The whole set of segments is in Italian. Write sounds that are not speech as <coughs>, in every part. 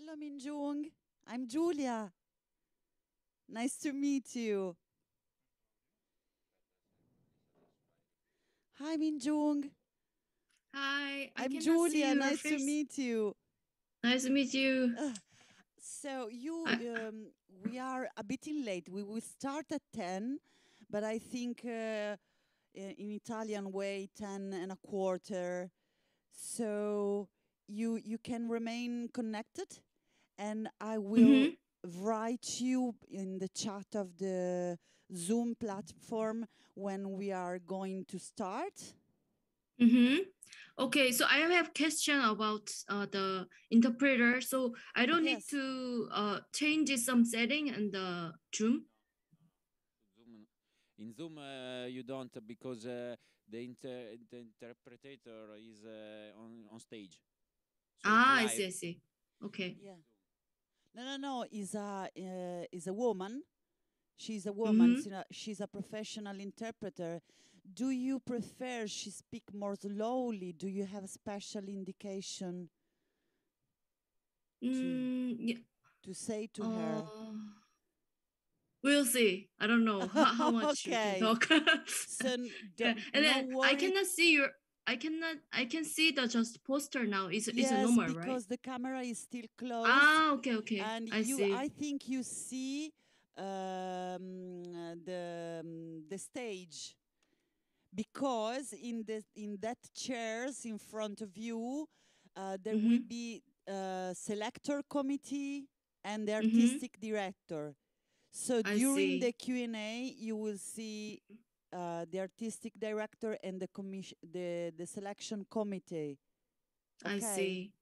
Hello, Minjung. I'm Julia. Nice to meet you. Hi, Minjung. Hi. I am Julia. Nice to meet you. Nice to meet you. so you, um, we are a bit late. We will start at ten, but I think uh, in Italian way, ten and a quarter. So you you can remain connected and I will mm-hmm. write you in the chat of the Zoom platform when we are going to start. Mm-hmm. Okay, so I have question about uh, the interpreter. So I don't yes. need to uh, change some setting in the Zoom. In Zoom, uh, you don't because uh, the, inter- the interpreter is uh, on on stage. So ah, I see, I see. Okay. Yeah. No, no, no. Is a uh, is a woman. She's a woman. Mm-hmm. she's a professional interpreter. Do you prefer she speak more slowly? Do you have a special indication mm, to, yeah. to say to uh, her? We'll see. I don't know <laughs> how, how much okay. you can talk. <laughs> so, and then I cannot see your I cannot. I can see the just poster now. It's yes, is normal, right? because the camera is still closed. Ah, okay, okay. And I you, see. I think you see um, the um, the stage because in the in that chairs in front of you uh, there mm -hmm. will be a uh, selector committee and the mm-hmm. artistic mm -hmm. director. So I during see. the Q and A, you will see mm-hmm. Uh, the artistic director and the commission the the selection committee okay. i see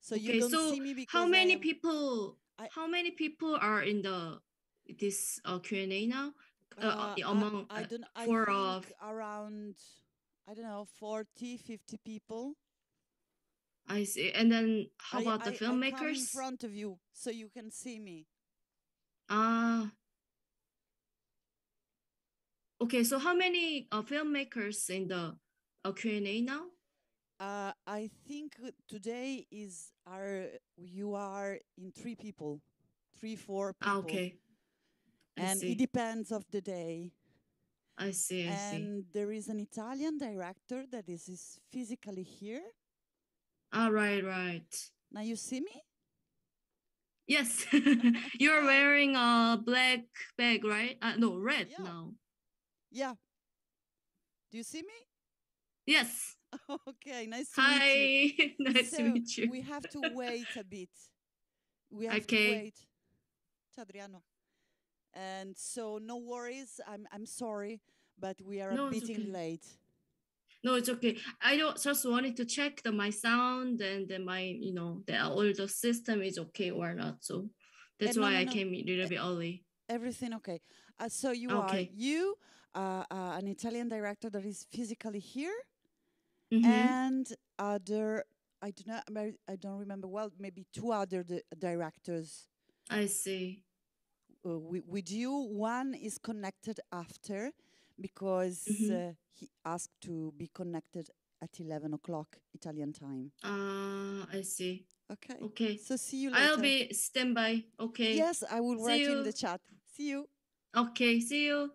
so okay, you don't so see me because how many am, people I, how many people are in the this uh, q&a now uh, uh, uh among I, uh, I don't I of around i don't know 40 50 people i see and then how about the filmmakers in front of you so you can see me ah Okay, so how many uh, filmmakers in the uh, Q&A now? Uh, I think today is our you are in three people, three four ah, people. okay. and it depends of the day. I see. I and see. there is an Italian director that is, is physically here. All ah, right, right. Now you see me. Yes, <laughs> you're wearing a black bag, right? Uh, no, red yeah. now. Yeah. Do you see me? Yes. <laughs> Okay, nice to Hi. meet you. <laughs> nice so to meet you. we have to wait a bit. We have okay. to wait. Adriano. And so no worries. I'm I'm sorry, but we are no, a bit okay. late. No, it's okay. I just wanted to check that my sound and my, you know, the audio system is okay or not. So that's and eh, why no, no, I came a little eh, bit early. Everything okay. Uh, so you ah, okay. are you uh, uh, an Italian director that is physically here, mm-hmm. and other I do not I don't remember well maybe two other directors. I see. Uh, with, you, one is connected after because mm-hmm. Uh, he asked to be connected at eleven o'clock Italian time. Ah, I see. Okay. Okay. So see you later. I'll be standby. Okay. Yes, I will see write you. in the chat. See you. Okay. See you.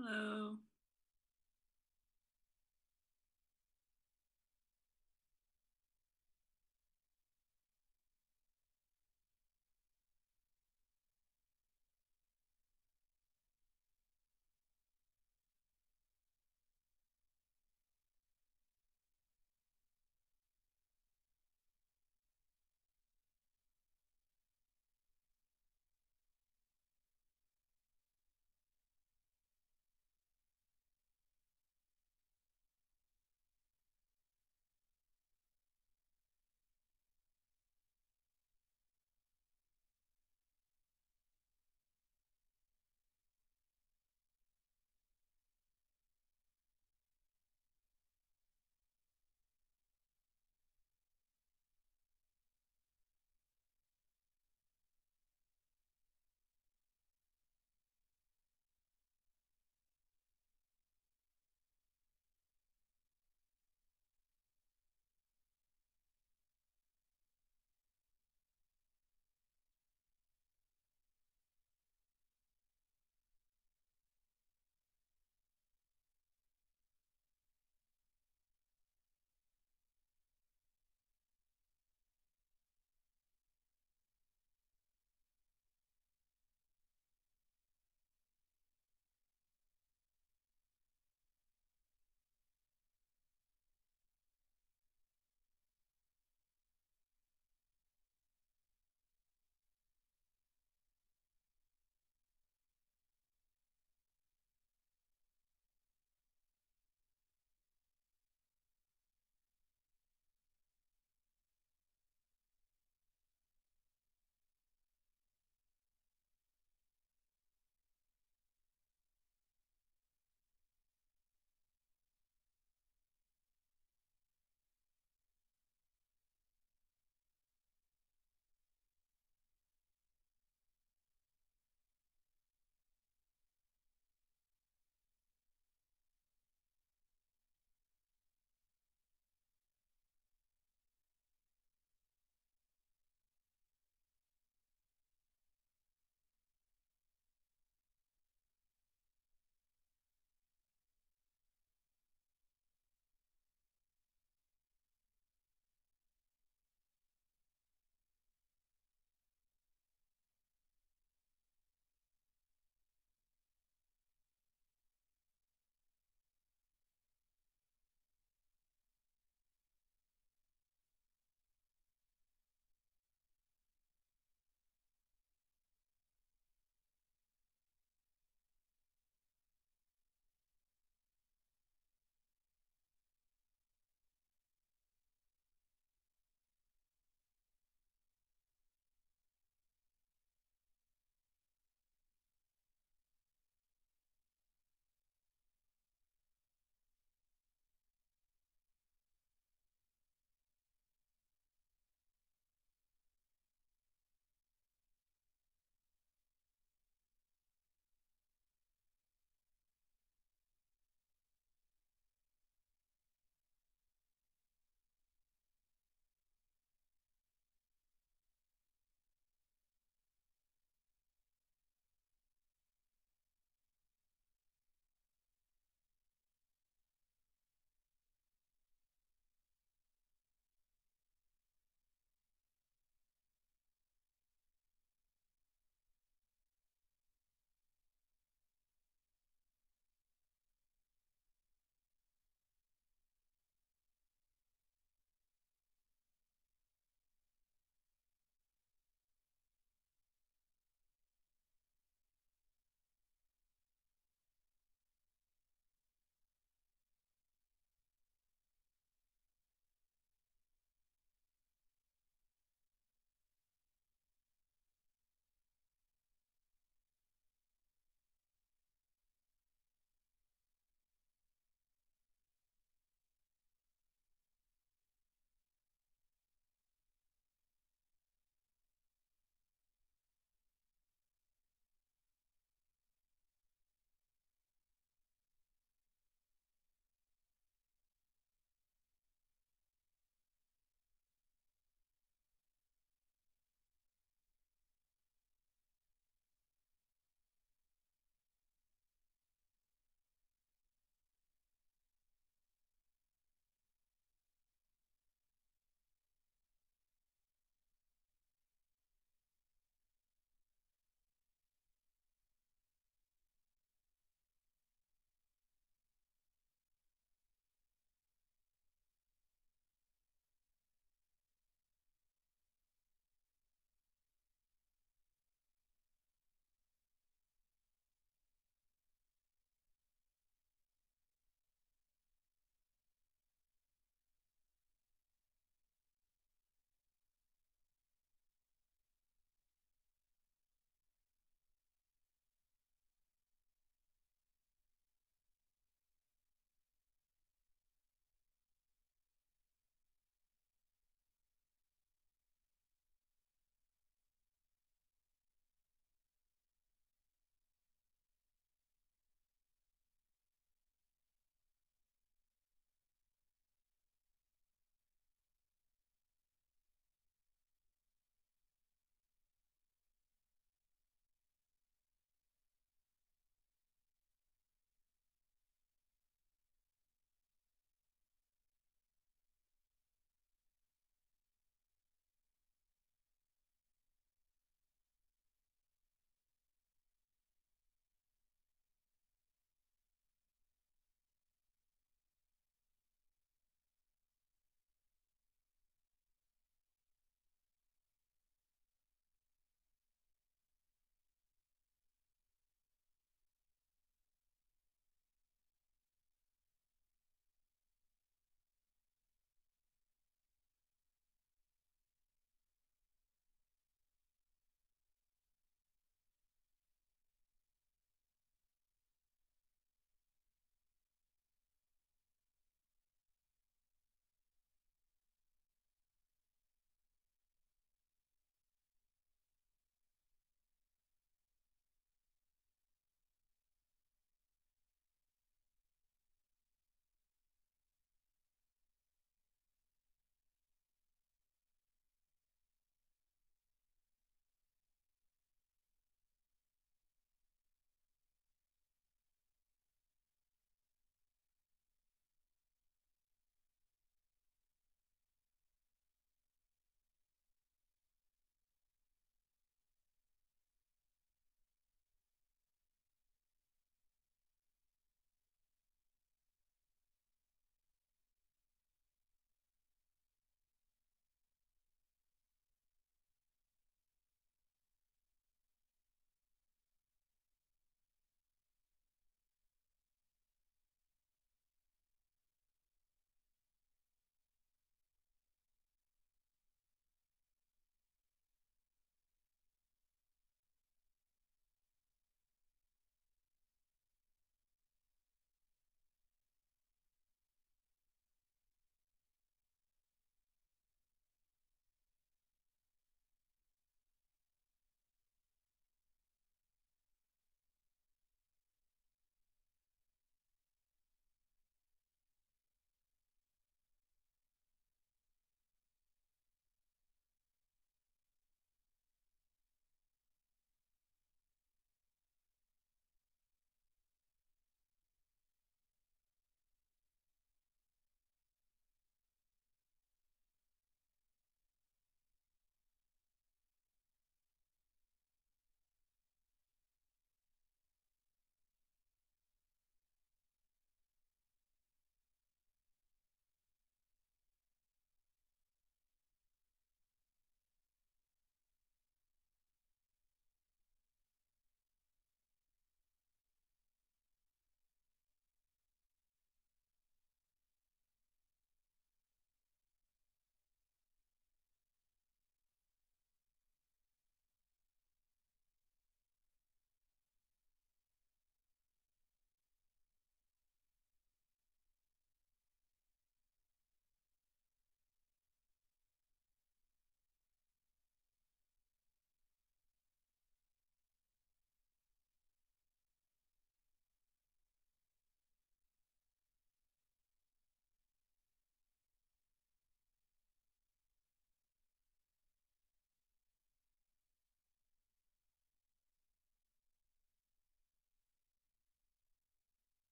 Hello.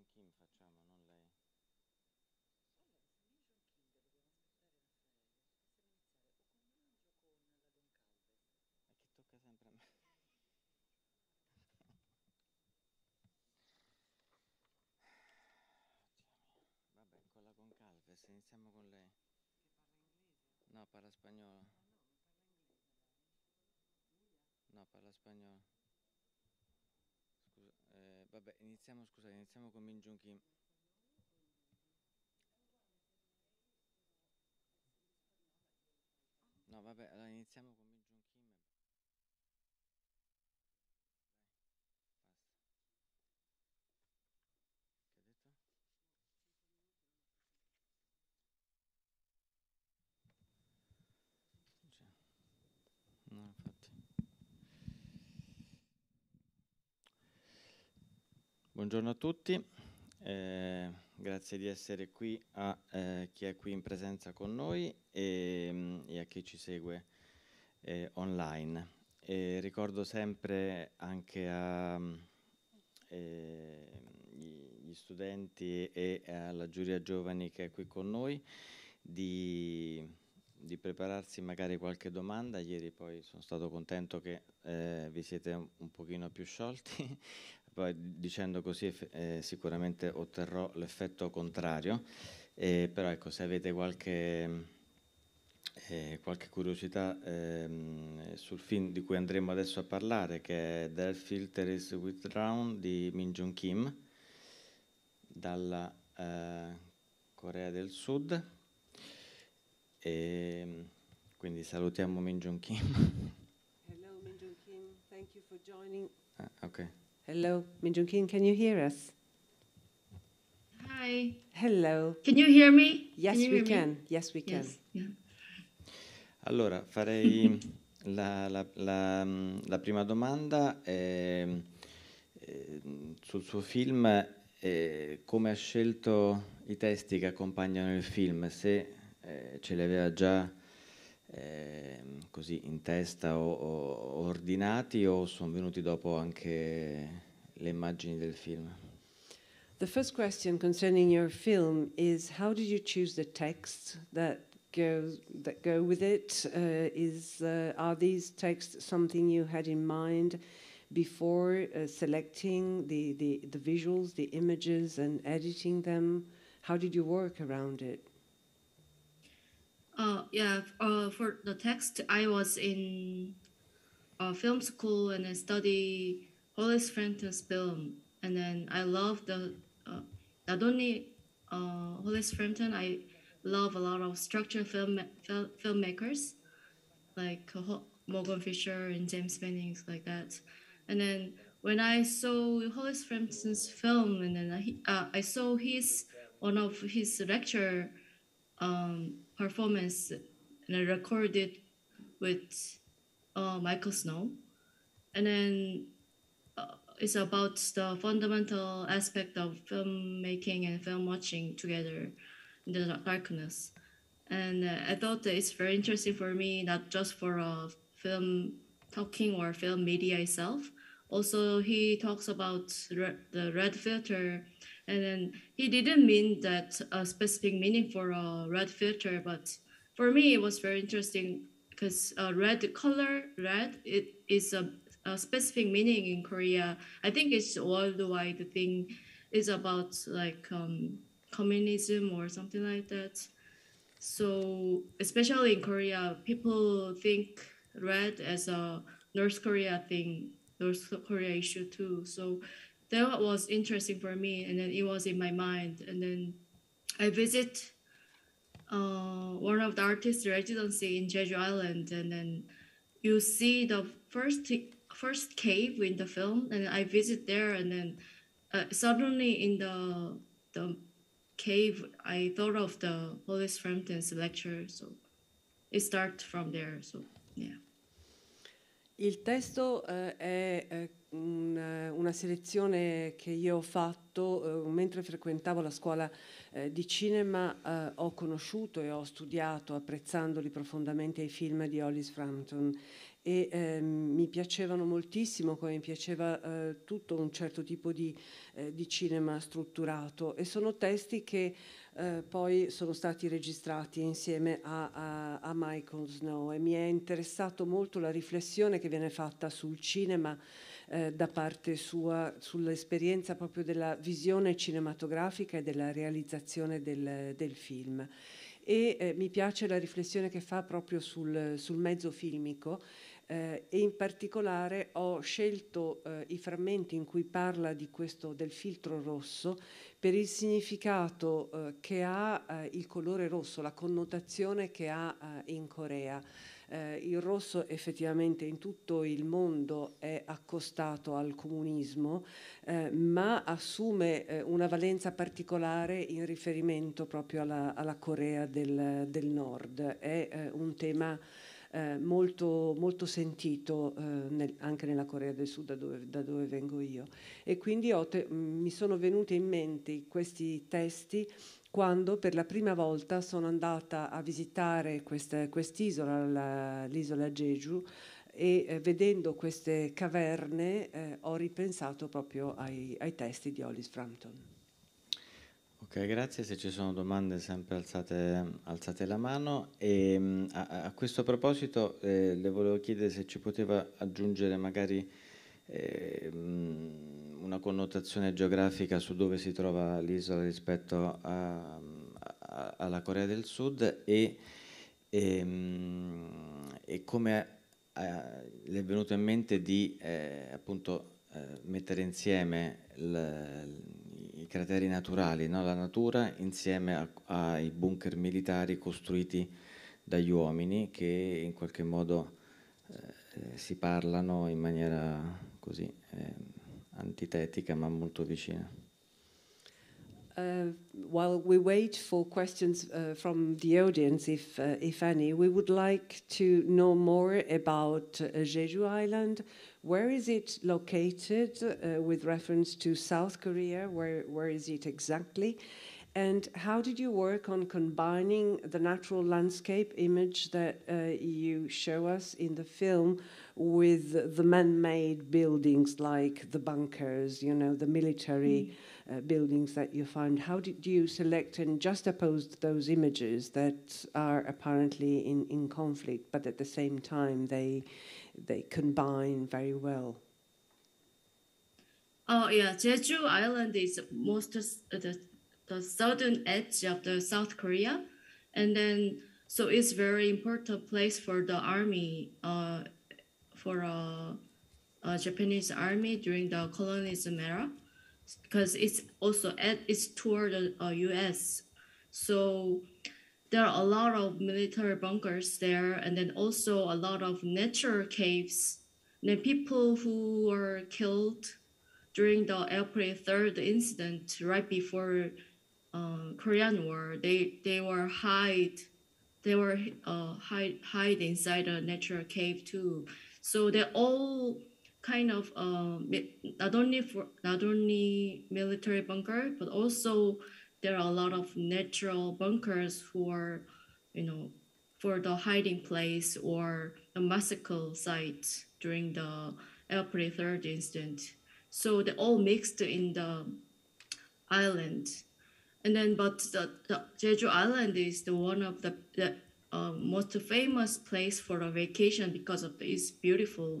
Jong Kim facciamo, non lei. Allora, San Min Jong Kim dobbiamo aspettare Raffaele. Possiamo iniziare o con Mangio o con la Goncalves. È che tocca sempre a me. Vabbè, con la Goncalves, iniziamo con lei. Che parla inglese? No, parla spagnolo. Ah, no, parla inglese lei. No, parla spagnolo vabbè, iniziamo, scusate, iniziamo con Min Jung Kim. No, vabbè, allora iniziamo con Buongiorno a tutti, eh, grazie di essere qui a eh, chi è qui in presenza con noi e, ehm, e a chi ci segue eh, online. E ricordo sempre anche agli eh, studenti e alla giuria giovani che è qui con noi di, di, prepararsi magari qualche domanda. Ieri poi sono stato contento che eh, vi siete un, un pochino più sciolti, poi dicendo così eh, sicuramente otterrò l'effetto contrario, eh, però ecco, se avete qualche, eh, qualche curiosità ehm, sul film di cui andremo adesso a parlare, che è Del Filter is Withdrawn di Min Jung Kim, dalla eh, Corea del Sud, e, ehm, quindi salutiamo Min Jung Kim. Hello Min Jung Kim, thank you for joining. Ah, okay. Hello, Minjun Kim, can you hear us? Hi. Hello. Can you hear me? Yes, can we can. Me? Yes, we can. Yes. Yeah. Allora, farei <laughs> la, la, la, la, prima domanda eh, eh, sul suo film, eh, come ha scelto i testi che accompagnano il film, se eh, ce li aveva già eh, così in testa o, o ordinati o sono venuti dopo anche le immagini del film? The first question concerning your film is how did you choose the texts that go that go with it? Uh, is uh, are these texts something you had in mind before uh, selecting the, the the visuals, the images, and editing them? How did you work around it? Uh, yeah, uh, for the text, I was in uh, film school and I studied Hollis Frampton's film. And then I love the, uh, not only uh, Hollis Frampton. I love a lot of structured film, filmmakers like uh, Morgan Fisher and James Bennings, like that. And then when I saw Hollis Frampton's film, and then I, uh, I saw his one of his lecture um, performance and I recorded with uh, Michael Snow. And then uh, it's about the fundamental aspect of filmmaking and film watching together in the darkness. And uh, I thought that it's very interesting for me, not just for a uh, film talking or film media itself. Also, he talks about re- the red filter and then he didn't mean that a specific meaning for a red filter, but for me it was very interesting because uh, red color, red, it is a, a specific meaning in Korea. I think it's worldwide thing. It's about like um, communism or something like that. So especially in Korea, people think red as a North Korea thing, North Korea issue too. So that was interesting for me and then it was in my mind and then i visit uh, one of the artist residency in jeju island and then you see the first first cave in the film and i visit there and then uh, suddenly in the the cave i thought of the police frampton's lecture so it starts from there so yeah Il testo eh, è eh, un, eh, una selezione che io ho fatto eh, mentre frequentavo la scuola eh, di cinema, eh, ho conosciuto e ho studiato apprezzandoli profondamente i film di Hollis Frampton e eh, mi piacevano moltissimo, come mi piaceva eh, tutto un certo tipo di, eh, di, cinema strutturato e sono testi che eh, poi sono stati registrati insieme a, a, a, Michael Snow e mi è interessato molto la riflessione che viene fatta sul cinema eh, da parte sua, sull'esperienza proprio della visione cinematografica e della realizzazione del, del film. E eh, mi piace la riflessione che fa proprio sul, sul mezzo filmico eh, e in particolare ho scelto eh, i frammenti in cui parla questo, del filtro rosso per il significato eh, che ha eh, il colore rosso, la connotazione che ha eh, in Corea. Eh, il rosso effettivamente in tutto il mondo è accostato al comunismo, ma assume una valenza particolare in riferimento proprio alla, alla Corea del, del Nord. È un tema eh, molto, molto, sentito eh, nel, anche nella Corea del Sud da dove, da dove vengo io. E quindi te, mm, mi sono venuti in mente questi testi quando per la prima volta sono andata a visitare questa, quest'isola, l'isola Jeju, e eh, vedendo queste caverne eh, ho ripensato proprio ai, ai testi di Hollis Frampton. Ok, grazie. Se ci sono domande sempre alzate, alzate la mano. E, ehm, a, a, questo proposito eh, le volevo chiedere se ci poteva aggiungere magari eh, una connotazione geografica su dove si trova l'isola rispetto a, a, alla Corea del Sud e, e, ehm, e come eh, le è venuto in mente di eh, appunto eh, mettere insieme il crateri naturali, no? la natura insieme a, ai bunker militari costruiti dagli uomini che in qualche modo eh, si parlano in maniera così eh, antitetica ma molto vicina. Uh, while we wait for questions uh, from the audience, if, uh, if any, we would like to know more about uh, Jeju Island. Where is it located uh, with reference to South Korea? Where, where is it exactly? And how did you work on combining the natural landscape image that uh, you show us in the film with the man made buildings like the bunkers, you know, the military? Mm. Uh, buildings that you found, how did you select and juxtapose those images that are apparently in, in conflict, but at the same time they they combine very well? Oh yeah, Jeju Island is most uh, the the southern edge of the South Korea, and then so it's very important place for the army, uh, for uh, uh Japanese army during the colonialism era because it's also at it's toward the uh, U.S. So there are a lot of military bunkers there, and then also a lot of natural caves. And then people who were killed during the April third incident, right before uh, Korean War, they they were hide, they were uh, hide hide inside a natural cave too. So they all kind of uh, not only for not only military bunker but also there are a lot of natural bunkers for you know for the hiding place or the massacre site during the April 3rd incident. So they all mixed in the island. And then, but the, the Jeju Island is the one of the, the uh, most famous place for a vacation because of its beautiful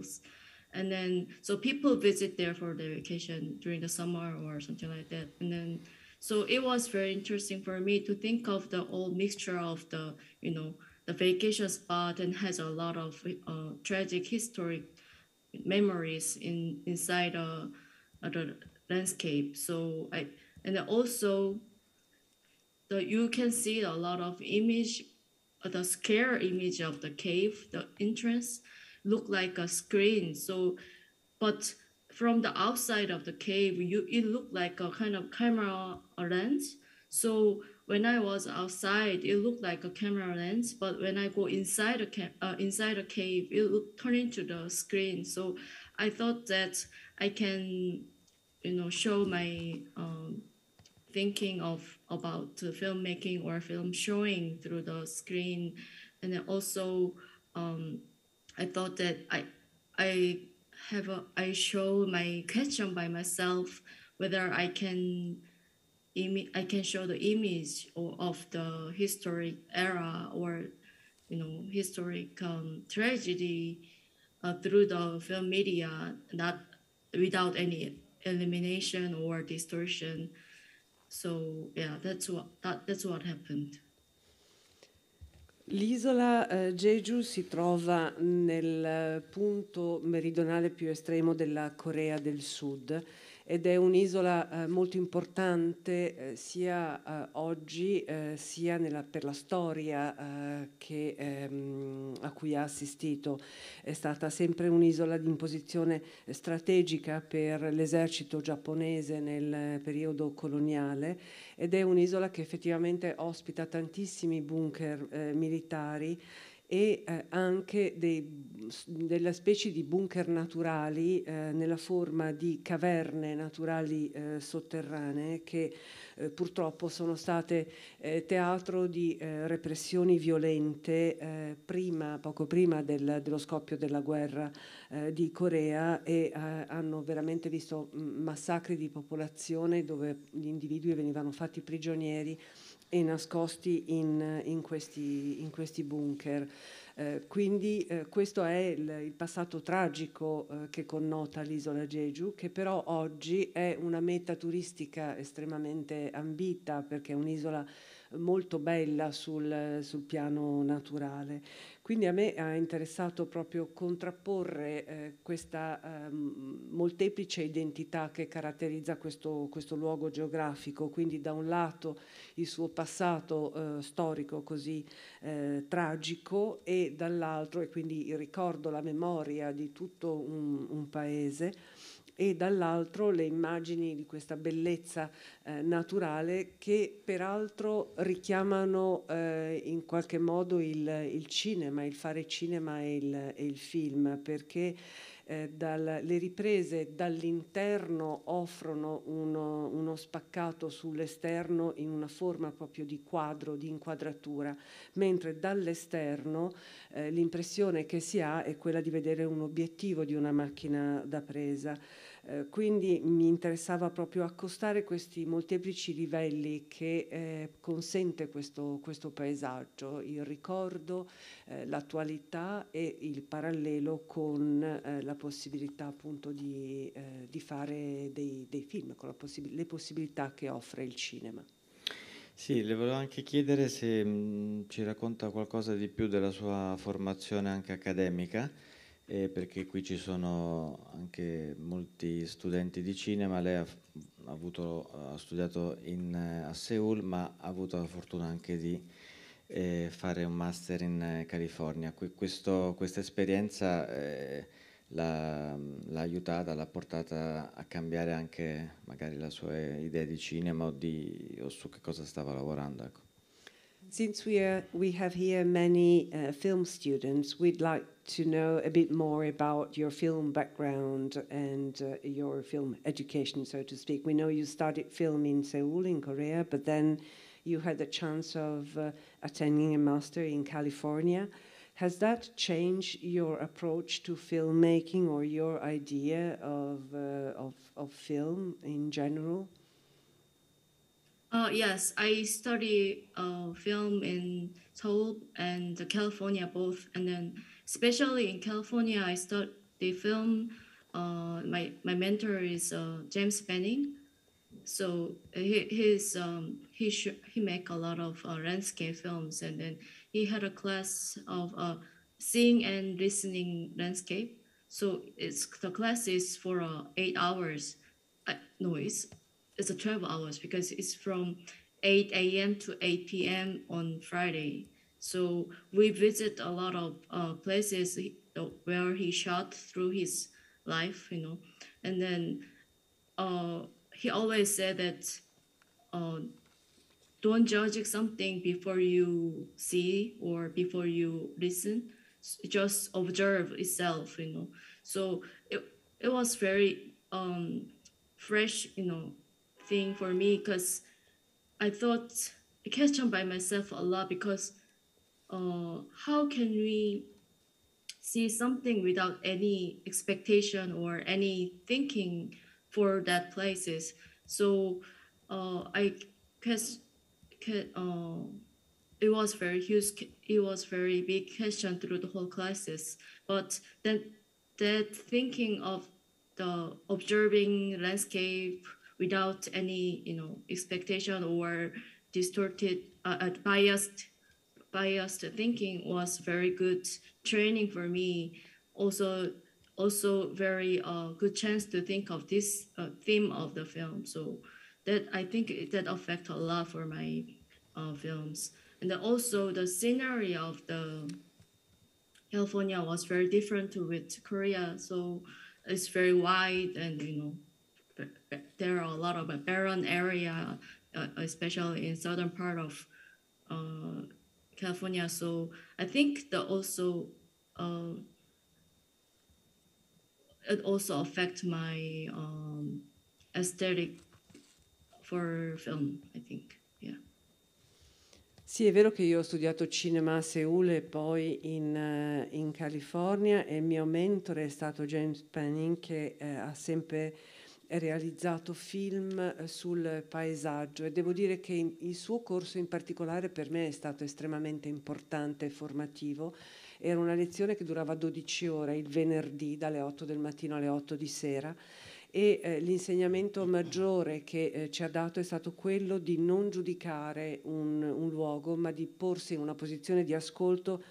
and then, so people visit there for their vacation during the summer or something like that. And then, so it was very interesting for me to think of the old mixture of the, you know, the vacation spot and has a lot of uh, tragic historic memories in inside uh, the landscape. So I, and also the, you can see a lot of image, the scare image of the cave, the entrance, look like a screen. So, but from the outside of the cave, you it looked like a kind of camera lens. So when I was outside, it looked like a camera lens, but when I go inside a ca- uh, inside a cave, it look, turn into the screen. So I thought that I can, you know, show my um, thinking of about filmmaking or film showing through the screen, and then also. Um, I thought that I, I have a, I show my question by myself whether I can I can show the image of the historic era or you know historic um, tragedy uh, through the film media not without any elimination or distortion so yeah that's what that, that's what happened L'isola eh, Jeju si trova nel eh, punto meridionale più estremo della Corea del Sud ed è un'isola eh, molto importante eh, sia eh, oggi eh, sia nella, per la storia eh, che, ehm, a cui ha assistito. È stata sempre un'isola di imposizione strategica per l'esercito giapponese nel periodo coloniale ed è un'isola che effettivamente ospita tantissimi bunker eh, militari e eh, anche dei, della specie di bunker naturali eh, nella forma di caverne naturali eh, sotterranee che eh, purtroppo sono state eh, teatro di eh, repressioni violente prima, poco prima del, dello scoppio della guerra di Corea e hanno veramente visto mm, massacri di popolazione dove gli individui venivano fatti prigionieri e nascosti in, in, questi, in questi, bunker. Eh, quindi eh, questo è il, il passato tragico eh, che connota l'isola Jeju, che però oggi è una meta turistica estremamente ambita perché è un'isola molto bella sul, sul piano naturale. Quindi a me ha interessato proprio contrapporre eh, questa eh, molteplice identità che caratterizza questo, questo, luogo geografico, quindi da un lato il suo passato eh, storico così eh, tragico e dall'altro, e quindi il ricordo, la memoria di tutto un, un paese, e dall'altro le immagini di questa bellezza eh, naturale che peraltro richiamano eh, in qualche modo il, il, cinema, il fare cinema e il, e il film, perché eh, dal, le riprese dall'interno offrono uno, uno, spaccato sull'esterno in una forma proprio di quadro, di inquadratura, mentre dall'esterno eh, l'impressione che si ha è quella di vedere un obiettivo di una macchina da presa. Eh, quindi mi interessava proprio accostare questi molteplici livelli che eh, consente questo, questo, paesaggio, il ricordo, eh, l'attualità e il parallelo con eh, la possibilità appunto di, eh, di fare dei, dei film, con possib- le possibilità che offre il cinema. Sì, le volevo anche chiedere se mh, mm, ci racconta qualcosa di più della sua formazione anche accademica e perché qui ci sono anche molti studenti di cinema, lei ha, avuto, ha studiato in, a Seoul ma ha avuto la fortuna anche di eh, fare un master in California. questo, questa esperienza eh, l'ha, aiutata, l'ha portata a cambiare anche magari le sue idee di cinema o, di, o su che cosa stava lavorando. Ecco. Since we, are, we have here many uh, film students, we'd like to know a bit more about your film background and uh, your film education, so to speak. We know you started film in Seoul, in Korea, but then you had the chance of uh, attending a master in California. Has that changed your approach to filmmaking or your idea of, uh, of, of film in general? Uh, yes, I study uh, film in Seoul and California both, and then especially in California, I study film. Uh, my my mentor is uh, James Benning, so uh, he he's um, he he make a lot of uh, landscape films, and then he had a class of seeing and listening landscape. So it's the class is for eight hours. no, it's it's a 12 hours because it's from 8 a.m. to 8 p.m. on Friday. So we visit a lot of uh, places uh, where he shot through his life, you know. And then uh, he always said that uh, don't judge something before you see or before you listen. Just observe itself, you know. So it, it was very um, fresh, you know, thing for me because I thought I catch on by myself a lot because uh, how can we see something without any expectation or any thinking for that places? So uh, I guess uh, it was very huge. It was very big question through the whole classes. But then that thinking of the observing landscape without any you know expectation or distorted uh, uh, biased biased thinking was very good training for me also also very uh, good chance to think of this uh, theme of the film so that i think that affect a lot for my uh, films and also the scenery of the california was very different to with korea so it's very wide and you know there are a lot of barren area, uh, especially in southern part of uh, California. So I think that also uh, it also affect my um, aesthetic for film. I think. Sì, è vero che io ho studiato cinema a Seul e poi in, eh, in California e il mio mentore è stato James Penning che eh, ha sempre realizzato film eh, sul paesaggio e devo dire che il suo corso in particolare per me è stato estremamente importante e formativo. Era una lezione che durava 12 ore il venerdì dalle 8 del mattino alle 8 di sera e eh, l'insegnamento maggiore che eh, ci ha dato è stato quello di non giudicare un, un luogo ma di porsi in una posizione di ascolto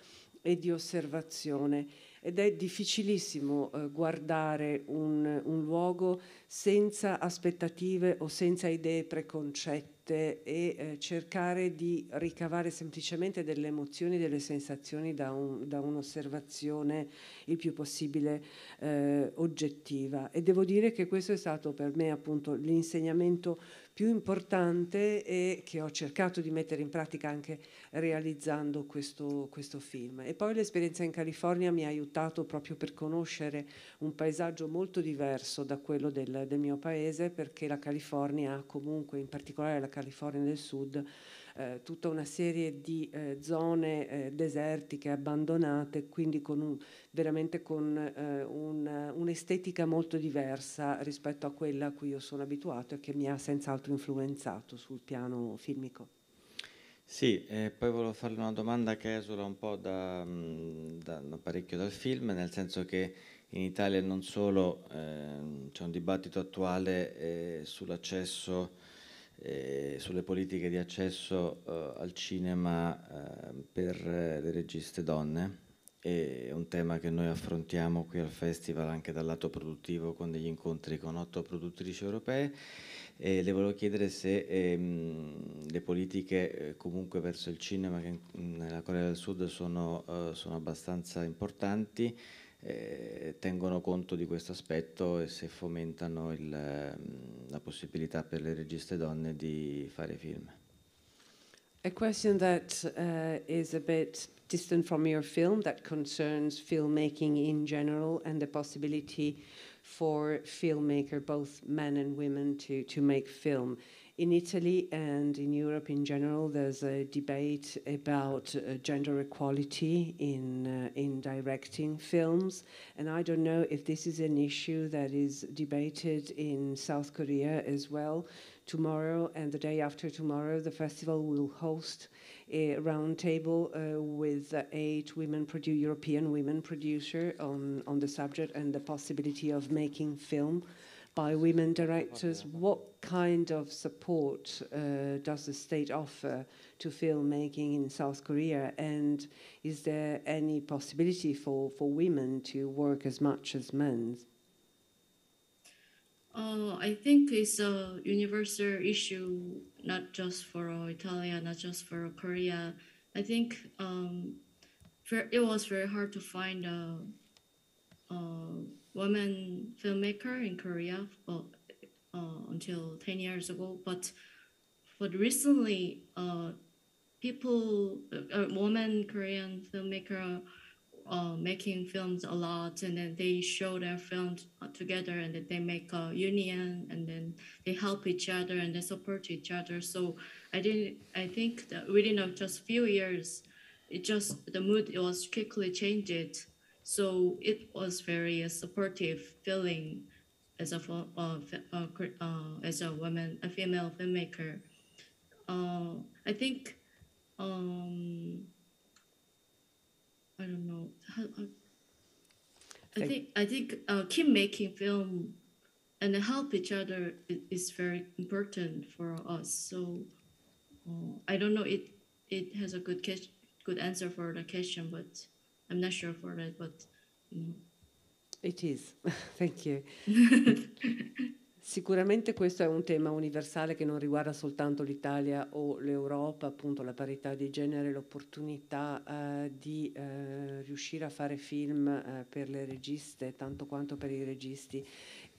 e di osservazione ed è difficilissimo eh, guardare un, un, luogo senza aspettative o senza idee preconcette e eh, cercare di ricavare semplicemente delle emozioni, delle sensazioni da, un, da un'osservazione il più possibile eh, oggettiva. E devo dire che questo è stato per me appunto l'insegnamento più importante e che ho cercato di mettere in pratica anche realizzando questo, questo film. E poi l'esperienza in California mi ha aiutato proprio per conoscere un paesaggio molto diverso da quello del, del mio paese perché la California comunque, in particolare la California del Sud, eh, tutta una serie di eh, zone eh, desertiche, abbandonate, quindi con un, veramente con eh, un, un'estetica molto diversa rispetto a quella a cui io sono abituato e che mi ha senz'altro influenzato sul piano filmico. Sì, e poi volevo farle una domanda che esula un po' da, mm, da, da parecchio dal film, nel senso che in Italia non solo eh, c'è un dibattito attuale eh, sull'accesso eh, sulle politiche di accesso eh, al cinema ehm, per eh, le registe donne. È un tema che noi affrontiamo qui al festival anche dal lato produttivo con degli incontri con otto produttrici europee e le volevo chiedere se ehm, le politiche eh, comunque verso il cinema che in, nella Corea del Sud sono, eh, sono abbastanza importanti eh, tengono conto di questo aspetto e se fomentano il, ehm, la possibilità per le registe donne di fare film. A question that uh, is a bit distant from your film that concerns filmmaking in general and the possibility for filmmaker, both men and women, to, to make film. in Italy and in Europe in general, there's a debate about uh, gender equality in uh, in directing films, and I don't know if this is an issue that is debated in South Korea as well. Tomorrow and the day after tomorrow, the festival will host a roundtable uh, with eight women produ- European women producer on on the subject and the possibility of making film by women directors? What kind of support uh, does the state offer to filmmaking in South Korea? And is there any possibility for, for women to work as much as men? Uh, I think it's a universal issue, not just for Italy, not just for Korea. I think um, it was very hard to find a, woman filmmaker in Korea for, uh, until 10 years ago. But but recently, uh, people, uh, women Korean filmmaker uh, making films a lot and then they show their films uh, together and then they make a union and then they help each other and they support each other so i didn't i think that within of just few years it just the mood it was quickly changed so it was very supportive feeling as a uh, uh, uh, as a woman, a female filmmaker. Uh, I think um, I don't know. Uh, I think I think uh, keep making film and help each other is very important for us. So uh, I don't know. It it has a good catch, good answer for the question, but. I'm not sure for that, but you know. It is. <laughs> Thank you. <laughs> Sicuramente questo è un tema universale che non riguarda soltanto l'Italia o l'Europa, appunto la parità di genere, l'opportunità eh, di eh, riuscire a fare film eh, per le registe tanto quanto per i registi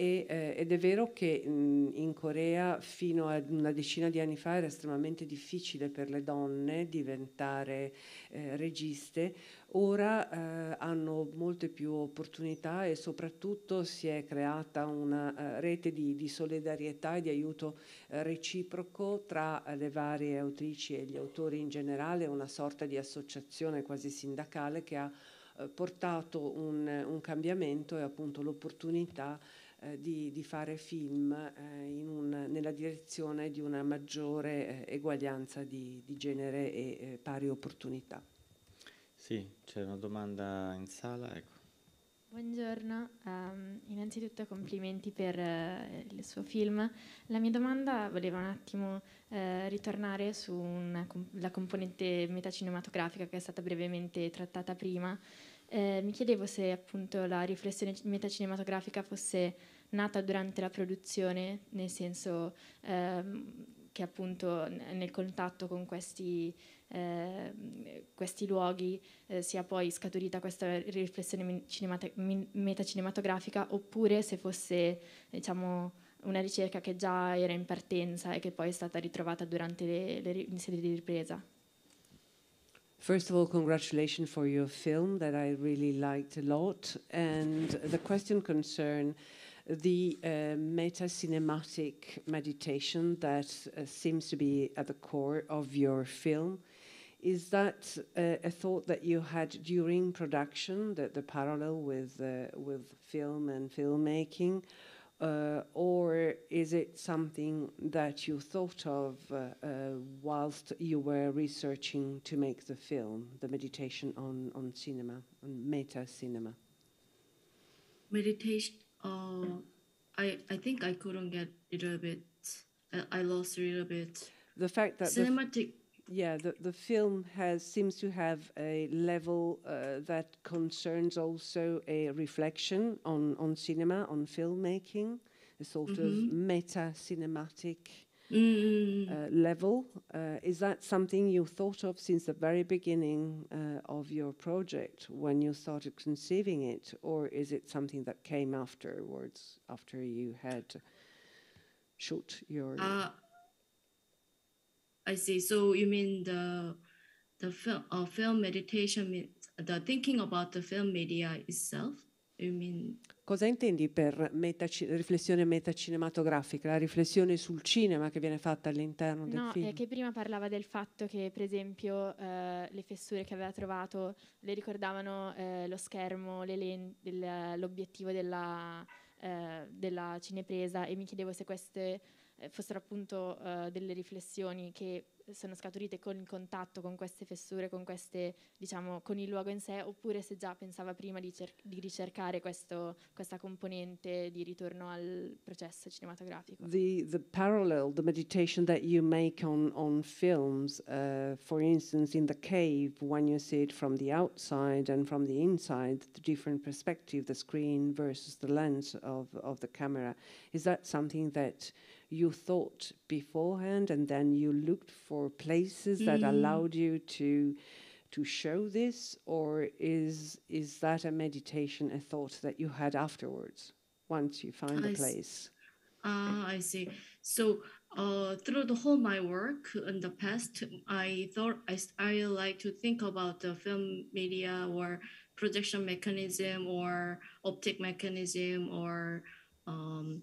e, eh, ed è vero che mh, in Corea fino a una decina di anni fa era estremamente difficile per le donne diventare eh, registe, ora eh, hanno molte più opportunità e soprattutto si è creata una uh, rete di, di, solidarietà e di aiuto uh, reciproco tra eh, le varie autrici e gli autori in generale, una sorta di associazione quasi sindacale che ha portato un, un cambiamento e appunto l'opportunità eh, di, di, fare film eh, un, nella direzione di una maggiore eh, eguaglianza di, di, genere e pari opportunità. Sì, c'è una domanda in sala, ecco. Buongiorno, um, innanzitutto complimenti per uh, il suo film. La mia domanda voleva un attimo uh, ritornare sulla componente metacinematografica che è stata brevemente trattata prima. Uh, mi chiedevo se appunto la riflessione metacinematografica fosse nata durante la produzione, nel senso ehm, che appunto nel contatto con questi, eh, questi luoghi eh, sia poi scaturita questa riflessione metacinematografica oppure se fosse diciamo, una ricerca che già era in partenza e che poi è stata ritrovata durante le, le, le serie di ripresa. First of all, congratulations for your film that I really liked a lot. And the question concern the uh, meta cinematic meditation that uh, seems to be at the core of your film. Is that uh, a thought that you had during production, the, the parallel with, uh, with film and filmmaking? Uh, or is it something that you thought of uh, whilst you were researching to make the film, the meditation on, on cinema, on meta cinema? Meditation Oh, I I think I couldn't get a little bit. I, I lost a little bit. The fact that cinematic. The yeah, the, the film has seems to have a level uh, that concerns also a reflection on, on cinema, on filmmaking, a sort mm -hmm. of mm-hmm. meta cinematic mm. level. Uh, is that something you thought of since the very beginning uh, of your project when you started conceiving it, or is it something that came afterwards, after you had shot your? I see. So you mean the the film uh, film meditation the thinking about the film media itself? You mean Cosa intendi per metaci riflessione metacinematografica, la riflessione sul cinema che viene fatta all'interno no, del film? No, è che prima parlava del fatto che, per esempio, eh, le fessure che aveva trovato le ricordavano eh, lo schermo, l'obiettivo della, eh, della cinepresa e mi chiedevo se queste eh, fossero appunto eh, delle riflessioni che sono scaturite con il contatto con queste fessure, con, queste, diciamo, con il luogo in sé, oppure se già pensava prima di, di ricercare questo, questa componente di ritorno al processo cinematografico. The, the parallel, the meditation that you make on, on films, uh, for instance in the cave, when you see it from the outside and from the inside, the different perspective, the screen versus the lens of, of the camera, is that something that you thought beforehand and then you looked for places mm. that allowed you to to show this or is is that a meditation a thought that you had afterwards once you find a place ah uh, i see so uh, through the whole my work in the past i thought I, I like to think about the film media or projection mechanism or optic mechanism or um,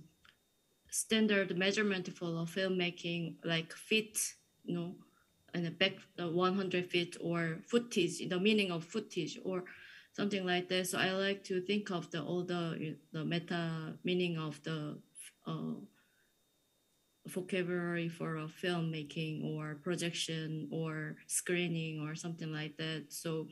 standard measurement for filmmaking like feet, you know, and back uh, 100 feet or footage, the meaning of footage or something like that. So I like to think of the all the, the meta meaning of the uh, vocabulary for a filmmaking or projection or screening or something like that. So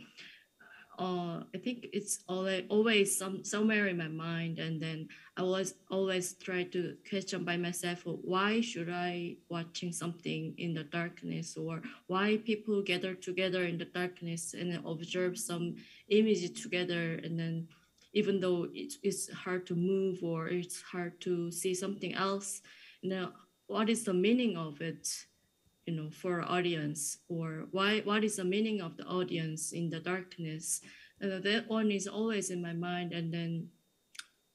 uh, I think it's always always some, somewhere in my mind, and then I was always try to question by myself why should I watching something in the darkness or why people gather together in the darkness and observe some image together, and then even though it, it's hard to move or it's hard to see something else, you know what is the meaning of it? you know, for audience or why, what is the meaning of the audience in the darkness? And uh, that one is always in my mind. And then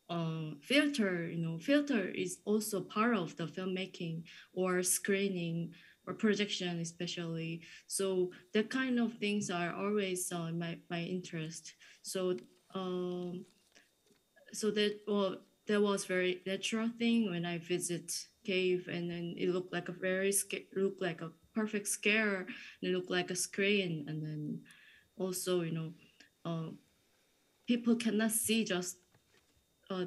uh, filter, you know, filter is also part of the filmmaking or screening or projection, especially. So that kind of things are always uh, my my interest. So um, so that well, that was very natural thing when I visit cave and then it looked like a very looked like a perfect scare and it looked like a screen and then also you know uh, people cannot see just uh,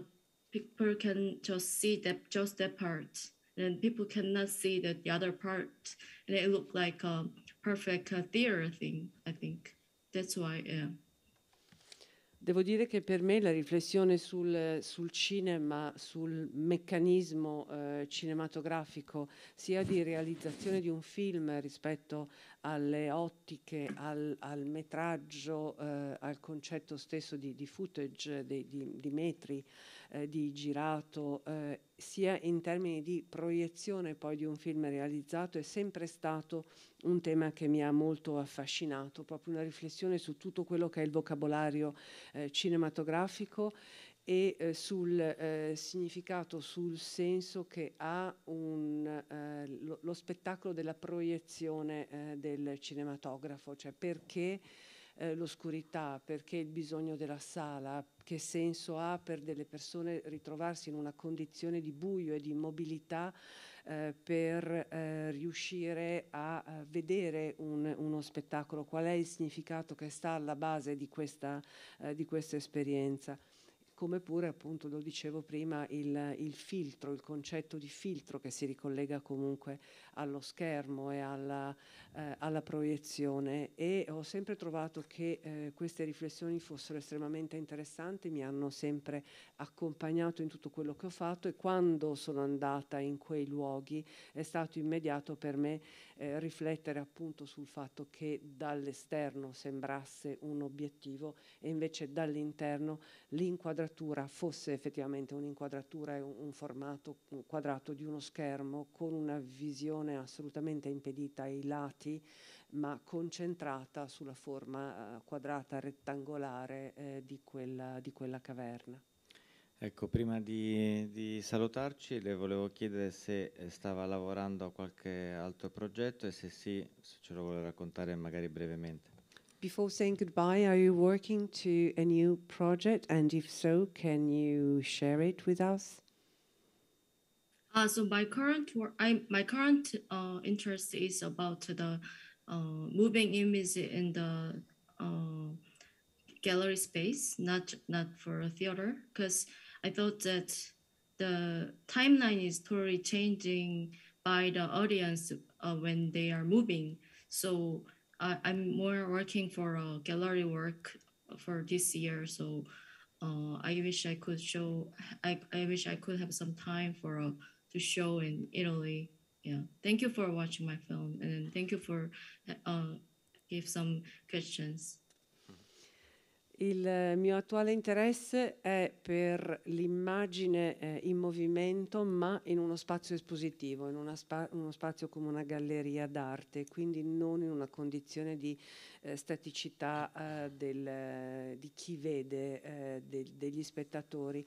people can just see that just that part and people cannot see that the other part and it looked like a perfect uh, theater thing i think that's why yeah Devo dire che per me la riflessione sul, sul cinema, sul meccanismo eh, cinematografico, sia di realizzazione di un film rispetto alle ottiche, al, al metraggio, eh, al concetto stesso di, di footage, di, di, di metri, eh, di girato, eh, sia in termini di proiezione poi di un film realizzato, è sempre stato un tema che mi ha molto affascinato, proprio una riflessione su tutto quello che è il vocabolario eh, cinematografico e eh, sul eh, significato, sul senso che ha un, eh, lo, lo, spettacolo della proiezione eh, del cinematografo, cioè perché eh, l'oscurità, perché il bisogno della sala, che senso ha per delle persone ritrovarsi in una condizione di buio e di immobilità eh, per eh, riuscire a eh, vedere un, uno spettacolo, qual è il significato che sta alla base di questa, eh, di questa esperienza. Come pure, appunto, lo dicevo prima, il, il filtro, il concetto di filtro che si ricollega comunque allo schermo e alla, eh, alla proiezione e ho sempre trovato che eh, queste riflessioni fossero estremamente interessanti, mi hanno sempre accompagnato in tutto quello che ho fatto e quando sono andata in quei luoghi è stato immediato per me eh, riflettere appunto sul fatto che dall'esterno sembrasse un obiettivo e invece dall'interno l'inquadratura fosse effettivamente un'inquadratura e un, un formato un quadrato di uno schermo con una visione attenzione assolutamente impedita ai lati, ma concentrata sulla forma eh, quadrata rettangolare eh, di, quella, di, quella, caverna. Ecco, prima di, di salutarci le volevo chiedere se eh, stava lavorando a qualche altro progetto e se sì, se ce lo vuole raccontare magari brevemente. Before saying goodbye, are you working to a new project and if so, can you share it with us? Uh, so my current work, I my current uh, interest is about the uh, moving image in the uh, gallery space, not not for theater, because I thought that the timeline is totally changing by the audience uh, when they are moving. So I, I'm more working for a uh, gallery work for this year. So uh, I wish I could show. I, I wish I could have some time for a uh, to show in Italy. Yeah, thank you for watching my film and thank you for uh, give some questions. Il eh, mio attuale interesse è per l'immagine eh, in movimento, ma in uno spazio espositivo, in spa uno spazio come una galleria d'arte, quindi non in una condizione di eh, staticità eh, del, eh, di chi vede, eh, de degli spettatori,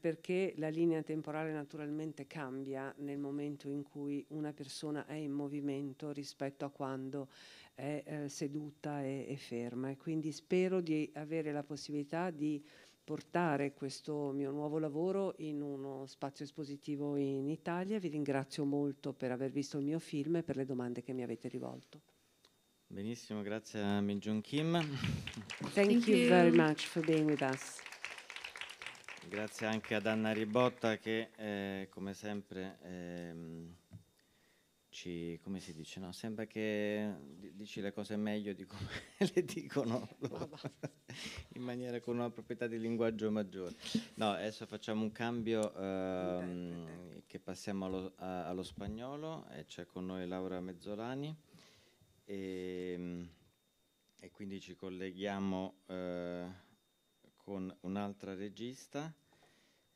perché la linea temporale naturalmente cambia nel momento in cui una persona è in movimento rispetto a quando è eh, seduta e, e, ferma e quindi spero di avere la possibilità di portare questo mio nuovo lavoro in uno spazio espositivo in Italia. Vi ringrazio molto per aver visto il mio film e per le domande che mi avete rivolto. Benissimo, grazie a Min Kim. Thank, you, very much for being with us. Grazie anche ad Anna Ribotta che eh, come sempre... Eh, ci, come si dice, no? Sembra che dici le cose meglio di come <laughs> le dicono in maniera con una proprietà di linguaggio maggiore. No, adesso facciamo un cambio ehm, che passiamo allo, a, allo spagnolo e c'è con noi Laura Mezzolani e, ehm, e quindi ci colleghiamo eh, con un'altra regista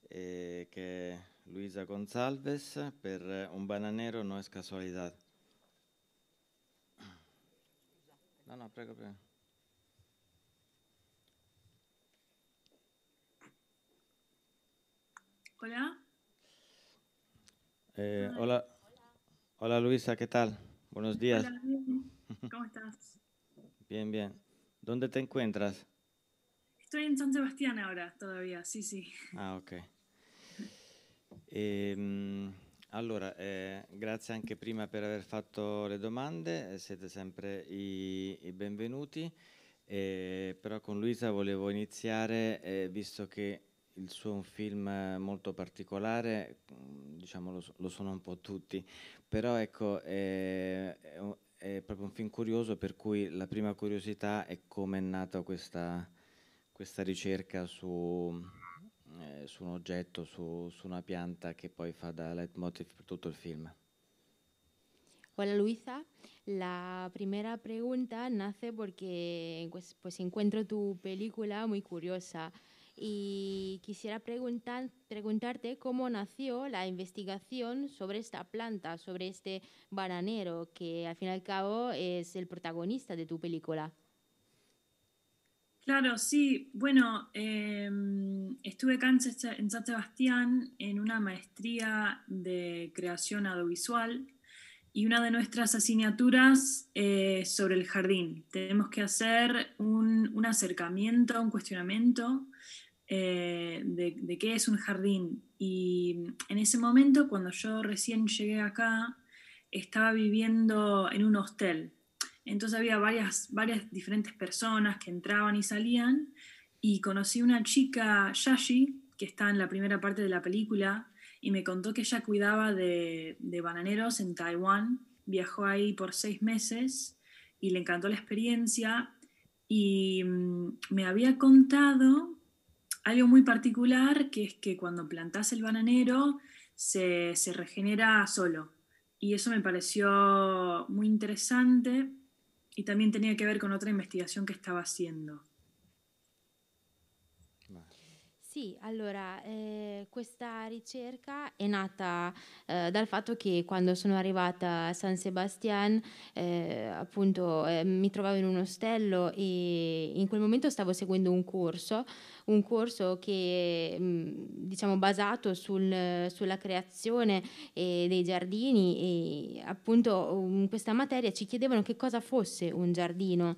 eh, che Luisa González per eh, Un bananero no es casualidad. No, no, prego, prego. Hola. Eh, hola. Hola Luisa, ¿qué tal? Buenos días. ¿Cómo estás? <laughs> Bien, bien. ¿Dónde te encuentras? Estoy en San Sebastián ahora todavía, sí, sí. Ah, ok. E, ehm, allora, eh, grazie anche prima per aver fatto le domande, siete sempre i, i benvenuti, eh, però con Luisa volevo iniziare, eh, visto che il suo è un film molto particolare, diciamo lo, lo sono un po' tutti, però ecco, eh, è, è, proprio un film curioso per cui la prima curiosità è come è nata questa, questa ricerca su un objeto, su, una pianta que poi fa da leitmotiv per tutto il film. Hola Luisa, la primera pregunta nace porque pues, pues encuentro tu película muy curiosa y quisiera preguntarte cómo nació la investigación sobre esta planta, sobre este bananero que al fin y al cabo es el protagonista de tu película. Claro, sí. Bueno, em, estuve acá en San Sebastián en una maestría de creación audiovisual y una de nuestras asignaturas eh, es sobre el jardín. Tenemos que hacer un, acercamiento, un cuestionamiento eh, de, de, qué es un jardín. Y mm, en ese momento, cuando yo recién llegué acá, estaba viviendo en un hostel entonces había varias, varias diferentes personas que entraban y salían y conocí una chica, Yashi, que está en la primera parte de la película, y me contó que ella cuidaba de, bananeros en Taiwán, viajó ahí por seis meses y le encantó la experiencia y mm, me había contado algo muy particular, que es que cuando plantas el bananero se, se regenera solo, y eso me pareció muy interesante y también tenía que ver con otra investigación que estaba haciendo. Sì, allora, eh, questa ricerca è nata eh, dal fatto che quando sono arrivata a San Sebastian, eh, appunto, eh, mi trovavo in un ostello e in quel momento stavo seguendo un corso, un corso che mh, mm, diciamo basato sul, sulla creazione eh, dei giardini e appunto in questa materia ci chiedevano che cosa fosse un giardino.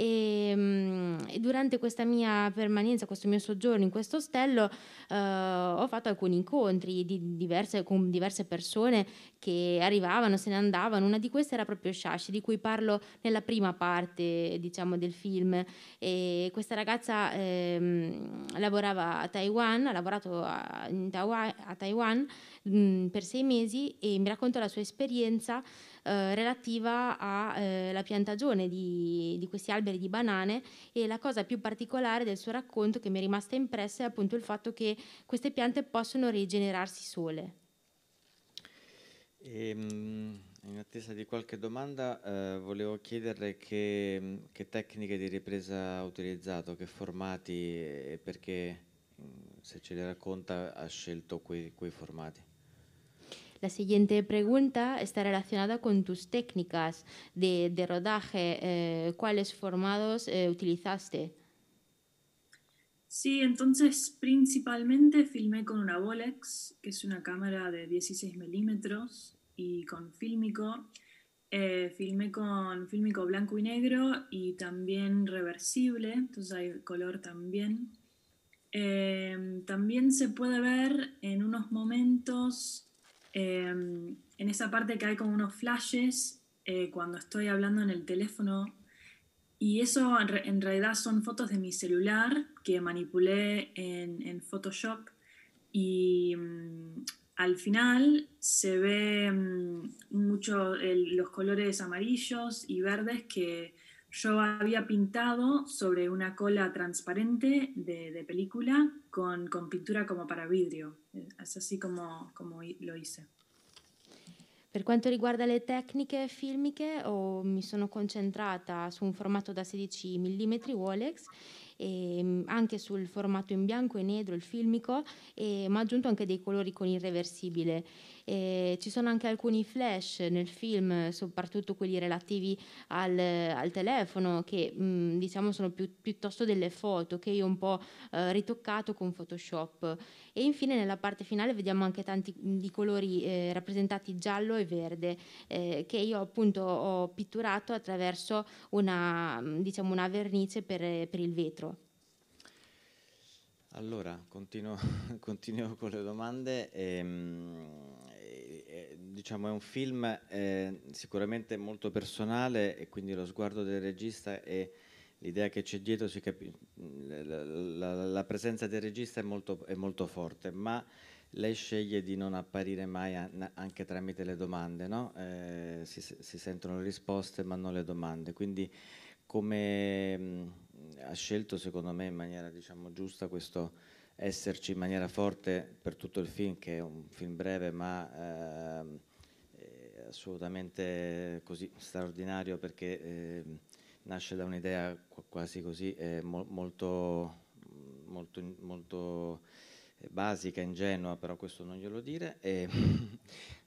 E, mm, e, durante questa mia permanenza, questo mio soggiorno in questo ostello, eh, ho fatto alcuni incontri di diverse, con diverse persone che arrivavano, se ne andavano. Una di queste era proprio Shashi, di cui parlo nella prima parte diciamo, del film. E questa ragazza eh, lavorava a Taiwan, ha lavorato a, a Taiwan mh, mm, per sei mesi e mi racconta la sua esperienza eh, relativa alla eh, piantagione di, di, questi alberi di banane e la cosa più particolare del suo racconto che mi è rimasta impressa è appunto il fatto che queste piante possono rigenerarsi sole. E, ehm, in attesa di qualche domanda eh, volevo chiederle che, che, tecniche di ripresa ha utilizzato, che formati e perché mm, se ce le racconta ha scelto quei, quei formati. La siguiente pregunta está relacionada con tus técnicas de, rodaje. Eh, ¿Cuáles formados eh, utilizaste? Sí, entonces principalmente filmé con una Bolex, que es una cámara de 16 milímetros, y con fílmico. Eh, filmé con fílmico blanco y negro y también reversible, entonces hay color también. también se puede ver en unos momentos Em, en esa parte que hay como unos flashes eh, cuando estoy hablando en el teléfono. Y eso en, realidad son fotos de mi celular que manipulé en, Photoshop. Y mm, al final se ven mm, mucho los colores amarillos y verdes que Yo había pintado sobre una cola transparente de, de película con, con, pintura como para vidrio. Es así como, como lo hice. Per quanto riguarda le tecniche filmiche, oh, mi sono concentrata su un formato da 16 mm Wolex e ehm, anche sul formato in bianco e nero, il filmico, e ehm, mi ho aggiunto anche dei colori con irreversibile. E ci sono anche alcuni flash nel film, soprattutto quelli relativi al, al telefono, che mh, diciamo sono più, piuttosto delle foto che io ho un po' eh, ritoccato con Photoshop. E infine nella parte finale vediamo anche tanti di colori eh, rappresentati giallo e verde, eh, che io appunto ho pitturato attraverso una, diciamo, una vernice per, per il vetro. Allora, continuo, <laughs> continuo, con le domande. Ehm, diciamo, è un film eh, sicuramente molto personale e quindi lo sguardo del regista e l'idea che c'è dietro, la, la, la, presenza del regista è molto, è molto, forte, ma lei sceglie di non apparire mai a, anche tramite le domande, no? eh, si, si, sentono le risposte ma non le domande, quindi come mh, mm, ha scelto secondo me in maniera diciamo, giusta questo esserci in maniera forte per tutto il film, che è un film breve ma eh, assolutamente così straordinario perché eh, nasce da un'idea quasi così eh, mo molto, molto, molto, eh, basica, ingenua, però questo non glielo dire. E,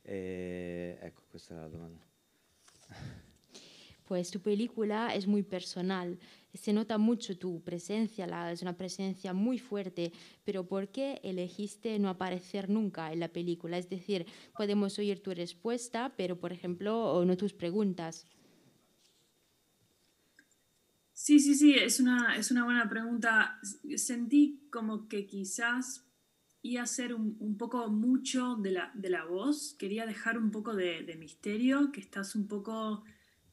<laughs> e, ecco, questa è la domanda. Pues tu película è molto personale. se nota mucho tu presencia, es una presencia muy fuerte, pero ¿por qué elegiste no aparecer nunca en la película? Es decir, podemos oír tu respuesta, pero por ejemplo, no tus preguntas. Sí, sí, sí, es una, es una buena pregunta. Sentí como que quizás iba a ser un, poco mucho de la, voz, quería dejar un poco de, de misterio, que estás un poco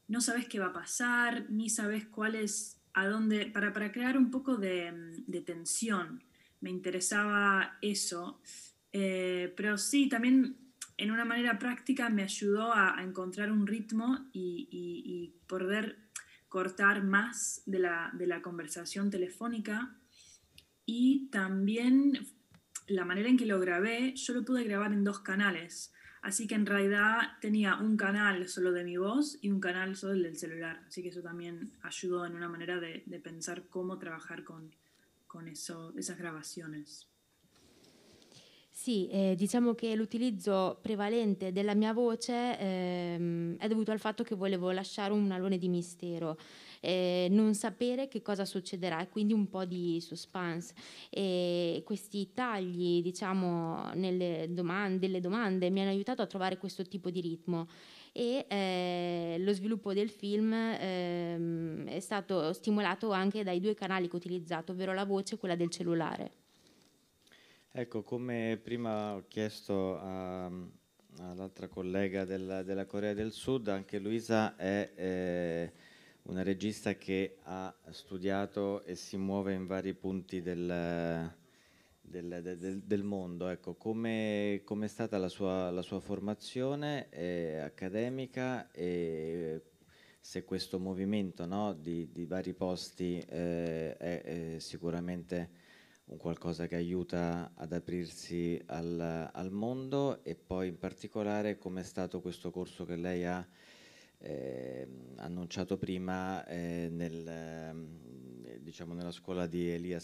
no sabes qué va a pasar, ni sabes cuál es a para, crear un poco de, tensión. Me interesaba eso. Eh, pero sí, también en una manera práctica me ayudó a, encontrar un ritmo y, poder cortar más de la, conversación telefónica. Y también la manera en que lo grabé, yo lo pude grabar en dos canales. Así que en realidad tenía un canal solo de mi voz y un canal solo del celular. Así que eso también ayudó en una manera de, pensar cómo trabajar con, con eso, esas grabaciones. Sí, digamos eh, diciamo el l'utilizzo prevalente de mia voce ehm, è dovuto al fatto que volevo dejar un alone de mistero. eh, non sapere che cosa succederà e quindi un po' di suspense. E questi tagli, diciamo, nelle domande, delle domande mi hanno aiutato a trovare questo tipo di ritmo e eh, lo sviluppo del film eh, è stato stimolato anche dai due canali che ho utilizzato, ovvero la voce e quella del cellulare. Ecco, come prima ho chiesto a, all'altra collega della, della, Corea del Sud, anche Luisa è eh, una regista che ha studiato e si muove in vari punti del, del, del, del mondo. Ecco, come, com è stata la sua, la sua formazione eh, accademica e se questo movimento no, di, di, vari posti eh, è, è, sicuramente un qualcosa che aiuta ad aprirsi al, al mondo e poi in particolare come è stato questo corso che lei ha eh, prima en eh, nel, ehm, diciamo nella scuola di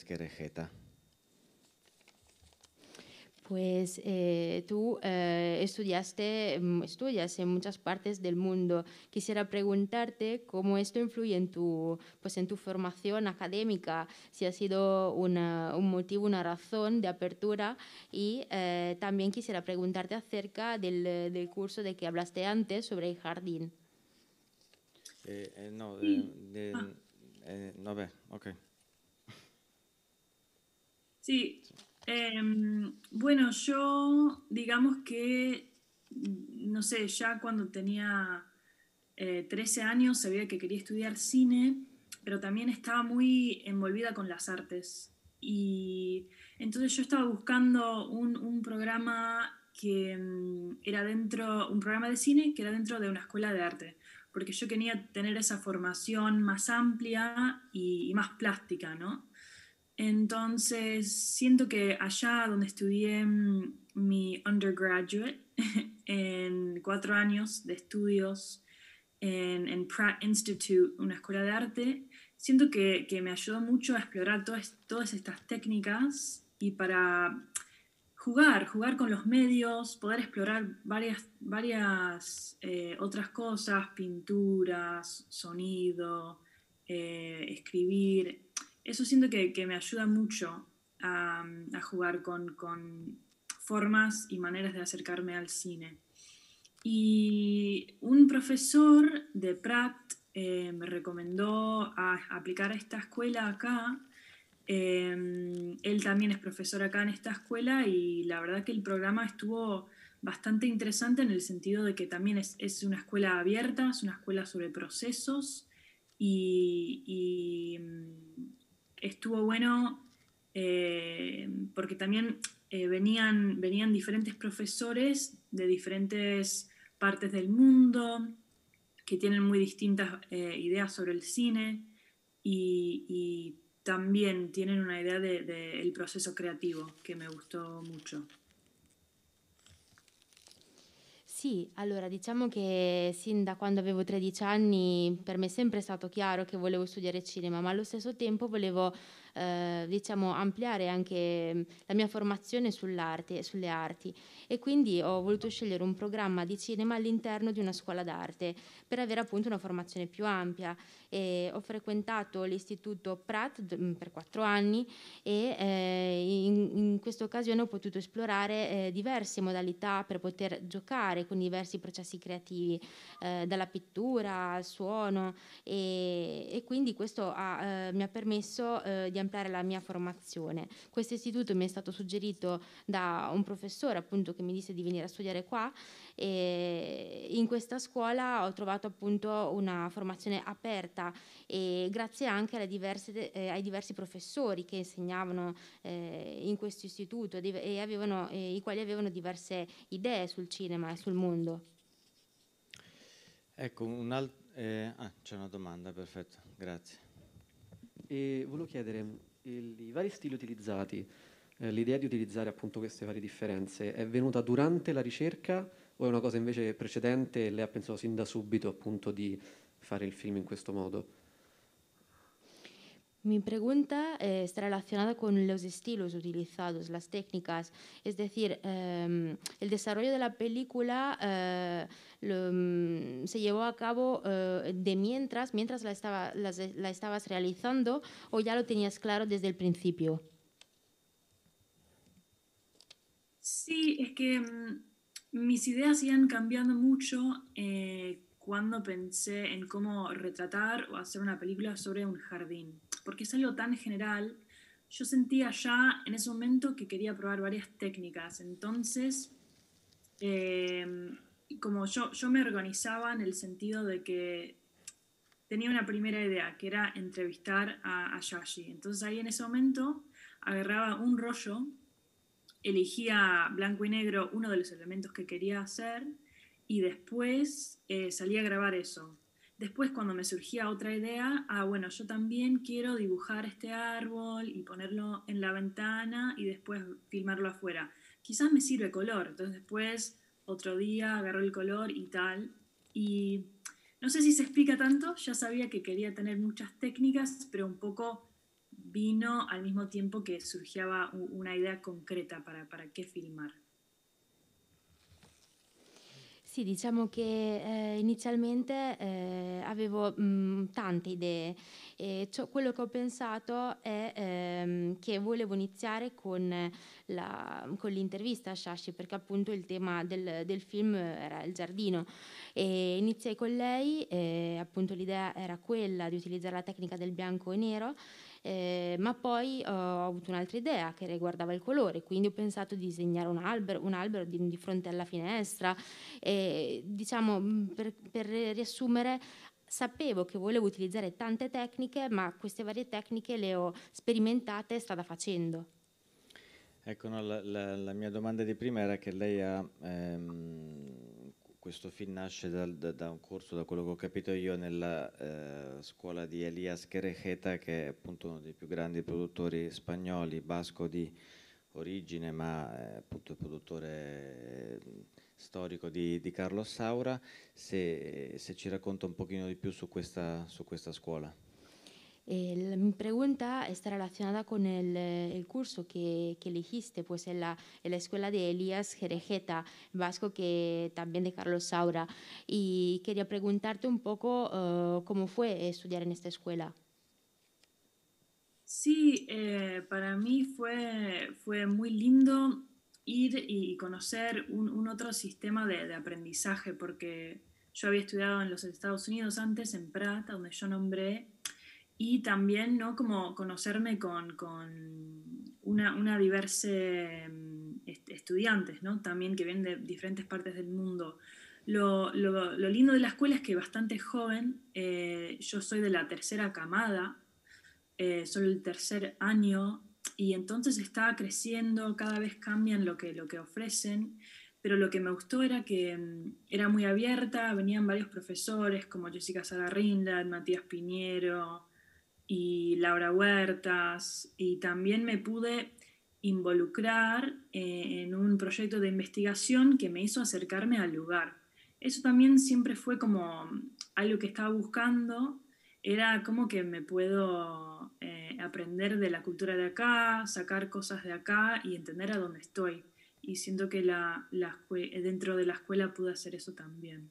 Pues eh, tú eh, estudiaste, mm, estudias en muchas partes del mundo. Quisiera preguntarte cómo esto influye en tu, pues, formación académica, si ha sido un motivo, una razón de apertura. Y también quisiera preguntarte acerca del curso de que hablaste antes sobre el jardín. Eh, eh, no, de, ah. eh, no ve, ok. Sí, em, bueno, yo digamos que, no sé, ya cuando tenía 13 años sabía que quería estudiar cine, pero también estaba muy envolvida con las artes. Y entonces yo estaba buscando un, un programa que em, era dentro, un programa de cine que era dentro de una escuela de arte porque yo quería tener esa formación más amplia y, más plástica, ¿no? Entonces, siento que allá donde estudié mm, mi undergraduate, <laughs> en cuatro años de estudios en, en, Pratt Institute, una escuela de arte, siento que, que me ayudó mucho a explorar todas, todas estas técnicas y para jugar, jugar con los medios, poder explorar varias, varias eh, otras cosas, pinturas, sonido, eh, escribir. Eso siento que, me ayuda mucho a, jugar con, formas y maneras de acercarme al cine. Y un profesor de Pratt eh, me recomendó aplicar a esta escuela acá Em, él también es profesor acá en esta escuela y la verdad que el programa estuvo bastante interesante en el sentido de que también es, una escuela abierta, es una escuela sobre procesos y, em, estuvo bueno eh, porque también eh, venían, venían diferentes profesores de diferentes partes del mundo que tienen muy distintas eh, ideas sobre el cine y, y también tienen una idea del de, proceso creativo que me gustó mucho. Sí, allora diciamo che sin da quando avevo 13 anni per me è sempre stato chiaro che volevo studiare cinema, ma allo stesso tempo volevo Eh, diciamo, ampliare anche mm, la mia formazione sull'arte, e sulle arti e quindi ho voluto scegliere un programma di cinema all'interno di una scuola d'arte per avere appunto una formazione più ampia. E ho frequentato l'istituto Pratt mm, per quattro anni e eh, in, in questa occasione ho potuto esplorare eh, diverse modalità per poter giocare con diversi processi creativi, eh, dalla pittura al suono e, e quindi questo ha, eh, mi ha permesso eh, di ampliare ampliare la mia formazione. Questo istituto mi è stato suggerito da un professore appunto che mi disse di venire a studiare qua e in questa scuola ho trovato appunto una formazione aperta e grazie anche diverse, eh, ai diversi professori che insegnavano eh, in questo istituto e avevano, eh, i quali avevano diverse idee sul cinema e sul mondo. Ecco, un alt- eh, ah, c'è una domanda, perfetto, grazie. E volevo chiedere, i vari stili utilizzati, eh, l'idea di utilizzare appunto queste varie differenze è venuta durante la ricerca o è una cosa invece precedente e lei ha pensato sin da subito appunto di fare il film in questo modo? Mi pregunta eh, está relacionada con los estilos utilizados, las técnicas, es decir, em, el desarrollo de la película eh, mm, se llevó a cabo eh, de mientras, mientras la, estabas realizando o ya lo tenías claro desde el principio. Sí, es que mm, mis ideas iban cambiando mucho cuando pensé en cómo retratar o hacer una película sobre un jardín porque es algo tan general, yo sentía ya en ese momento que quería probar varias técnicas. Entonces, em, como yo, yo me organizaba en el sentido de que tenía una primera idea, que era entrevistar a, Yashi. Entonces ahí en ese momento agarraba un rollo, elegía blanco y negro uno de los elementos que quería hacer y después eh, salía a grabar eso. Después, cuando me surgía otra idea, ah, bueno, yo también quiero dibujar este árbol y ponerlo en la ventana y después filmarlo afuera. Quizás me sirve color, entonces después otro día agarró el color y tal. Y no sé si se explica tanto, ya sabía que quería tener muchas técnicas, pero un poco vino al mismo tiempo que surgía una idea concreta para, para qué filmar. Sì, diciamo che eh, inizialmente eh, avevo mh, mm, tante idee e ciò, quello che ho pensato è ehm, che volevo iniziare con, la, con, l'intervista a Shashi perché appunto il tema del, del, film era il giardino e iniziai con lei e appunto l'idea era quella di utilizzare la tecnica del bianco e nero eh, ma poi eh, ho avuto un'altra idea che riguardava il colore, quindi ho pensato di disegnare un albero, un albero di, di, fronte alla finestra, e, diciamo mm, per, per riassumere sapevo che volevo utilizzare tante tecniche, ma queste varie tecniche le ho sperimentate strada facendo. Ecco, no, la, la, la, mia domanda di prima era che lei ha... Ehm questo film nasce dal, da, da, un corso, da quello che ho capito io, nella eh, scuola di Elias Querejeta, che è appunto uno dei più grandi produttori spagnoli, basco di origine, ma è eh, appunto il produttore eh, storico di, di Carlo Saura. Se, se, ci racconta un pochino di più su questa, su questa scuola. mi pregunta está relacionada con el, eh, curso que, elegiste, pues en la, escuela de Elías Jerejeta, vasco que también de Carlos Saura. Y quería preguntarte un poco eh, cómo fue estudiar en esta escuela. Sí, eh, para mí fue, muy lindo ir y conocer un, otro sistema de, de aprendizaje, porque yo había estudiado en los Estados Unidos antes, en Prata, donde yo nombré y también ¿no? como conocerme con, con una, una diversa mm, estudiantes, ¿no? también que vienen de diferentes partes del mundo. Lo, lo, lindo de la escuela es que bastante joven, eh, yo soy de la tercera camada, eh, solo el tercer año, y entonces está creciendo, cada vez cambian lo que, lo que ofrecen, pero lo que me gustó era que mm, era muy abierta, venían varios profesores como Jessica Sararinda, Matías Piñero, y Laura Huertas, y también me pude involucrar eh, en un proyecto de investigación que me hizo acercarme al lugar. Eso también siempre fue como algo que estaba buscando, era como que me puedo eh, aprender de la cultura de acá, sacar cosas de acá y entender a dónde estoy. Y siento que dentro de la escuela pude hacer eso también.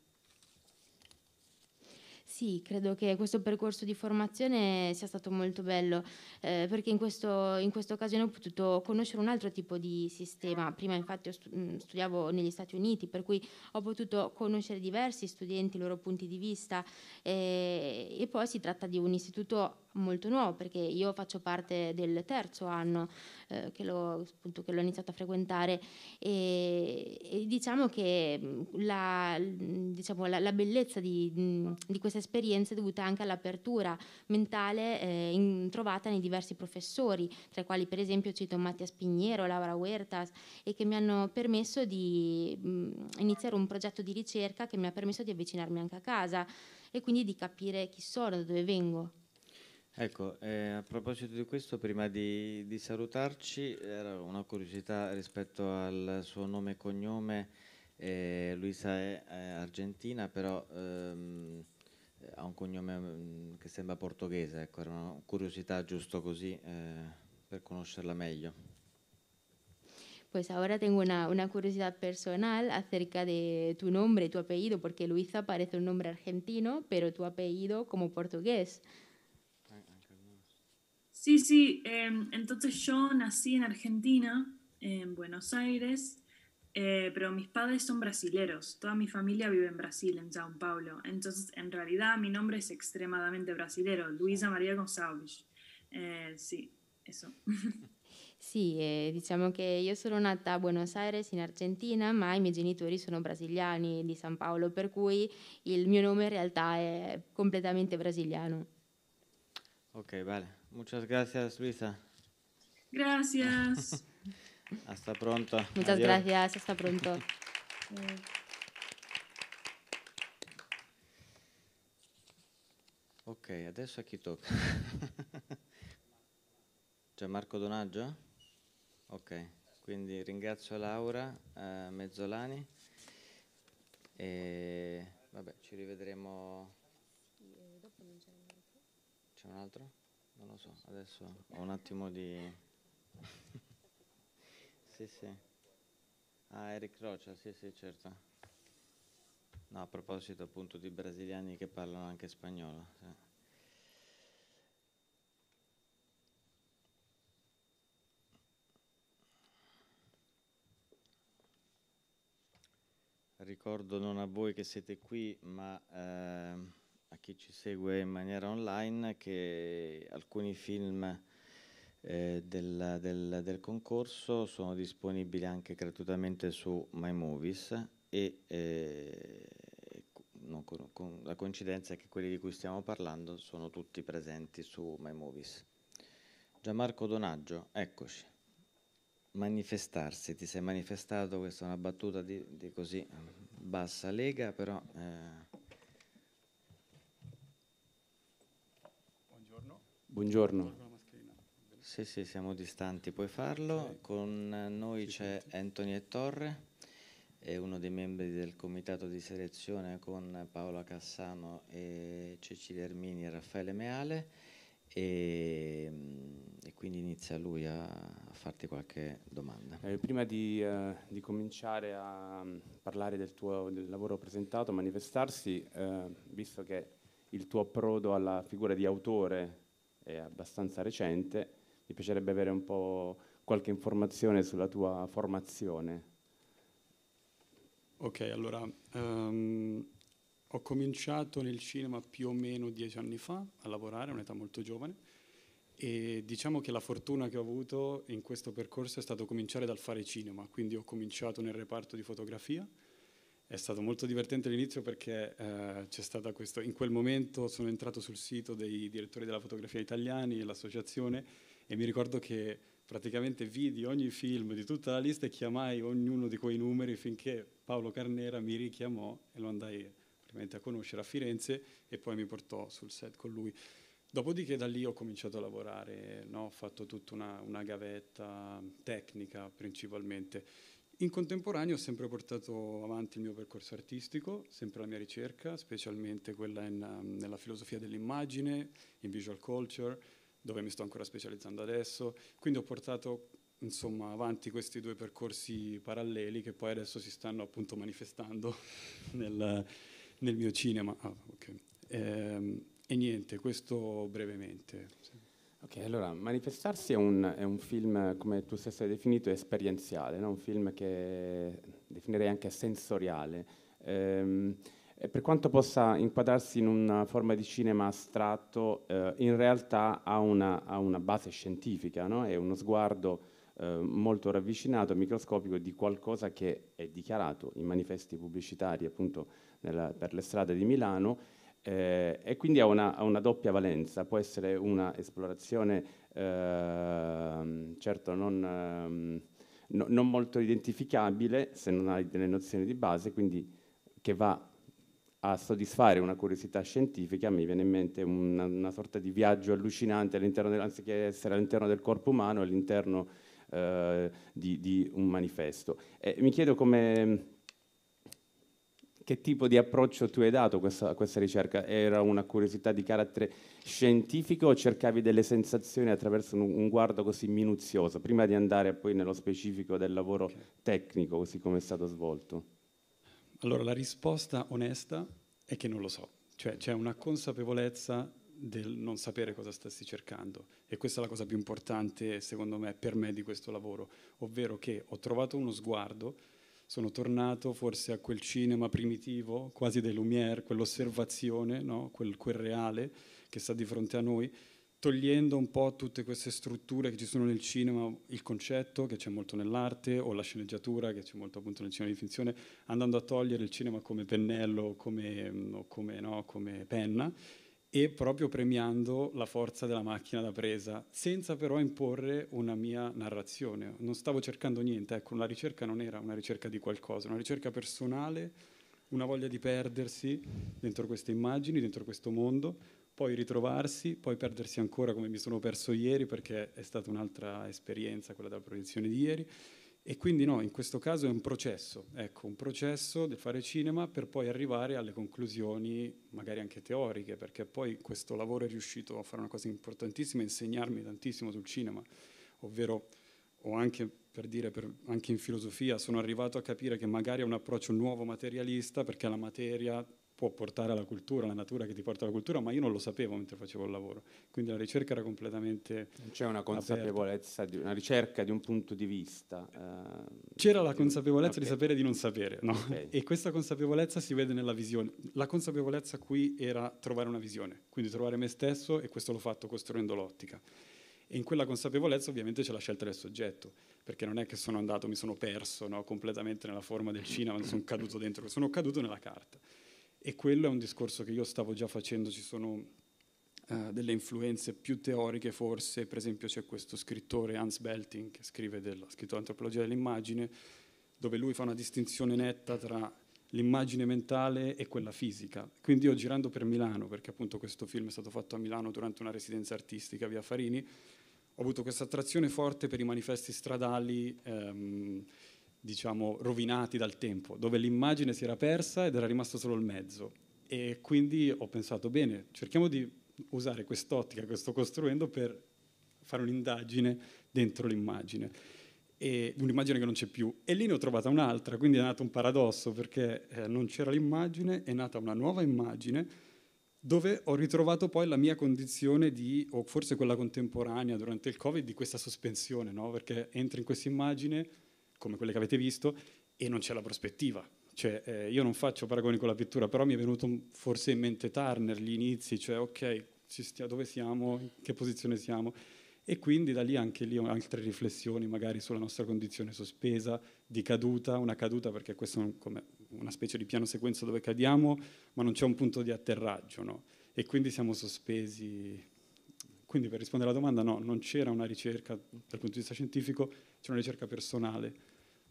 Sì, credo che questo percorso di formazione sia stato molto bello, eh, perché in, questo, in questa occasione ho potuto conoscere un altro tipo di sistema. Prima infatti mm, studiavo negli Stati Uniti, per cui ho potuto conoscere diversi studenti, i loro punti di vista eh, e poi si tratta di un istituto molto nuovo perché io faccio parte del terzo anno eh, che, l'ho, appunto, che, l'ho, iniziato a frequentare e, e diciamo che mm, la, mm, diciamo, la, la bellezza di, mm, di, questa esperienza è dovuta anche all'apertura mentale eh, in, trovata nei diversi professori, tra i quali per esempio cito Mattia Spignero, Laura Huertas e che mi hanno permesso di mh, iniziare un progetto di ricerca che mi ha permesso di avvicinarmi anche a casa e quindi di capire chi sono, da dove vengo. Ecco, eh, a proposito di questo, prima di, di, salutarci, era una curiosità rispetto al suo nome e cognome. Eh, Luisa è, è, argentina, però ehm, ha un cognome mm, che sembra portoghese. Ecco, era una curiosità giusto così eh, per conoscerla meglio. Pues ahora tengo una, una curiosidad personal acerca de tu nombre, tu apellido, porque Luisa parece un nombre argentino, pero tu apellido como portugués. Sí, sí, em, entonces yo nací en Argentina, en Buenos Aires, eh, pero mis padres son brasileros, toda mi familia vive en Brasil, en São Paulo, entonces en realidad mi nombre es extremadamente brasilero, Luisa María González. Eh, sí, eso. <laughs> Sí, digamos eh, diciamo yo io sono nata a Buenos Aires en Argentina, pero i miei genitori sono brasiliani di San por per cui il mio nome in realtà è completamente brasiliano. Ok, vale. Muchas gracias, Luisa. Gracias. <laughs> hasta pronto. Muchas Adiós. gracias, hasta pronto. <laughs> ok, adesso a chi tocca? <laughs> Gianmarco Donaggio? Ok, quindi ringrazio Laura eh, Mezzolani e vabbè, ci rivedremo. C'è un altro? Non lo so, adesso ho un attimo di... <laughs> sì, sì. Ah, Eric Rocha, sì, sì, certo. No, a proposito appunto di brasiliani che parlano anche spagnolo. Sì. Ricordo non a voi che siete qui, ma... Eh, a chi ci segue in maniera online che alcuni film eh, del, del, del, concorso sono disponibili anche gratuitamente su My Movies e eh, con, con la coincidenza è che quelli di cui stiamo parlando sono tutti presenti su My Movies. Gianmarco Donaggio, eccoci. Manifestarsi, ti sei manifestato, questa è una battuta di, di così bassa lega, però... Eh, Buongiorno. Sì, sì, siamo distanti, puoi farlo. Con noi c'è Anthony Ettore, è uno dei membri del comitato di selezione con Paola Cassano e Cecilia Ermini e Raffaele Meale e, e quindi inizia lui a, a farti qualche domanda. Eh, prima di, eh, di, cominciare a mm, parlare del tuo del lavoro presentato, manifestarsi, eh, visto che il tuo approdo alla figura di autore è abbastanza recente, mi piacerebbe avere un po' qualche informazione sulla tua formazione. Ok, allora um, ho cominciato nel cinema più o meno dieci anni fa a lavorare, a un'età molto giovane, e diciamo che la fortuna che ho avuto in questo percorso è stato cominciare dal fare cinema, quindi ho cominciato nel reparto di fotografia, è stato molto divertente all'inizio perché eh, c'è stata questo, in quel momento sono entrato sul sito dei direttori della fotografia italiani, l'associazione, e mi ricordo che praticamente vidi ogni film di tutta la lista e chiamai ognuno di quei numeri finché Paolo Carnera mi richiamò e lo andai a conoscere a Firenze e poi mi portò sul set con lui. Dopodiché da lì ho cominciato a lavorare, no? ho fatto tutta una, una gavetta tecnica principalmente in contemporanea ho sempre portato avanti il mio percorso artistico, sempre la mia ricerca, specialmente quella in, um, nella filosofia dell'immagine, in visual culture, dove mi sto ancora specializzando adesso. Quindi ho portato insomma, avanti questi due percorsi paralleli che poi adesso si stanno appunto manifestando <laughs> nel, nel mio cinema. Ah, okay. e, ehm, e niente, questo brevemente. Ok, allora Manifestarsi è un, è un, film, come tu stesso hai definito, esperienziale, no? un film che definirei anche sensoriale. Ehm, per quanto possa inquadrarsi in una forma di cinema astratto, eh, in realtà ha una, ha una base scientifica, no? è uno sguardo eh, molto ravvicinato, microscopico, di qualcosa che è dichiarato in manifesti pubblicitari appunto nella, per le strade di Milano eh, e quindi ha una, ha una, doppia valenza, può essere una esplorazione eh, certo non, ehm, no, non, molto identificabile se non hai delle nozioni di base, quindi che va a soddisfare una curiosità scientifica, mi viene in mente una, una sorta di viaggio allucinante all'interno del, anziché essere all'interno del corpo umano, all'interno eh, di, di, un manifesto. E mi chiedo come che tipo di approccio tu hai dato questa, a questa ricerca? Era una curiosità di carattere scientifico o cercavi delle sensazioni attraverso un, un guardo così minuzioso, prima di andare poi nello specifico del lavoro tecnico, così come è stato svolto? Allora, la risposta onesta è che non lo so, cioè c'è una consapevolezza del non sapere cosa stessi cercando e questa è la cosa più importante secondo me per me di questo lavoro, ovvero che ho trovato uno sguardo sono tornato forse a quel cinema primitivo, quasi dei Lumière, quell'osservazione, no? quel, quel reale che sta di fronte a noi, togliendo un po' tutte queste strutture che ci sono nel cinema, il concetto che c'è molto nell'arte o la sceneggiatura che c'è molto appunto nel cinema di finzione, andando a togliere il cinema come pennello come, mm, come, no, come penna e proprio premiando la forza della macchina da presa, senza però imporre una mia narrazione. Non stavo cercando niente, ecco, la ricerca non era una ricerca di qualcosa, una ricerca personale, una voglia di perdersi dentro queste immagini, dentro questo mondo, poi ritrovarsi, poi perdersi ancora come mi sono perso ieri perché è stata un'altra esperienza quella della proiezione di ieri e quindi no, in questo caso è un processo, ecco, un processo del fare cinema per poi arrivare alle conclusioni, magari anche teoriche, perché poi questo lavoro è riuscito a fare una cosa importantissima, insegnarmi tantissimo sul cinema, ovvero o anche per dire per, anche in filosofia sono arrivato a capire che magari è un approccio nuovo materialista perché la materia può portare alla cultura, alla natura che ti porta alla cultura, ma io non lo sapevo mentre facevo il lavoro. Quindi la ricerca era completamente. c'è una consapevolezza, di una ricerca di un punto di vista. Eh, C'era la consapevolezza di, di sapere e di non sapere, no? okay. e questa consapevolezza si vede nella visione. La consapevolezza qui era trovare una visione, quindi trovare me stesso, e questo l'ho fatto costruendo l'ottica. E in quella consapevolezza ovviamente c'è la scelta del soggetto, perché non è che sono andato, mi sono perso no? completamente nella forma del cinema, non sono caduto dentro, sono caduto nella carta e quello è un discorso che io stavo già facendo, ci sono uh, delle influenze più teoriche forse, per esempio c'è questo scrittore Hans Belting che scrive della, ha Antropologia dell'immagine, dove lui fa una distinzione netta tra l'immagine mentale e quella fisica. Quindi io girando per Milano, perché appunto questo film è stato fatto a Milano durante una residenza artistica via Farini, ho avuto questa attrazione forte per i manifesti stradali ehm, diciamo, rovinati dal tempo, dove l'immagine si era persa ed era rimasto solo il mezzo. E quindi ho pensato, bene, cerchiamo di usare quest'ottica che sto costruendo per fare un'indagine dentro l'immagine. E un'immagine che non c'è più. E lì ne ho trovata un'altra, quindi è nato un paradosso perché eh, non c'era l'immagine, è nata una nuova immagine dove ho ritrovato poi la mia condizione di, o forse quella contemporanea durante il Covid, di questa sospensione, no? perché entri in questa immagine, come quelle che avete visto, e non c'è la prospettiva. Cioè, eh, io non faccio paragoni con la pittura, però mi è venuto forse in mente Turner, gli inizi, cioè ok, stia, dove siamo, in che posizione siamo, e quindi da lì anche lì altre riflessioni magari sulla nostra condizione sospesa, di caduta, una caduta perché questo è come una specie di piano sequenza dove cadiamo, ma non c'è un punto di atterraggio, no? e quindi siamo sospesi quindi per rispondere alla domanda, no, non c'era una ricerca dal punto di vista scientifico, c'era una ricerca personale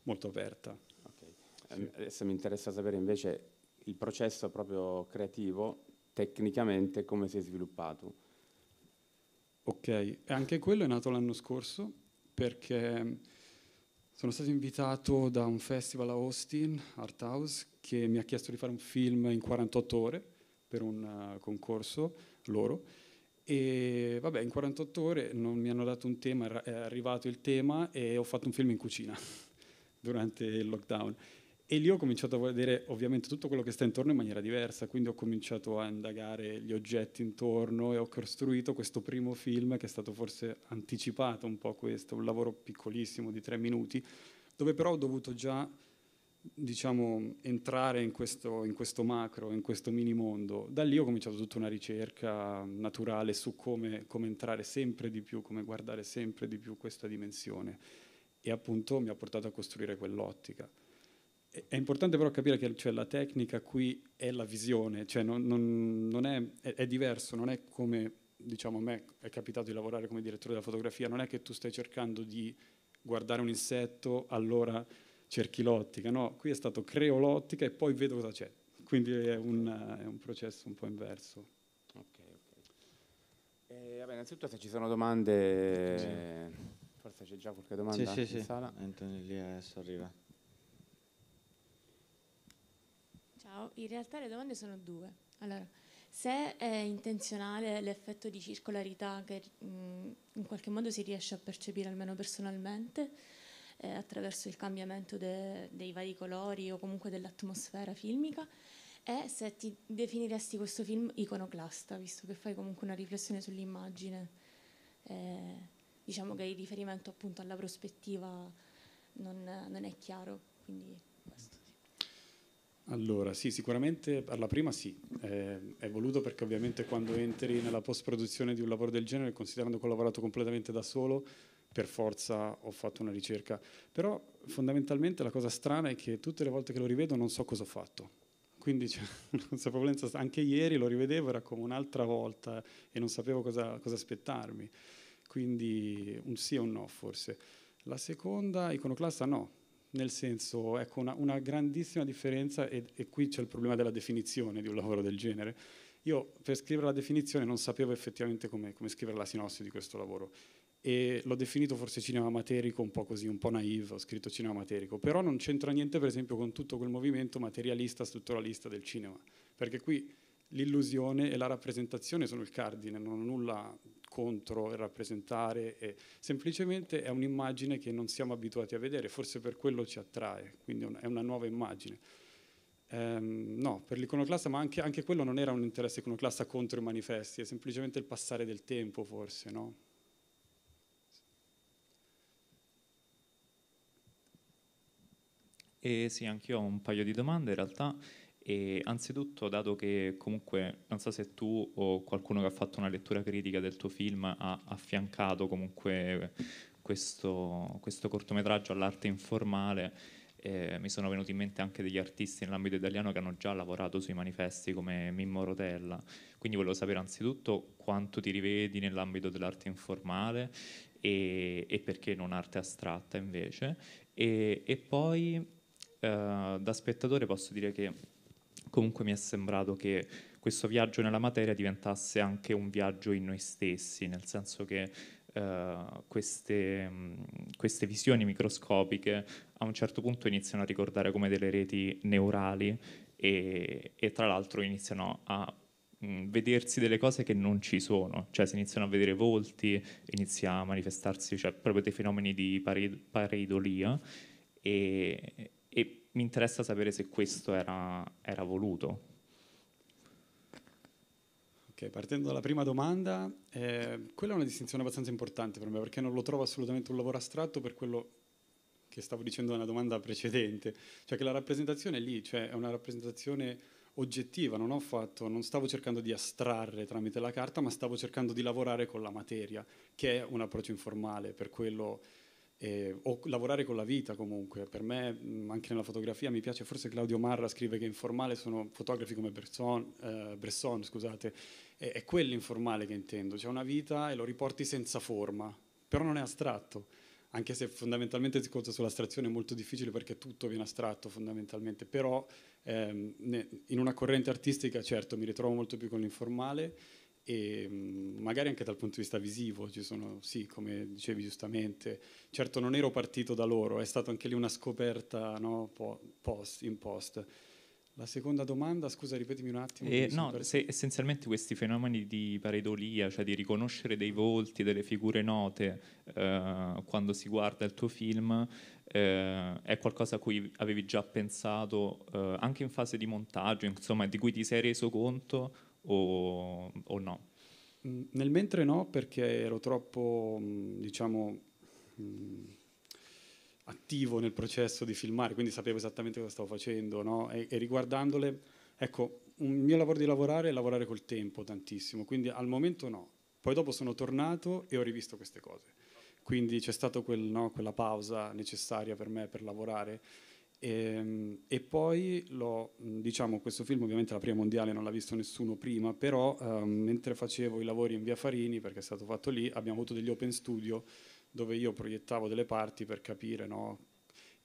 molto aperta. Okay. Sì. Ehm, adesso mi interessa sapere invece il processo proprio creativo, tecnicamente, come si è sviluppato. Ok, anche quello è nato l'anno scorso perché sono stato invitato da un festival a Austin, Art House, che mi ha chiesto di fare un film in 48 ore per un uh, concorso loro e vabbè, in 48 ore non mi hanno dato un tema, è arrivato il tema e ho fatto un film in cucina <laughs> durante il lockdown. E lì ho cominciato a vedere ovviamente tutto quello che sta intorno in maniera diversa, quindi ho cominciato a indagare gli oggetti intorno e ho costruito questo primo film che è stato forse anticipato un po' questo, un lavoro piccolissimo di tre minuti, dove però ho dovuto già diciamo, entrare in questo, in questo, macro, in questo mini mondo. Da lì ho cominciato tutta una ricerca naturale su come, come, entrare sempre di più, come guardare sempre di più questa dimensione e appunto mi ha portato a costruire quell'ottica. è importante però capire che cioè, la tecnica qui è la visione, cioè non, non, non è, è, è diverso, non è come diciamo a me è capitato di lavorare come direttore della fotografia, non è che tu stai cercando di guardare un insetto, allora cerchi l'ottica, no, qui è stato creo l'ottica e poi vedo cosa c'è, quindi è un, è un processo un po' inverso. Ok, ok. Eh, vabbè, innanzitutto se ci sono domande, sì. forse c'è già qualche domanda sì, sì, in sì. sala. Anthony lì adesso arriva. Ciao, in realtà le domande sono due. Allora, se è intenzionale l'effetto di circolarità che mh, in qualche modo si riesce a percepire almeno personalmente, eh, attraverso il cambiamento de, dei vari colori o comunque dell'atmosfera filmica e se ti definiresti questo film iconoclasta, visto che fai comunque una riflessione sull'immagine, eh, diciamo che il riferimento appunto alla prospettiva non, non è chiaro. Quindi questo. Allora, sì, sicuramente alla prima sì, eh, è voluto perché ovviamente quando entri nella post-produzione di un lavoro del genere, considerando che ho lavorato completamente da solo, per forza ho fatto una ricerca, però fondamentalmente la cosa strana è che tutte le volte che lo rivedo non so cosa ho fatto. Quindi c'è cioè, una <laughs> consapevolezza, anche ieri lo rivedevo, era come un'altra volta e non sapevo cosa, cosa aspettarmi. Quindi un sì e un no forse. La seconda, iconoclasta, no nel senso, ecco, una, una grandissima differenza, e, e, qui c'è il problema della definizione di un lavoro del genere. Io per scrivere la definizione non sapevo effettivamente come, come scrivere la sinossi di questo lavoro e l'ho definito forse cinema materico un po' così, un po' naive, ho scritto cinema materico, però non c'entra niente per esempio con tutto quel movimento materialista, strutturalista del cinema, perché qui l'illusione e la rappresentazione sono il cardine, non ho nulla contro il rappresentare, e semplicemente è un'immagine che non siamo abituati a vedere, forse per quello ci attrae, quindi è una nuova immagine. Ehm, no, per l'iconoclasta, ma anche, anche, quello non era un interesse iconoclasta contro i manifesti, è semplicemente il passare del tempo forse, no? Eh, sì, anch'io ho un paio di domande in realtà. E anzitutto, dato che comunque non so se tu o qualcuno che ha fatto una lettura critica del tuo film ha affiancato comunque questo, questo cortometraggio all'arte informale, eh, mi sono venuti in mente anche degli artisti nell'ambito italiano che hanno già lavorato sui manifesti come Mimmo Rotella. Quindi volevo sapere anzitutto quanto ti rivedi nell'ambito dell'arte informale e, e perché non arte astratta invece. E, e poi eh, da spettatore posso dire che comunque mi è sembrato che questo viaggio nella materia diventasse anche un viaggio in noi stessi, nel senso che Uh, queste, mh, mm, queste, visioni microscopiche a un certo punto iniziano a ricordare come delle reti neurali e, e tra l'altro iniziano a mm, vedersi delle cose che non ci sono, cioè si iniziano a vedere volti, inizia a manifestarsi cioè, proprio dei fenomeni di pare, pareidolia e, mi interessa sapere se questo era, era voluto. Ok, partendo dalla prima domanda, eh, quella è una distinzione abbastanza importante per me perché non lo trovo assolutamente un lavoro astratto per quello che stavo dicendo nella domanda precedente, cioè che la rappresentazione è lì, cioè è una rappresentazione oggettiva, non ho fatto, non stavo cercando di astrarre tramite la carta, ma stavo cercando di lavorare con la materia, che è un approccio informale, per quello eh, o lavorare con la vita comunque. Per me, mm, anche nella fotografia, mi piace, forse Claudio Marra scrive che informale sono fotografi come Bresson, eh, Bresson scusate, è, è quello informale che intendo, c'è una vita e lo riporti senza forma, però non è astratto, anche se fondamentalmente si conta sull'astrazione è molto difficile perché tutto viene astratto fondamentalmente, però ehm, ne, in una corrente artistica certo mi ritrovo molto più con l'informale e mm, magari anche dal punto di vista visivo ci sono, sì, come dicevi giustamente, certo non ero partito da loro, è stata anche lì una scoperta no, post, in post. La seconda domanda, scusa, ripetimi un attimo. Eh, no, per... se, essenzialmente questi fenomeni di pareidolia, cioè di riconoscere dei volti, delle figure note eh, quando si guarda il tuo film, eh, è qualcosa a cui avevi già pensato eh, anche in fase di montaggio, insomma, di cui ti sei reso conto o, o no? Mm, nel mentre no, perché ero troppo, mm, diciamo, mm, attivo nel processo di filmare, quindi sapevo esattamente cosa stavo facendo, no? e, e, riguardandole, ecco, il mio lavoro di lavorare è lavorare col tempo tantissimo, quindi al momento no. Poi dopo sono tornato e ho rivisto queste cose. Quindi c'è stata quel, no, quella pausa necessaria per me per lavorare e, ehm, e poi lo, diciamo, questo film ovviamente la prima mondiale non l'ha visto nessuno prima, però eh, mentre facevo i lavori in via Farini, perché è stato fatto lì, abbiamo avuto degli open studio dove io proiettavo delle parti per capire no,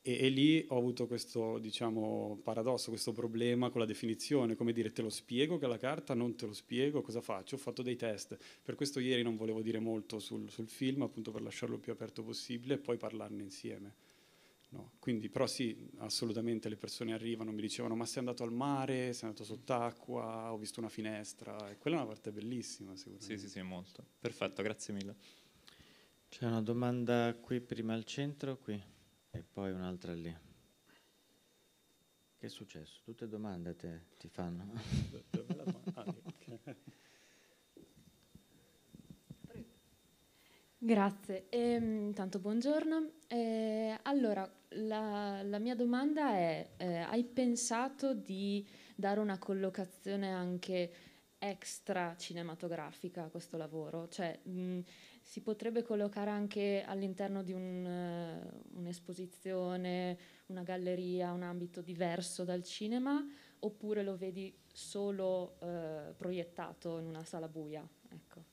e, e, lì ho avuto questo diciamo, paradosso, questo problema con la definizione, come dire te lo spiego che la carta, non te lo spiego, cosa faccio? Ho fatto dei test, per questo ieri non volevo dire molto sul, sul film, appunto per lasciarlo il più aperto possibile e poi parlarne insieme. No? Quindi, però sì, assolutamente le persone arrivano, mi dicevano ma sei andato al mare, sei andato sott'acqua, ho visto una finestra, e quella è una parte bellissima sicuramente. Sì, sì, sì, molto. Perfetto, grazie mille. C'è una domanda qui prima al centro, qui, e poi un'altra lì. Che è successo? Tutte domande te, ti fanno. <laughs> ah, okay. <laughs> Grazie, ehm, intanto buongiorno. Eh, allora, la, la, mia domanda è, eh, hai pensato di dare una collocazione anche extra cinematografica a questo lavoro? Cioè, mh, mm, si potrebbe collocare anche all'interno di un, uh, un'esposizione, una galleria, un ambito diverso dal cinema, oppure lo vedi solo uh, proiettato in una sala buia? Ecco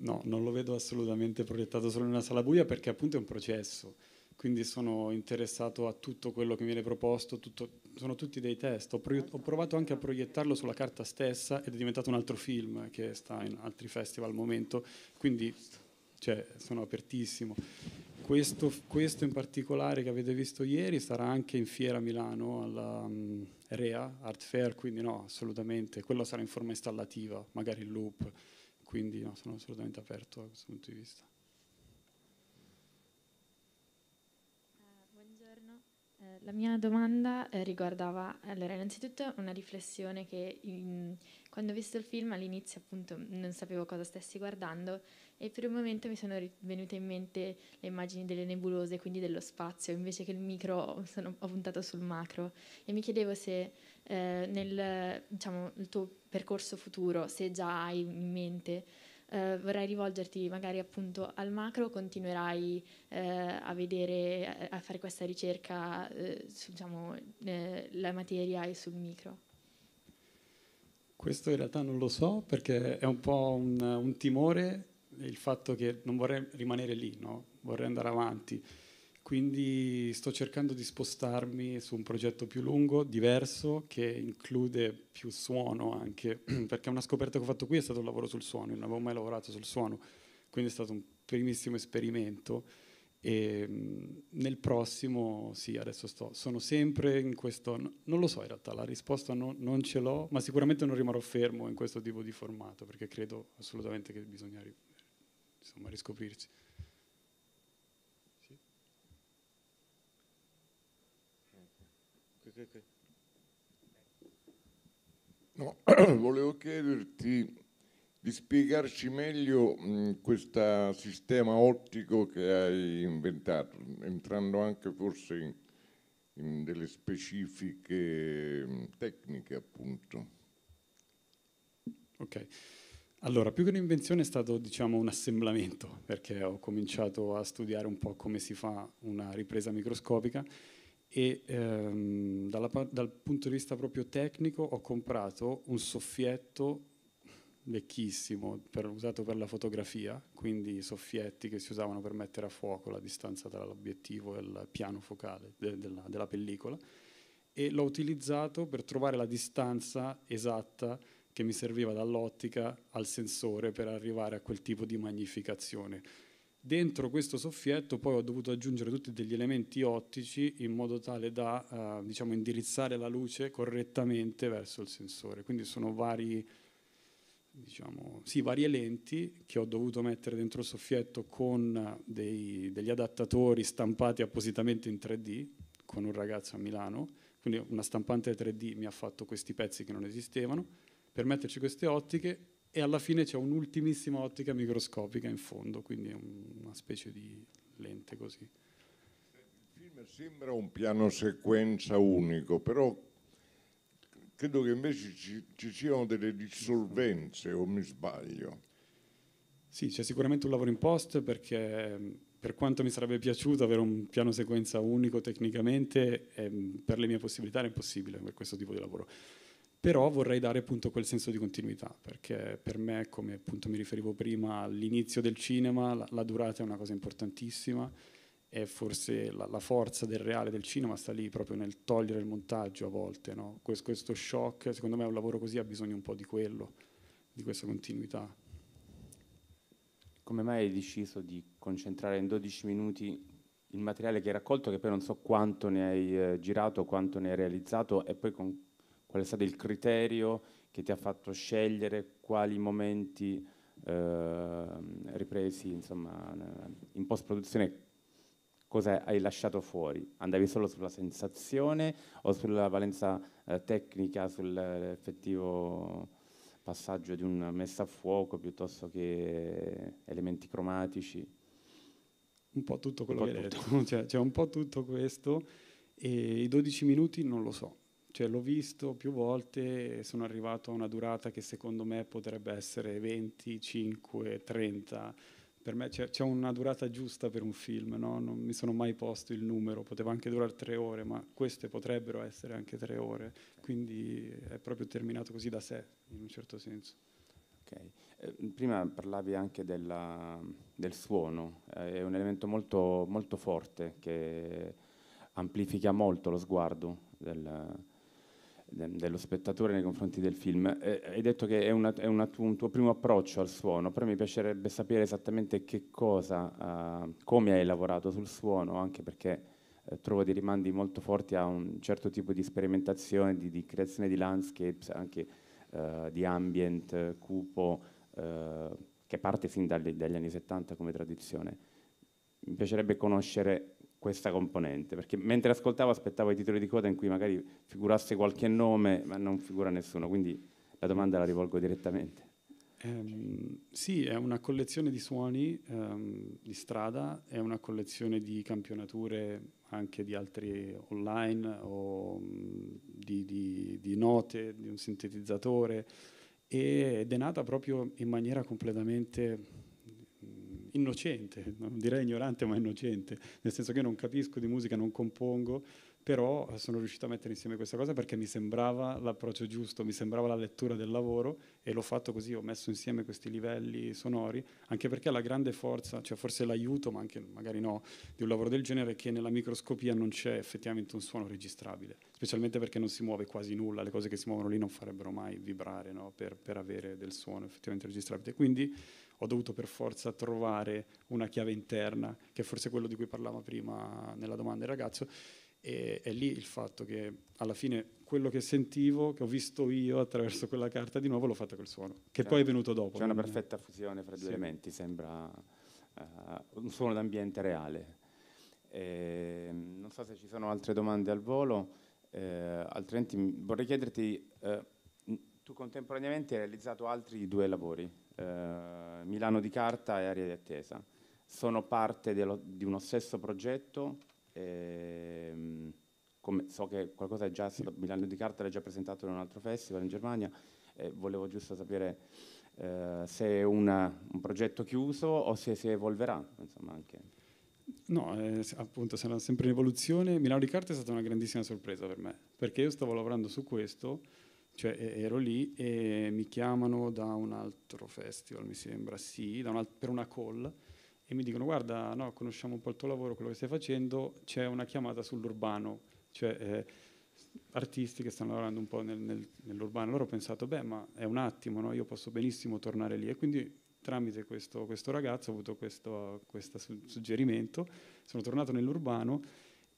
no, non lo vedo assolutamente proiettato solo in una sala buia perché appunto è un processo, quindi sono interessato a tutto quello che viene proposto, tutto, sono tutti dei test, ho, pro, ho, provato anche a proiettarlo sulla carta stessa ed è diventato un altro film che sta in altri festival al momento, quindi cioè, sono apertissimo. Questo, questo, in particolare che avete visto ieri sarà anche in fiera a Milano alla um, REA Art Fair, quindi no, assolutamente, quello sarà in forma installativa, magari in loop quindi no, sono assolutamente aperto da questo punto di vista. Eh, buongiorno, eh, la mia domanda eh, riguardava allora, innanzitutto una riflessione che in, quando ho visto il film all'inizio appunto non sapevo cosa stessi guardando e per un momento mi sono venute in mente le immagini delle nebulose, quindi dello spazio, invece che il micro sono, ho puntato sul macro e mi chiedevo se eh, nel diciamo, tuo percorso futuro, se già hai in mente, eh, vorrei rivolgerti magari appunto al macro, continuerai eh, a vedere, a, fare questa ricerca eh, sulla diciamo, eh, la materia e sul micro? Questo in realtà non lo so perché è un po' un, un timore il fatto che non vorrei rimanere lì, no? vorrei andare avanti. Quindi sto cercando di spostarmi su un progetto più lungo, diverso, che include più suono anche, <clears throat> perché una scoperta che ho fatto qui è stato un lavoro sul suono, non avevo mai lavorato sul suono, quindi è stato un primissimo esperimento e mm, nel prossimo sì, adesso sto, sono sempre in questo, non lo so in realtà, la risposta no, non ce l'ho, ma sicuramente non rimarrò fermo in questo tipo di formato, perché credo assolutamente che bisogna insomma, riscoprirsi. Okay, okay. No, <clears throat> volevo chiederti di spiegarci meglio questo sistema ottico che hai inventato, entrando anche forse in, in delle specifiche mh, tecniche appunto. Ok, allora più che un'invenzione è stato diciamo un assemblamento perché ho cominciato a studiare un po' come si fa una ripresa microscopica e ehm, dalla, dal punto di vista proprio tecnico ho comprato un soffietto vecchissimo per, usato per la fotografia, quindi soffietti che si usavano per mettere a fuoco la distanza tra l'obiettivo e il piano focale de, della, della pellicola e l'ho utilizzato per trovare la distanza esatta che mi serviva dall'ottica al sensore per arrivare a quel tipo di magnificazione Dentro questo soffietto poi ho dovuto aggiungere tutti degli elementi ottici in modo tale da eh, diciamo, indirizzare la luce correttamente verso il sensore. Quindi sono vari, diciamo, sì, varie lenti che ho dovuto mettere dentro il soffietto con dei, degli adattatori stampati appositamente in 3D con un ragazzo a Milano. Quindi una stampante 3D mi ha fatto questi pezzi che non esistevano. Per metterci queste ottiche e alla fine c'è un'ultimissima ottica microscopica in fondo, quindi è una specie di lente così. Il film sembra un piano sequenza unico, però credo che invece ci, ci siano delle dissolvenze o mi sbaglio. Sì, c'è sicuramente un lavoro in post perché ehm, per quanto mi sarebbe piaciuto avere un piano sequenza unico tecnicamente, ehm, per le mie possibilità era impossibile per questo tipo di lavoro però vorrei dare appunto quel senso di continuità, perché per me, come appunto mi riferivo prima, all'inizio del cinema la, la, durata è una cosa importantissima e forse la, la, forza del reale del cinema sta lì proprio nel togliere il montaggio a volte, no? questo, questo shock, secondo me un lavoro così ha bisogno un po' di quello, di questa continuità. Come mai hai deciso di concentrare in 12 minuti il materiale che hai raccolto, che poi non so quanto ne hai eh, girato, quanto ne hai realizzato e poi con qual è stato il criterio che ti ha fatto scegliere quali momenti eh, ripresi insomma, in post-produzione, cosa hai lasciato fuori? Andavi solo sulla sensazione o sulla valenza eh, tecnica, sull'effettivo passaggio di una messa a fuoco piuttosto che elementi cromatici? Un po' tutto quello po che hai detto, <laughs> cioè, c'è un po' tutto questo e i 12 minuti non lo so cioè, l'ho visto più volte e sono arrivato a una durata che secondo me potrebbe essere 25, 30. Per me c'è, c'è una durata giusta per un film, no? non mi sono mai posto il numero, poteva anche durare tre ore, ma queste potrebbero essere anche tre ore, quindi è proprio terminato così da sé, in un certo senso. Okay. Eh, prima parlavi anche della, del suono, eh, è un elemento molto, molto forte che amplifica molto lo sguardo del, dello spettatore nei confronti del film. Eh, hai detto che è, una, è una, un tuo primo approccio al suono, però mi piacerebbe sapere esattamente che cosa, eh, come hai lavorato sul suono, anche perché eh, trovo dei rimandi molto forti a un certo tipo di sperimentazione, di, di creazione di landscapes, anche eh, di ambient, cupo, eh, che parte sin dagli, dagli anni 70 come tradizione. Mi piacerebbe conoscere questa componente, perché mentre ascoltavo aspettavo i titoli di coda in cui magari figurasse qualche nome, ma non figura nessuno, quindi la domanda la rivolgo direttamente. Um, sì, è una collezione di suoni um, di strada, è una collezione di campionature anche di altri online o um, di, di, di, note, di un sintetizzatore ed è nata proprio in maniera completamente innocente, non direi ignorante ma innocente, nel senso che io non capisco di musica, non compongo, però sono riuscito a mettere insieme questa cosa perché mi sembrava l'approccio giusto, mi sembrava la lettura del lavoro e l'ho fatto così, ho messo insieme questi livelli sonori, anche perché la grande forza, cioè forse l'aiuto, ma anche magari no, di un lavoro del genere è che nella microscopia non c'è effettivamente un suono registrabile, specialmente perché non si muove quasi nulla, le cose che si muovono lì non farebbero mai vibrare no? per, per avere del suono effettivamente registrabile. Quindi ho dovuto per forza trovare una chiave interna, che è forse quello di cui parlava prima nella domanda del ragazzo, e è lì il fatto che alla fine quello che sentivo, che ho visto io attraverso quella carta di nuovo, l'ho fatto col suono, che cioè, poi è certo. venuto dopo. C'è una perfetta fusione fra due sì. elementi, sembra uh, un suono d'ambiente reale. Eh, non so se ci sono altre domande al volo, eh, altrimenti vorrei chiederti, eh, tu contemporaneamente hai realizzato altri due lavori eh, Milano di Carta e Aria di Attesa. Sono parte dello, di uno stesso progetto, ehm, come, so che qualcosa è già stato, Milano di Carta l'ha già presentato in un altro festival in Germania, eh, volevo giusto sapere eh, se è una, un progetto chiuso o se si evolverà. Insomma, no, eh, appunto sarà sempre in evoluzione. Milano di Carta è stata una grandissima sorpresa per me, perché io stavo lavorando su questo cioè ero lì e mi chiamano da un altro festival, mi sembra, sì, un alt- per una call e mi dicono guarda, no, conosciamo un po' il tuo lavoro, quello che stai facendo, c'è una chiamata sull'urbano, cioè eh, artisti che stanno lavorando un po' nel, nel, nell'urbano. Allora ho pensato, beh, ma è un attimo, no? io posso benissimo tornare lì e quindi tramite questo, questo ragazzo ho avuto questo, questo suggerimento, sono tornato nell'urbano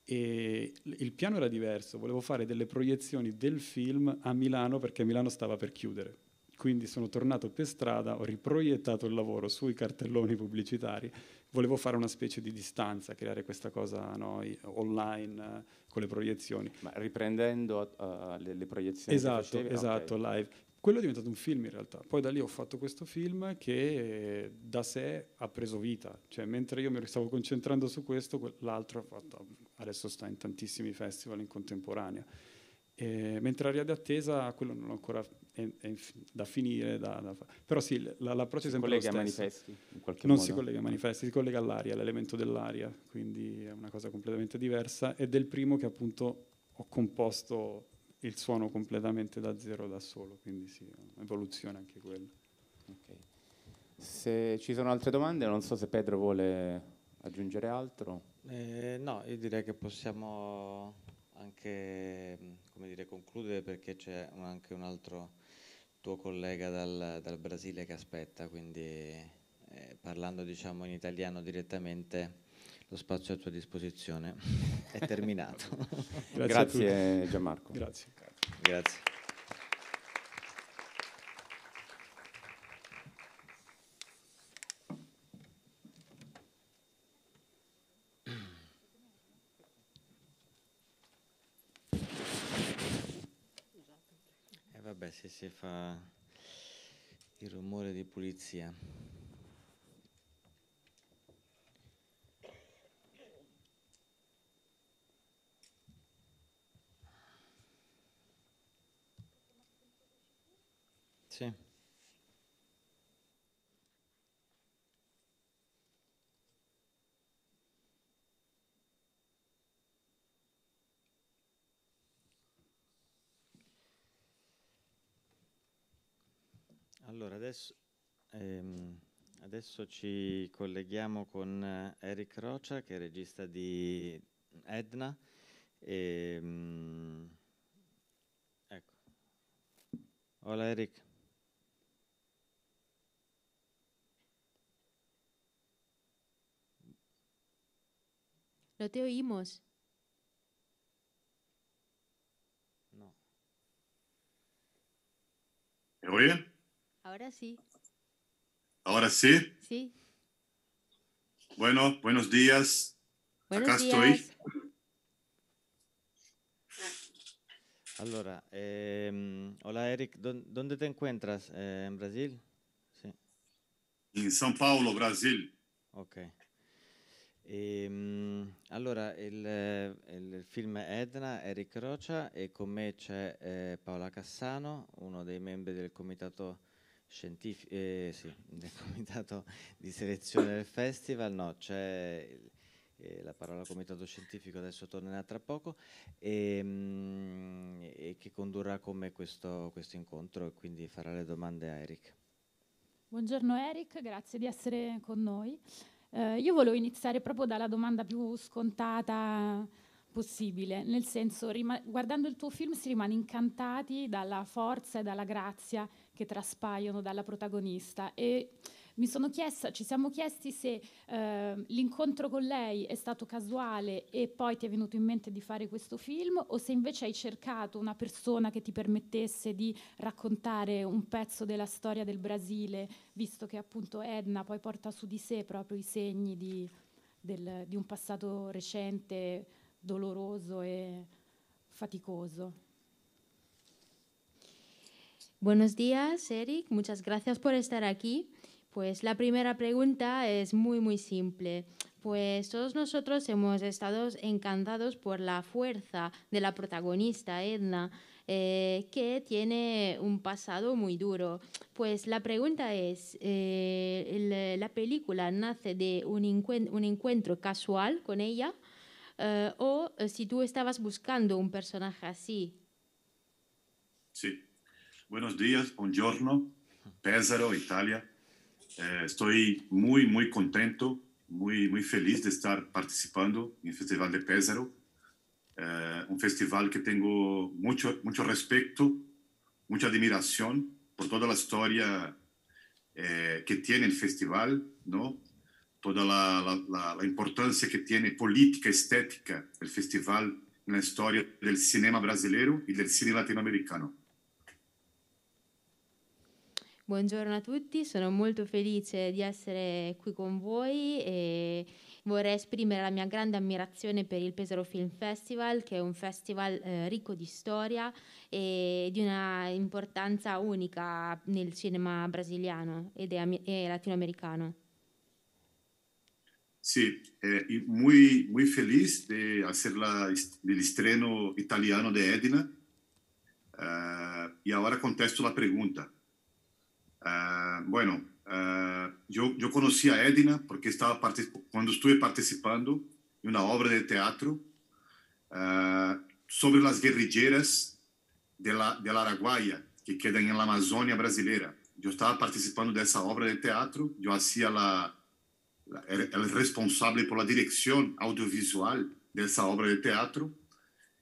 e il piano era diverso, volevo fare delle proiezioni del film a Milano perché Milano stava per chiudere. Quindi sono tornato per strada, ho riproiettato il lavoro sui cartelloni pubblicitari, volevo fare una specie di distanza, creare questa cosa no, online eh, con le proiezioni. Ma riprendendo uh, le, le, proiezioni esatto, facevi, Esatto, okay. live. Quello è diventato un film in realtà, poi da lì ho fatto questo film che eh, da sé ha preso vita, cioè mentre io mi stavo concentrando su questo, l'altro ha fatto adesso sta in tantissimi festival in contemporanea. E, mentre Aria d'attesa, quello non ancora è, è da finire, da, da fa- però sì, la, l'approccio si è sempre lo stesso. Manifesti, in non modo. Non si collega ai manifesti, si collega all'aria, all'elemento dell'aria, quindi è una cosa completamente diversa ed è il primo che appunto ho composto il suono completamente da zero da solo, quindi sì, un'evoluzione anche quella. Okay. Se ci sono altre domande, non so se Pedro vuole aggiungere altro. Eh, no, io direi che possiamo anche dire, concludere perché c'è anche un altro tuo collega dal, dal Brasile che aspetta, quindi eh, parlando diciamo, in italiano direttamente lo spazio a tua disposizione <laughs> è terminato. Grazie, Grazie Gianmarco. Grazie. Grazie. se fa il rumore di pulizia. Sì. Allora, adesso, ehm, adesso, ci colleghiamo con eh, Eric Rocha, che è regista di Edna. Ehm, ecco. Hola Eric. Lo te oímos. No. ¿Me oyen? Ahora sí. ¿Ahora sí? Sí. Bueno, buenos días. Acá estoy. Allora, em, hola Eric, ¿dónde te encuentras? Eh, ¿En Brasil? Sí. En São Paulo, Brasil. Ok. Em, allora, il, eh, film Edna, Eric Rocha e con me c'è eh, Paola Cassano, uno dei membri del comitato scientifico, eh, sì, <laughs> nel comitato di selezione del festival, no, c'è eh, la parola comitato scientifico, adesso tornerà tra poco, e, ehm, mh, e che condurrà con me questo, questo incontro e quindi farà le domande a Eric. Buongiorno Eric, grazie di essere con noi. Eh, io volevo iniziare proprio dalla domanda più scontata possibile, nel senso, guardando il tuo film si rimane incantati dalla forza e dalla grazia che traspaiono dalla protagonista e mi sono chiesta, ci siamo chiesti se eh, l'incontro con lei è stato casuale e poi ti è venuto in mente di fare questo film o se invece hai cercato una persona che ti permettesse di raccontare un pezzo della storia del Brasile, visto che appunto Edna poi porta su di sé proprio i segni di, del, di un passato recente, doloroso e faticoso. Buenos días, Eric. Muchas gracias por estar aquí. Pues la primera pregunta es muy, muy simple. Pues todos nosotros hemos estado encantados por la fuerza de la protagonista, Edna, eh, que tiene un pasado muy duro. Pues la pregunta es, eh, eh, ¿la película nace de un, encuentro, un encuentro casual con ella? ¿O si tú estabas buscando un personaje así? Sí, buenos días, giorno Pesaro, Italia. Eh, estoy muy, muy contento, muy, muy feliz de estar participando en el Festival de Pesaro, eh, un festival que tengo mucho, mucho respeto, mucha admiración por toda la historia eh, que tiene el festival, ¿no? toda la, la, importancia que tiene política, estética, el festival en la historia del cine brasileño y del cine latinoamericano. Buongiorno a tutti, sono molto felice di essere qui con voi e vorrei esprimere la mia grande ammirazione per il Pesaro Film Festival, che è un festival eh, ricco di storia e di una importanza unica nel cinema brasiliano ed è, è latinoamericano. Sì, eh, molto felice di essere hacer la, italiano de Edna. Uh, eh, y ahora contesto la domanda. Ah, bueno, ah, yo, conocí a Edna porque estaba cuando estuve participando en una obra de teatro ah, sobre las guerrilleras de la, de Araguaia, que quedan en la Amazonia brasileira. Yo estaba participando de esa obra de teatro, yo hacía la, el, responsable por la dirección audiovisual de esa obra de teatro,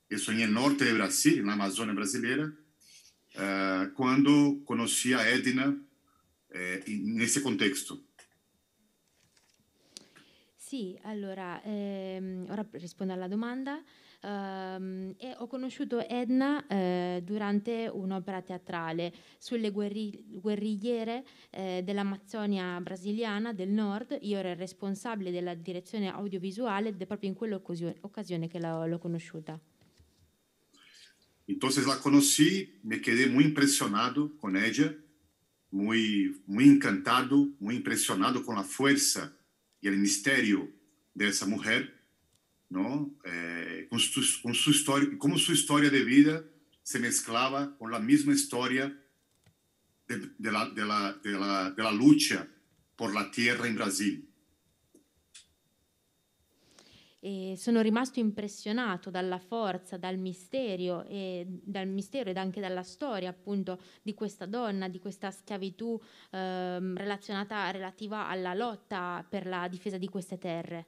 eso en el norte de Brasil, en la Amazonia brasileira, cuando conocí a Edna eh, in, ese contexto. Sì, allora, ehm, ora rispondo alla domanda. Um, ho conosciuto Edna eh, durante un'opera teatrale sulle guerri- guerrigliere eh, dell'Amazzonia brasiliana del nord. Io ero il responsabile della direzione audiovisuale ed è proprio in quell'occasione che l'ho, l'ho conosciuta. Entonces la conocí, mi quedé molto impressionato con ella. muy, muy encantado, muy impresionado con la fuerza y el misterio de esa mujer, ¿no? Eh, con, su, con su historia, cómo su historia de vida se mezclaba con la misma historia de, de, la, de, la, de, la, de la lucha por la tierra en Brasil. e sono rimasto impressionato dalla forza, dal mistero, e, dal mistero ed anche dalla storia appunto di questa donna, di questa schiavitù eh, relazionata, relativa alla lotta per la difesa di queste terre.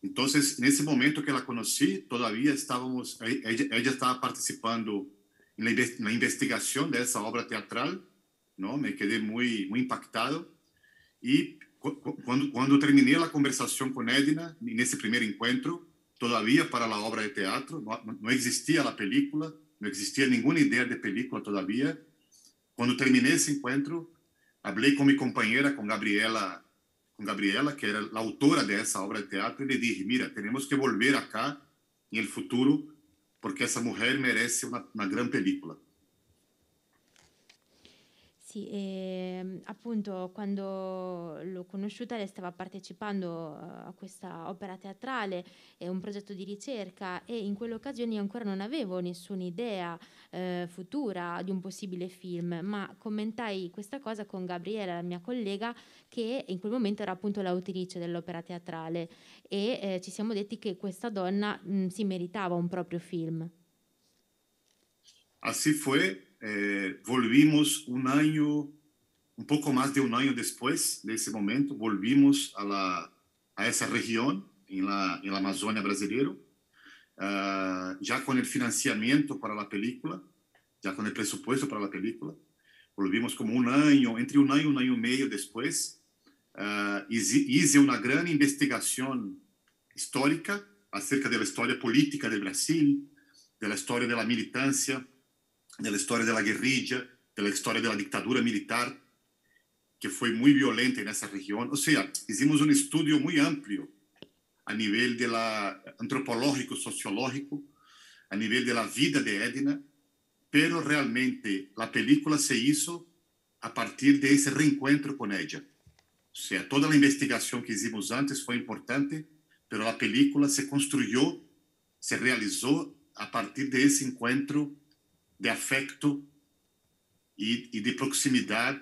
Entonces, nesse momento che la conosci, todavía estábamos, eh, ella stava partecipando en la investigación de esa obra teatral, ¿no? Me quedé muy, muy impactado y Quando terminei a conversação com con Edna nesse primeiro encontro, para a obra de teatro, não existia a película, não existia nenhuma ideia de película todavia. Quando terminei esse encontro, hablé com mi companheira com Gabriela, com Gabriela que era a autora dessa obra de teatro, e lhe dije, mira, temos que volver acá em el futuro porque essa mulher merece uma grande película. Sì, e, mm, appunto quando l'ho conosciuta lei stava partecipando eh, a questa opera teatrale, è un progetto di ricerca e in quell'occasione io ancora non avevo nessuna idea eh, futura di un possibile film, ma commentai questa cosa con Gabriella, la mia collega, che in quel momento era appunto l'autrice dell'opera teatrale e eh, ci siamo detti che questa donna mh, mm, si meritava un proprio film. Así fue Eh, volvimos un año, un poco más de un año después de ese momento, volvimos a, la, a esa región en la, en la Amazonia brasileña, eh, ya con el financiamiento para la película, ya con el presupuesto para la película. Volvimos como un año, entre un año y un año y medio después. Eh, hice una gran investigación histórica acerca de la historia política de Brasil, de la historia de la militancia de história da guerrilha, da história da ditadura militar, que foi muito violenta nessa região. Ou seja, fizemos um estudo muito amplo a nível dela antropológico, sociológico, a nível da vida de Edna, pero realmente a película se hizo a partir de reencontro com Edna. Ou seja, toda a investigação que fizemos antes foi importante, pero a película se construiu, se realizou a partir de encontro encontro de afecto y, y de proximidad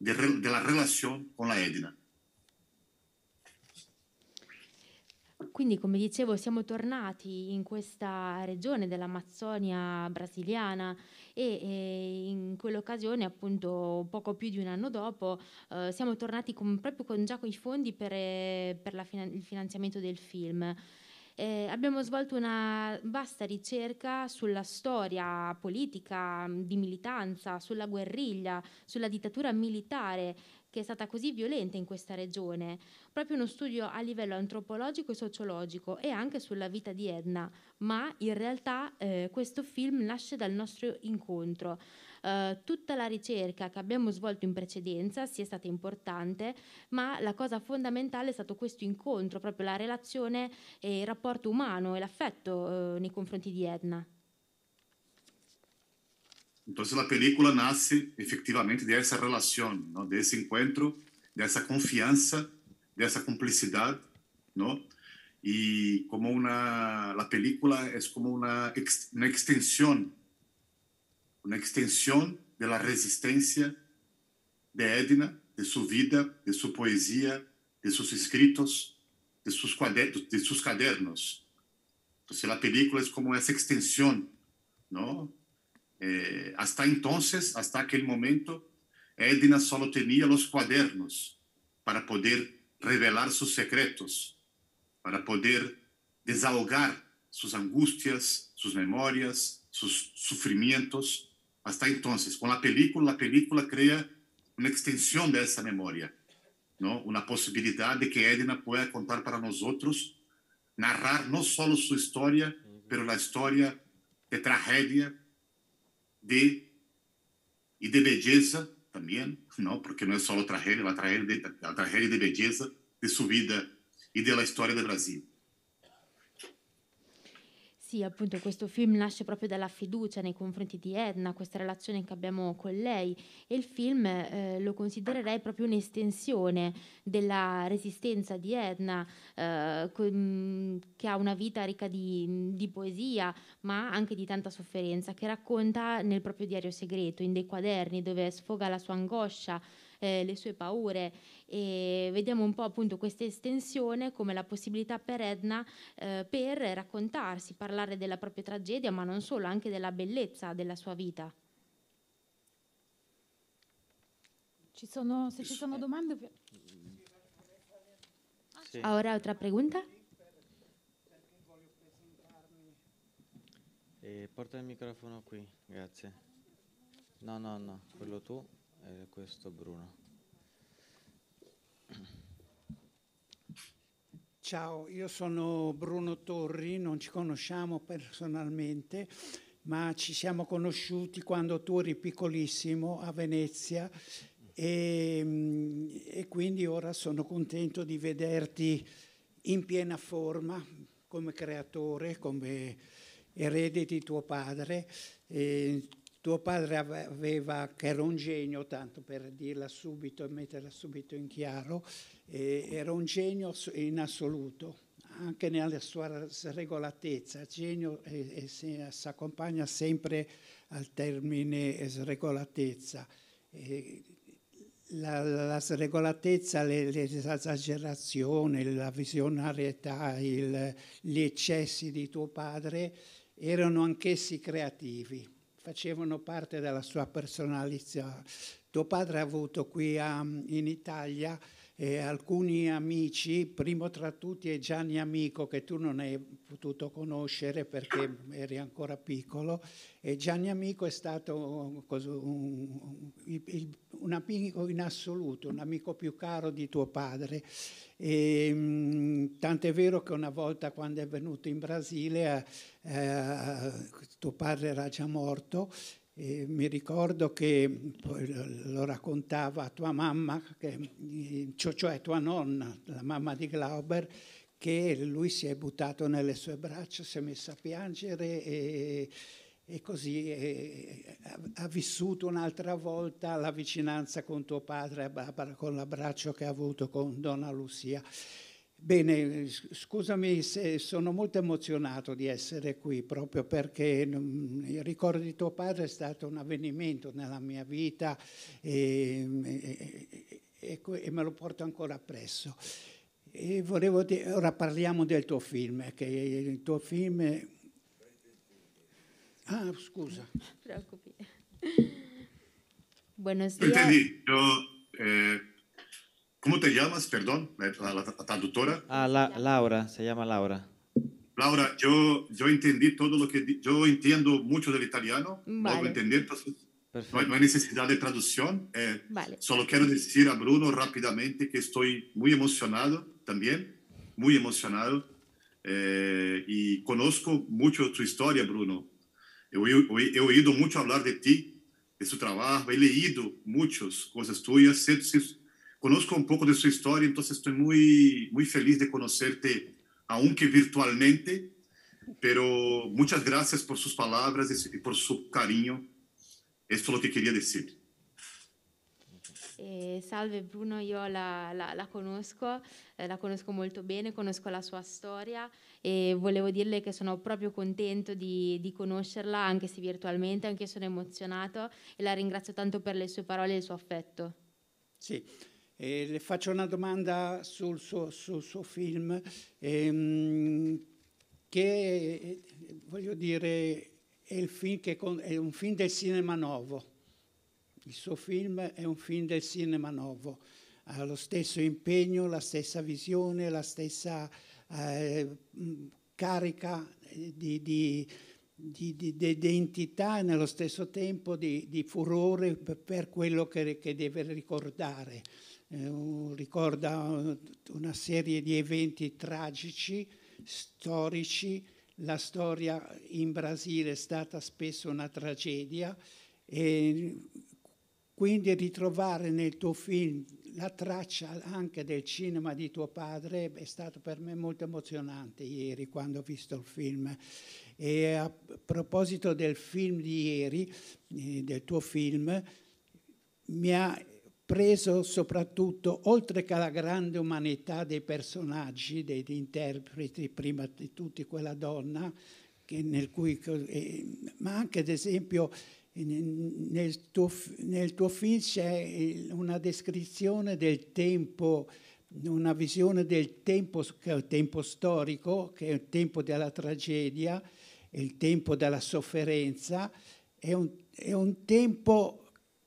de, de, la relación con la Edna. Quindi, come dicevo, siamo tornati in questa regione dell'Amazzonia brasiliana e, e in quell'occasione, appunto, poco più di un anno dopo, eh, siamo tornati con, proprio con già con i fondi per, eh, per finan- il finanziamento del film. Eh, abbiamo svolto una vasta ricerca sulla storia politica mm, di militanza, sulla guerriglia, sulla dittatura militare che è stata così violenta in questa regione, proprio uno studio a livello antropologico e sociologico e anche sulla vita di Edna, ma in realtà eh, questo film nasce dal nostro incontro. Eh, tutta la ricerca che abbiamo svolto in precedenza sia stata importante, ma la cosa fondamentale è stato questo incontro, proprio la relazione e il rapporto umano e l'affetto eh, nei confronti di Edna. Entonces la película nace efectivamente de esa relación, ¿no? de ese encuentro, de esa confianza, de esa complicidad, ¿no? Y como una, la película es como una, ex, una extensión uma extensão de la de Edna, de sua vida, de sua poesia, de seus escritos, de seus cuadernos, de sus cadernos. Entonces a película é como essa extensão, não? Eh, hasta então, até aquele momento, Edna só tinha os cadernos para poder revelar seus secretos, para poder desahogar suas angustias, suas memórias, seus sofrimentos. Hasta tá entonces, assim, con la película, la película crea una extensión de esa memoria, ¿no? una posibilidad de que Edna pueda contar para nosotros, narrar no solo su historia, pero la historia de tragedia de, y de belleza también, ¿no? porque no es é solo tragedia, la tragedia de, la tragedia de belleza de su vida y de la historia de Brasil. Sì, appunto questo film nasce proprio dalla fiducia nei confronti di Edna, questa relazione che abbiamo con lei e il film eh, lo considererei proprio un'estensione della resistenza di Edna eh, che ha una vita ricca di, di, poesia ma anche di tanta sofferenza che racconta nel proprio diario segreto, in dei quaderni dove sfoga la sua angoscia eh, le sue paure e vediamo un po' appunto questa estensione come la possibilità per Edna eh, per raccontarsi, parlare della propria tragedia, ma non solo, anche della bellezza della sua vita. Ci sono, se ci sono eh. domande... Sì. Ora altra pregunta. Eh, porta il microfono qui, grazie. No, no, no, quello tu è eh, questo Bruno. Ciao, io sono Bruno Torri, non ci conosciamo personalmente, ma ci siamo conosciuti quando tu eri piccolissimo a Venezia e, mm, e quindi ora sono contento di vederti in piena forma come creatore, come erede di tuo padre, eh, tuo padre aveva, che era un genio, tanto per dirla subito e metterla subito in chiaro, eh, era un genio in assoluto, anche nella sua sregolatezza. Genio eh, si, si accompagna sempre al termine sregolatezza. Eh, la, la, sregolatezza, l'esagerazione, la visionarietà, il, gli eccessi di tuo padre erano anch'essi creativi facevano parte della sua personalità. Tuo padre ha avuto qui a, ehm, in Italia e alcuni amici, primo tra tutti è Gianni Amico, che tu non hai potuto conoscere perché eri ancora piccolo, e Gianni Amico è stato un, un amico in assoluto, un amico più caro di tuo padre. E, tant'è vero che una volta quando è venuto in Brasile, eh, eh tuo padre era già morto, e mi ricordo che lo raccontava tua mamma, che, cioè, cioè tua nonna, la mamma di Glauber, che lui si è buttato nelle sue braccia, si è messo a piangere e, e così e, ha, ha, vissuto un'altra volta la vicinanza con tuo padre, con l'abbraccio che ha avuto con Donna Lucia. Bene, scusami se sono molto emozionato di essere qui proprio perché mm, il ricordo di tuo padre è stato un avvenimento nella mia vita e, e, e me lo porto ancora appresso. E volevo dire, ora parliamo del tuo film, che il tuo film... È... Ah, scusa. <laughs> Buenos días. eh, ¿Cómo te llamas? Perdón, la, traductora. Ah, la, Laura, se llama Laura. Laura, yo, yo entendí todo lo que... Yo entiendo mucho del italiano, vale. no hay, no necesidad de traducción. Eh, solo quiero decir a Bruno rápidamente que estoy muy emocionado también, muy emocionado. Eh, y conozco mucho tu historia, Bruno. he oído mucho hablar de ti, de su trabajo, he leído muchas cosas tuyas, conosco un poco de sua historia, entonces estoy muy, muy feliz de conocerte, aunque virtualmente, pero muchas gracias por sus palabras y por su cariño. Esto es lo que quería decir. Eh, salve Bruno, io la, la, la conosco, eh, la conosco molto bene, conosco la sua storia e eh, volevo dirle che sono proprio contento di, di conoscerla, anche se virtualmente, anche io sono emozionato e la ringrazio tanto per le sue parole e il suo affetto. Sì, eh, le faccio una domanda sul suo, sul suo film ehm, che, voglio dire, è, che con, è un film del cinema nuovo. Il suo film è un film del cinema nuovo. Ha lo stesso impegno, la stessa visione, la stessa eh, mm, carica eh, di, di di, di, di, identità e nello stesso tempo di, di furore per, per quello che, che deve ricordare. Eh, ricorda eh, una serie di eventi tragici, storici. La storia in Brasile è stata spesso una tragedia e quindi ritrovare nel tuo film la traccia anche del cinema di tuo padre è stato per me molto emozionante ieri quando ho visto il film. E a proposito del film di ieri, eh, del tuo film, mi ha preso soprattutto, oltre che alla grande umanità dei personaggi, degli interpreti, prima di tutti quella donna, cui, eh, ma anche ad esempio eh, nel tuo, nel tuo film c'è eh, una descrizione del tempo, una visione del tempo, che è il tempo storico, che è il tempo della tragedia, il tempo della sofferenza, è un, è un tempo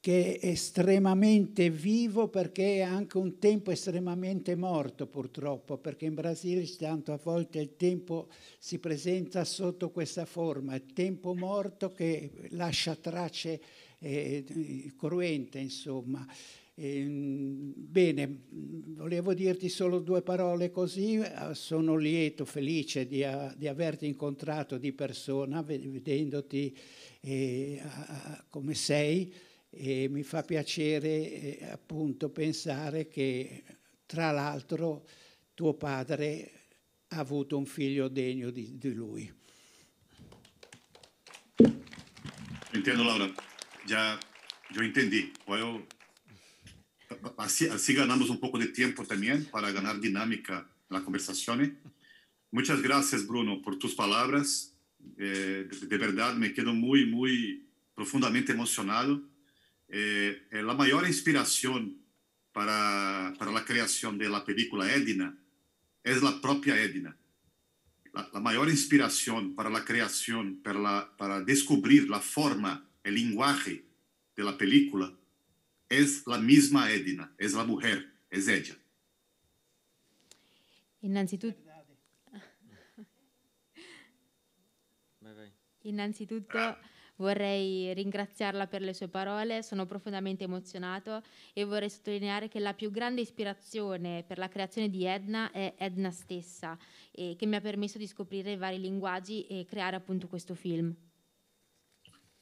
che è estremamente vivo perché è anche un tempo estremamente morto purtroppo, perché in Brasile tanto a volte il tempo si presenta sotto questa forma, il tempo morto che lascia tracce eh, cruente, insomma. Ehm, bene, volevo dirti solo due parole così, eh, sono lieto, felice di, di averti incontrato di persona, vedendoti eh, come sei e mi fa piacere eh, appunto pensare che tra l'altro tuo padre ha avuto un figlio degno di, di lui. Entendo, Laura. già yo entendí. Yo, así, así ganamos un poco di tempo también para ganar dinámica en la conversación. Muchas gracias, Bruno, por tus palabras. Eh, de, de verdad, me quedo muy, muy profundamente emocionado. Eh, la mayor inspiración para, la creación de la película Edna es la propia Edna. La, mayor inspiración para la creación, para, para descubrir la forma, el lenguaje de la película, es la misma Edna, es la mujer, es ella. Y Vorrei ringraziarla per le sue parole, sono profondamente emozionato e vorrei sottolineare che la più grande ispirazione per la creazione di Edna è Edna stessa, eh, che mi ha permesso di scoprire vari linguaggi e creare appunto questo film.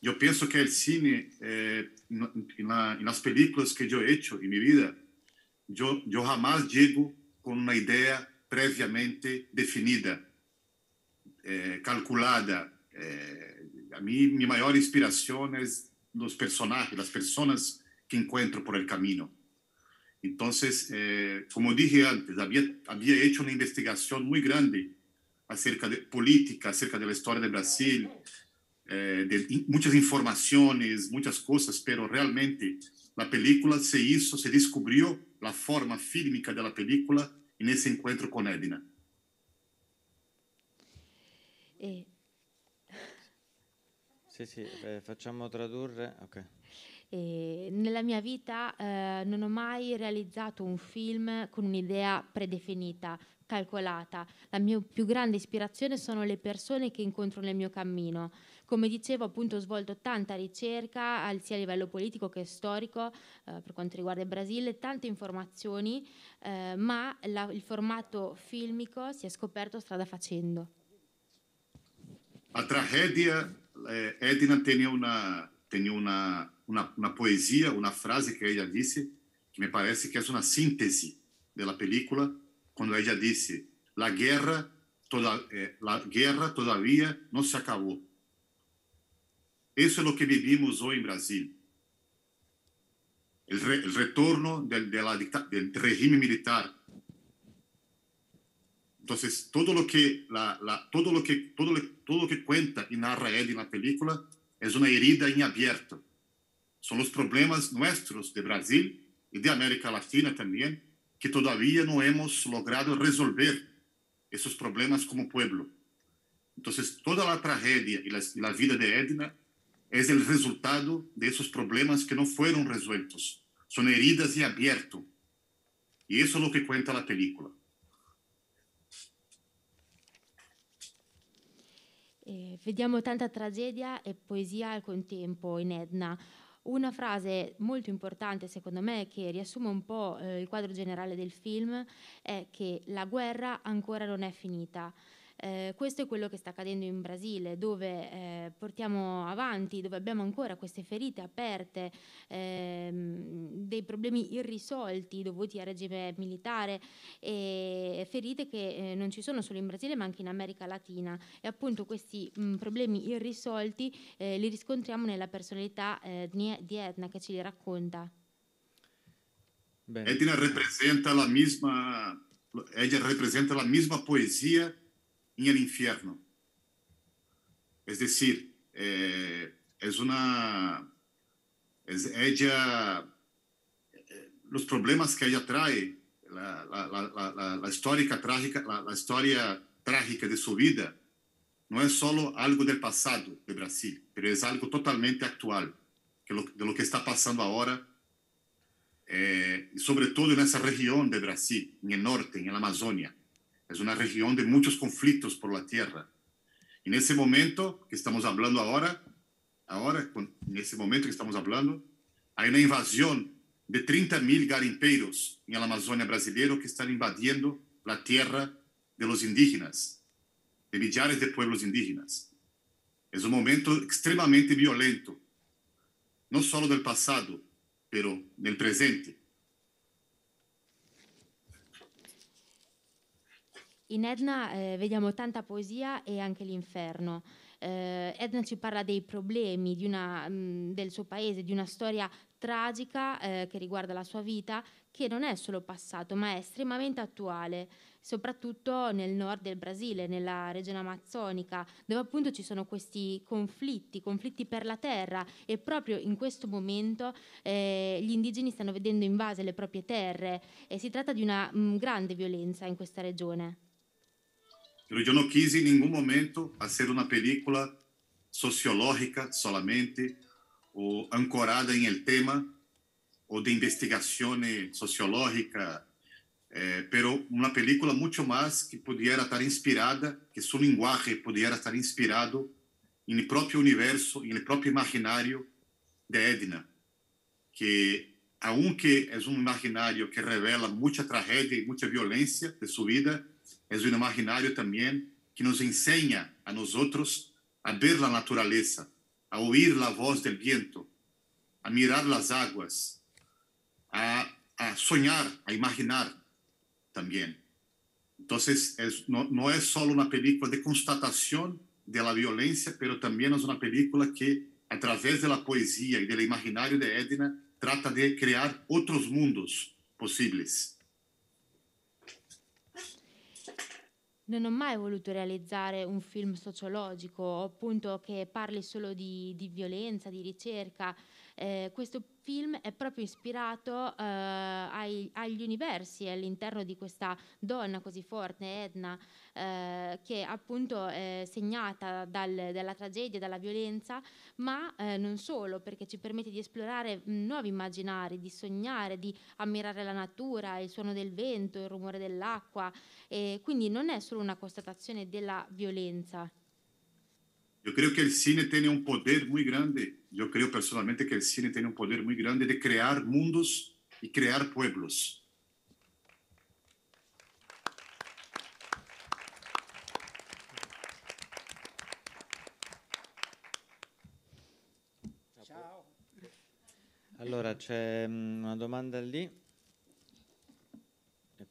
Io penso che il cine, eh, nelle pellicole che ho fatto in mia vita, io, io dico digo con una idea previamente definita, eh, calculada, eh, a mí mi mayor inspiración es los personajes, las personas que encuentro por el camino. Entonces, eh, como dije antes, había, había hecho una investigación muy grande acerca de política, acerca de la historia de Brasil, eh, de, muchas informaciones, muchas cosas, pero realmente la película se hizo, se descubrió la forma fílmica de la película en ese encuentro con Edna. Eh, Sì, sì, eh, facciamo tradurre. Okay. Eh, nella mia vita eh, non ho mai realizzato un film con un'idea predefinita, calcolata. La mia più grande ispirazione sono le persone che incontro nel mio cammino. Come dicevo, appunto, ho svolto tanta ricerca, sia a livello politico che storico, eh, per quanto riguarda il Brasile, tante informazioni, eh, ma la, il formato filmico si è scoperto strada facendo. La tragedia É, Edna tem uma tem uma, uma, uma poesia, uma frase que ela disse, que me parece que é uma síntese da película, quando ela disse: "La guerra toda eh, la guerra todavía não se acabou". Isso é o que vivimos hoje em Brasil. O re, retorno do regime militar Entonces, todo lo que, la, todo lo que, todo, todo lo que cuenta y narra Edna en la película es una herida en abierto. Son los problemas nuestros de Brasil y de América Latina también, que todavía no hemos logrado resolver esos problemas como pueblo. Entonces, toda la tragedia y la, vida de Edna es el resultado de esos problemas que no fueron resueltos. Son heridas y abierto. Y eso es lo que cuenta la película. Eh, vediamo tanta tragedia e poesia al contempo in Edna. Una frase molto importante, secondo me, che riassume un po' eh, il quadro generale del film, è che la guerra ancora non è finita. Eh, questo è quello che sta accadendo in Brasile, dove eh, portiamo avanti, dove abbiamo ancora queste ferite aperte, ehm, dei problemi irrisolti dovuti al regime militare e ferite che eh, non ci sono solo in Brasile ma anche in America Latina. E appunto questi mh, mm, problemi irrisolti eh, li riscontriamo nella personalità eh, di Etna che ce li racconta. Bene. Edna rappresenta la misma, ella representa la misma poesia en el infierno. Es é decir, eh, é, es é una, es ella, los problemas que ella trae, la, la, la, la histórica trágica, la, historia trágica de su vida, no es solo algo del pasado de Brasil, pero es algo totalmente actual, que lo, de lo que está pasando ahora, eh, sobre todo en esa región de Brasil, en el norte, en la Amazonia. es una región de muchos conflictos por la tierra. En ese momento que estamos hablando ahora, ahora, en ese momento que estamos hablando, hay una invasión de 30 mil garimpeiros en la Amazonia brasileña que están invadiendo la tierra de los indígenas, de millares de pueblos indígenas. Es un momento extremadamente violento, no solo del pasado, pero del presente. In Edna eh, vediamo tanta poesia e anche l'inferno. Eh, Edna ci parla dei problemi una, mh, mm, del suo paese, di una storia tragica eh, che riguarda la sua vita, che non è solo passato, ma è estremamente attuale, soprattutto nel nord del Brasile, nella regione amazzonica, dove appunto ci sono questi conflitti, conflitti per la terra e proprio in questo momento eh, gli indigeni stanno vedendo invase le proprie terre e si tratta di una mh, mm, grande violenza in questa regione. Eu não quis em nenhum momento fazer uma película sociológica solamente, ou ancorada em el tema, ou de investigação sociológica, eh, pero uma película muito mais que pudiera estar inspirada, que seu linguagem pudiera estar inspirado em próprio universo, em próprio imaginário de Edna, que aunque é um imaginário que revela muita tragédia e muita violência de sua vida, é um imaginário também que nos enseña a nosotros a ver a natureza, a ouvir a voz do vento, a mirar as águas, a, a sonhar, a imaginar também. Então, é, não, é só uma película de constatação de la violência, pero também é uma película que, através da poesia e do imaginário de Edna, trata de criar outros mundos possíveis. non ho mai voluto realizzare un film sociologico, appunto che parli solo di, di violenza, di ricerca, eh, questo film è proprio ispirato eh, ai, agli universi all'interno di questa donna così forte, Edna, eh, che appunto è segnata dal, dalla tragedia, dalla violenza, ma eh, non solo, perché ci permette di esplorare mm, nuovi immaginari, di sognare, di ammirare la natura, il suono del vento, il rumore dell'acqua, quindi non è solo una constatazione della violenza Yo creo que el cine tiene un poder muy grande, yo creo personalmente que el cine tiene un poder muy grande de crear mundos y crear pueblos. Allora c'è mm, una domanda lì. E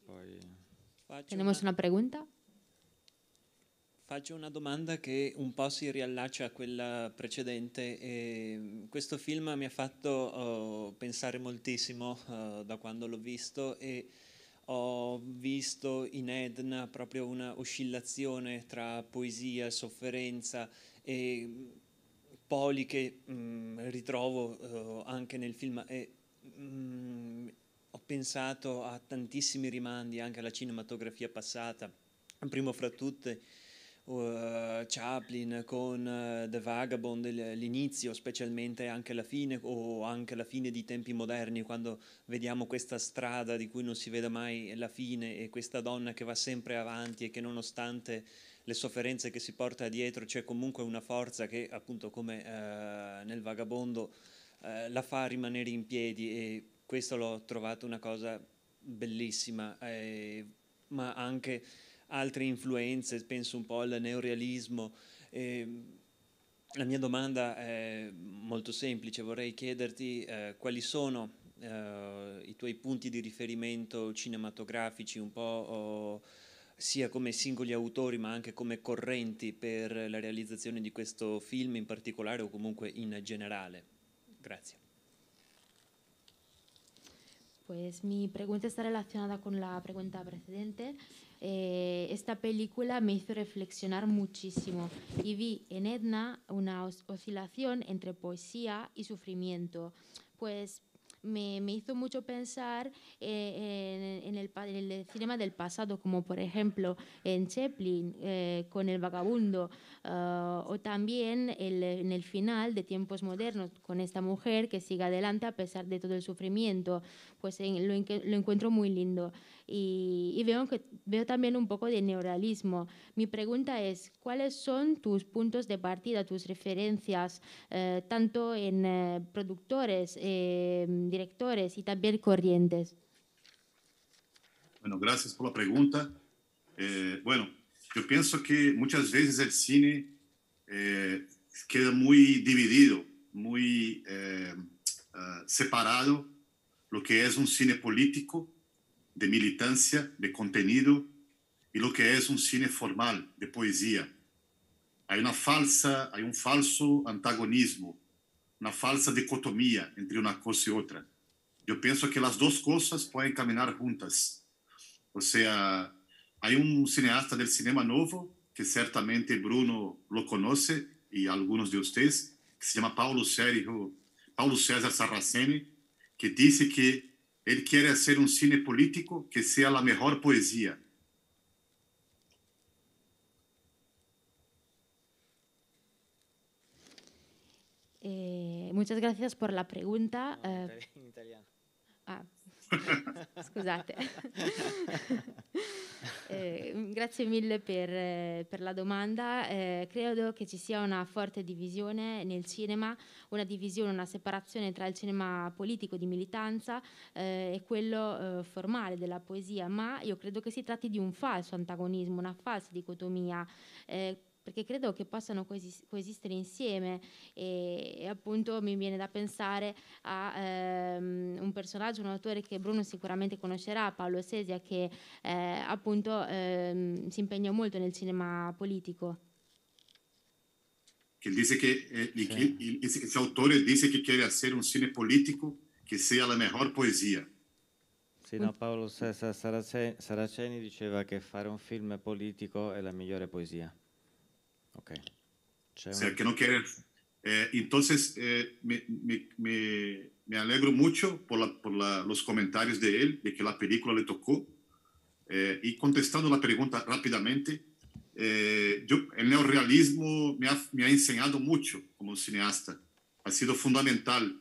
¿Tenemos una pregunta? Faccio una domanda che un po' si riallaccia a quella precedente. E questo film mi ha fatto oh, pensare moltissimo oh, da quando l'ho visto e ho visto in Edna proprio una oscillazione tra poesia, sofferenza e poli che mh, mm, ritrovo oh, anche nel film. E, mh, mm, ho pensato a tantissimi rimandi anche alla cinematografia passata, primo fra tutte uh, Chaplin con eh, The Vagabond, l'inizio specialmente anche la fine o anche la fine di tempi moderni quando vediamo questa strada di cui non si vede mai la fine e questa donna che va sempre avanti e che nonostante le sofferenze che si porta dietro c'è comunque una forza che appunto come uh, nel Vagabondo uh, la fa rimanere in piedi e questo l'ho trovato una cosa bellissima, eh, ma anche altre influenze, penso un po' al neorealismo. Eh, la mia domanda è molto semplice, vorrei chiederti eh, quali sono eh, i tuoi punti di riferimento cinematografici, un po' oh, sia come singoli autori ma anche come correnti per la realizzazione di questo film in particolare o comunque in generale. Grazie. Pues mi pregunta está relacionada con la pregunta precedente. Eh, esta película me hizo reflexionar muchísimo y vi en Edna una oscilación entre poesía y sufrimiento, pues me, me hizo mucho pensar eh, en, el, cine cinema del pasado, como por ejemplo en Chaplin eh, con El vagabundo, ah, o también en el final de Tiempos Modernos, con esta mujer que sigue adelante a pesar de todo el sufrimiento, pues lo encuentro muy lindo y, veo, que, veo también un poco de neuralismo. Mi pregunta es, ¿cuáles son tus puntos de partida, tus referencias, eh, tanto en eh, productores, eh, directores y también corrientes? Bueno, gracias por la pregunta. bueno, yo pienso que muchas veces el cine queda muy dividido, muy separado, lo que es un cine político de militância, de contenido, e lo que é um cine formal, de poesia. Há uma falsa, há um falso antagonismo, uma falsa dicotomia entre uma coisa e outra. Eu penso que as duas coisas podem caminhar juntas. Ou seja, há um cineasta del cinema novo que certamente Bruno lo conoce e alguns de vocês, que se chama Paulo Sérgio, Paulo César Sarracene, que disse que Él quiere hacer un cine político que sea la mejor poesía. Eh, muchas gracias por la pregunta. Eh, en italiano. Ah, Scusate. eh, grazie mille per, per la domanda. Eh, credo che ci sia una forte divisione nel cinema, una divisione, una separazione tra il cinema politico di militanza eh, e quello eh, formale della poesia, ma io credo che si tratti di un falso antagonismo, una falsa dicotomia eh, perché credo che possano coesist- coesistere insieme e, e, appunto mi viene da pensare a ehm, un personaggio, un autore che Bruno sicuramente conoscerà, Paolo Sesia, che eh, appunto ehm, si impegna molto nel cinema politico. Quien dice que, eh, sí. que, ese, ese autor dice que quiere hacer un cine político que sea la mejor poesía. Sì, no, Paolo Saraceni diceva che fare un film politico è la migliore poesia. O sea, que no quiere. Eh, entonces, eh, me, me, me, alegro mucho por, la, por la, los comentarios de él, de que la película le tocó. Eh, y contestando la pregunta rápidamente, yo, el neorealismo me ha, me ha enseñado mucho como cineasta. Ha sido fundamental,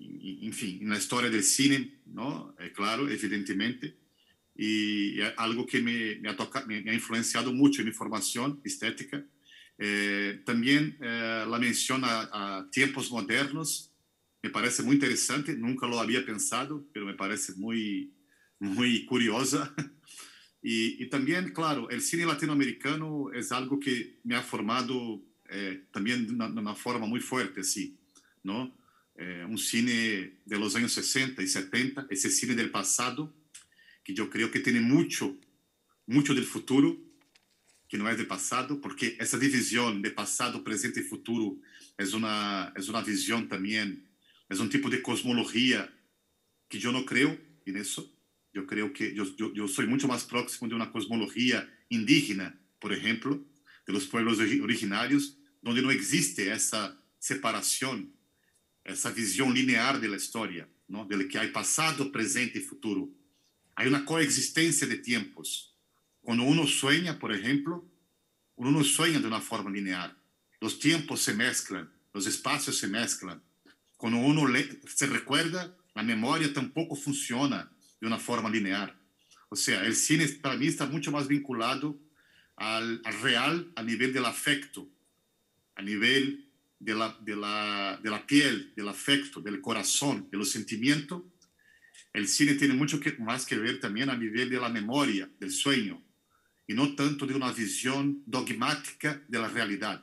en, fin, en la historia del cine, ¿no? claro, evidentemente. Y, algo que me, ha toca, me ha influenciado mucho en mi formación estética eh, también eh, la menciona a tiempos modernos, me parece muy interesante, nunca lo había pensado, pero me parece muy, muy curiosa. <laughs> Y, también, claro, el cine latinoamericano es algo que me ha formado eh, también de una, forma muy fuerte, así, ¿no? un cine de los años 60 y 70, ese cine del pasado, que yo creo que tiene mucho, mucho del futuro, que não é de passado, porque essa divisão de passado, presente e futuro é uma é uma visão também, é um tipo de cosmologia que eu não creio nisso. Eu creio que eu, eu, eu sou muito mais próximo de uma cosmologia indígena, por exemplo, de povos pueblos originários, onde não existe essa separação, essa visão linear da história, não? de que há passado, presente e futuro. Há uma coexistência de tempos. Cuando uno sueña, por ejemplo, uno no sueña de una forma lineal. Los tiempos se mezclan, los espacios se mezclan. Cuando uno se recuerda, la memoria tampoco funciona de una forma lineal. O sea, el cine para mí está mucho más vinculado al, real a nivel del afecto, a nivel de la, de, la, piel, del afecto, del corazón, de los sentimientos. El cine tiene mucho más que ver también a nivel de la memoria, del sueño, e non tanto di una visione dogmatica della realtà.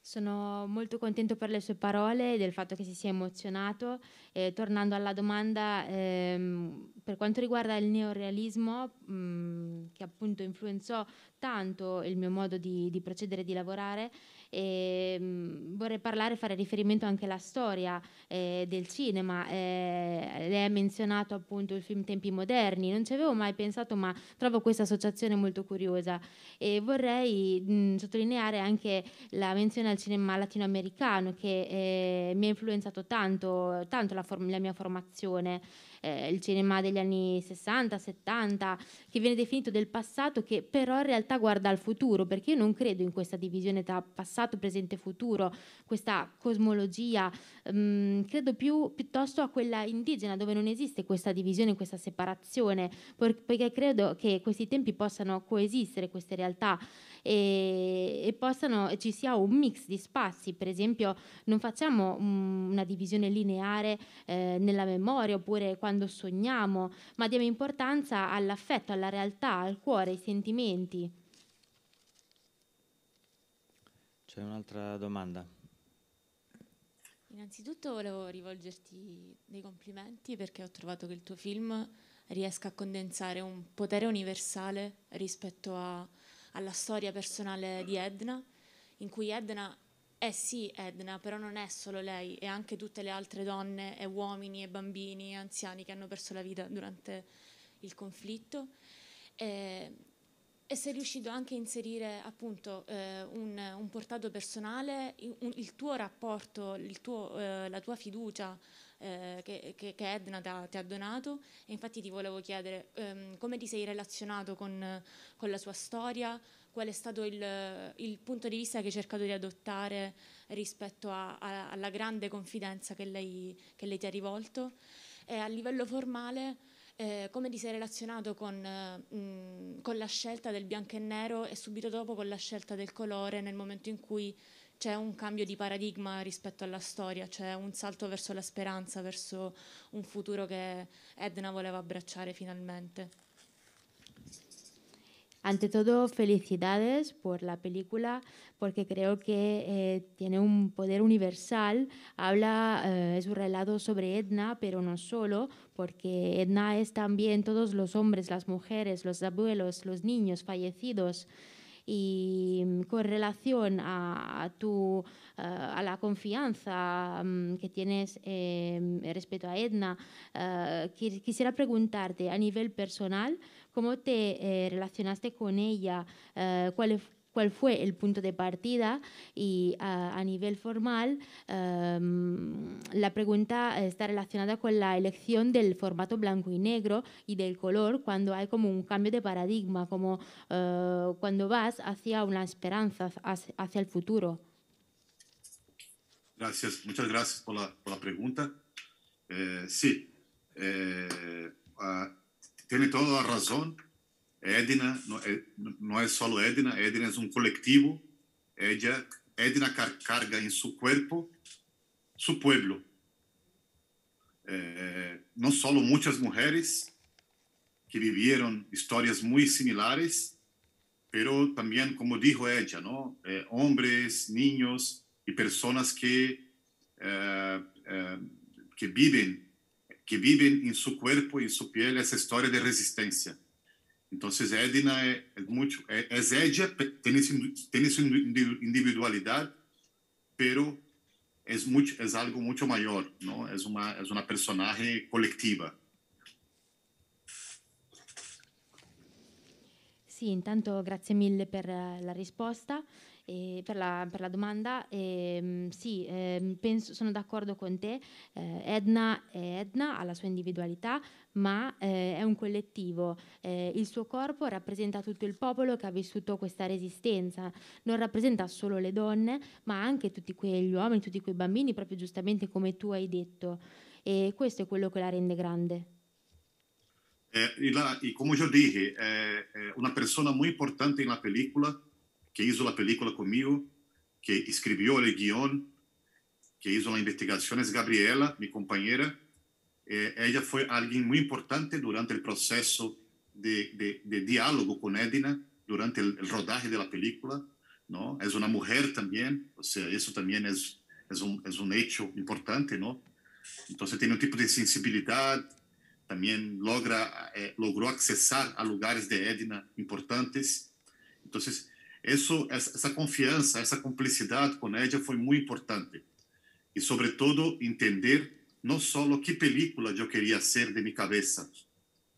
Sono molto contento per le sue parole e del fatto che si sia emozionato. E tornando alla domanda, ehm, per quanto riguarda il neorealismo, mh, mm, che appunto influenzò tanto il mio modo di, di procedere e di lavorare, e, ehm, mh, vorrei parlare, e fare riferimento anche alla storia eh, del cinema. Eh, lei ha menzionato appunto il film Tempi Moderni, non ci avevo mai pensato, ma trovo questa associazione molto curiosa. E vorrei mh, mm, sottolineare anche la menzione al cinema latinoamericano che eh, mi ha influenzato tanto, tanto la, for- la mia formazione eh, il cinema degli anni 60, 70, che viene definito del passato, che però in realtà guarda al futuro, perché io non credo in questa divisione tra passato, presente e futuro, questa cosmologia, mh, mm, credo più piuttosto a quella indigena dove non esiste questa divisione, questa separazione, perché credo che questi tempi possano coesistere, queste realtà e, e possano, ci sia un mix di spazi, per esempio non facciamo mh, mm, una divisione lineare eh, nella memoria oppure quando sogniamo, ma diamo importanza all'affetto, alla realtà, al cuore, ai sentimenti. C'è un'altra domanda. Innanzitutto volevo rivolgerti dei complimenti perché ho trovato che il tuo film riesca a condensare un potere universale rispetto a alla storia personale di Edna, in cui Edna è sì Edna, però non è solo lei, è anche tutte le altre donne e uomini e bambini e anziani che hanno perso la vita durante il conflitto. E, e sei riuscito anche a inserire appunto eh, un, un, portato personale, il, un, il tuo rapporto, il tuo, eh, la tua fiducia eh, che, che, che, Edna ti ha, donato e infatti ti volevo chiedere ehm, come ti sei relazionato con, con, la sua storia, qual è stato il, il, punto di vista che hai cercato di adottare rispetto a, a, alla grande confidenza che lei, che lei ti ha rivolto e a livello formale eh, come ti sei relazionato con, mh, mm, con la scelta del bianco e nero e subito dopo con la scelta del colore nel momento in cui c'è un cambio de paradigma a la historia? c'è un salto verso la esperanza, verso un futuro que Edna voleva abbracciare finalmente. Ante todo, felicidades por la película, porque creo que eh, tiene un poder universal. Habla, eh, es un relato sobre Edna, pero no solo, porque Edna es también todos los hombres, las mujeres, los abuelos, los niños fallecidos y mm, con relación a, tu, eh, a la confianza mm, que tienes em, respecto a Edna, eh, quisiera preguntarte a nivel personal cómo te eh, relacionaste con ella, cuáles cuál fue el punto de partida y a nivel formal em, la pregunta está relacionada con la elección del formato blanco y negro y del color cuando hay como un cambio de paradigma, como eh, cuando vas hacia una esperanza, hacia el futuro. Gracias, muchas gracias por la, pregunta. Eh, sí, eh, ah, tiene toda la razón. Edna eh, no, es solo Edna, Edna es un colectivo. Ella, Edna carga en su cuerpo su pueblo. Eh, no solo muchas mujeres que vivieron historias muy similares, pero también, como dijo ella, ¿no? Eh, hombres, niños y personas que, que, viven, que viven en su cuerpo y en su piel esa historia de resistencia. Então, Edna é, é muito, é, é, é es, ella, tiene su, tiene su individualidad, pero é algo muito maior, não? É uma é uma personagem coletiva. Sì, intanto grazie mille per eh, la risposta. eh, per, la, per, la, domanda. Eh, sì, eh, penso, sono d'accordo con te. Eh, Edna è Edna, ha la sua individualità, ma eh, è un collettivo. Eh, il suo corpo rappresenta tutto il popolo che ha vissuto questa resistenza. Non rappresenta solo le donne, ma anche tutti quegli uomini, tutti quei bambini, proprio giustamente come tu hai detto. E questo è quello che la rende grande. Eh, y la, y como yo dije, eh, eh, una persona muy importante en la película que hizo la película conmigo, que escribió el guión, que hizo las investigaciones. Gabriela, mi compañera. Eh, ella fue alguien muy importante durante el proceso de, diálogo con Edna, durante el, rodaje de la película, ¿no? Es una mujer también, o sea, eso también es, un, hecho importante, ¿no? Entonces tiene un tipo de sensibilidad, también logra, eh, logró accesar a lugares de Edna importantes. Entonces, Isso, essa confiança, essa cumplicidade com a foi muito importante. E, sobretudo, entender não só que película eu queria ser de minha cabeça,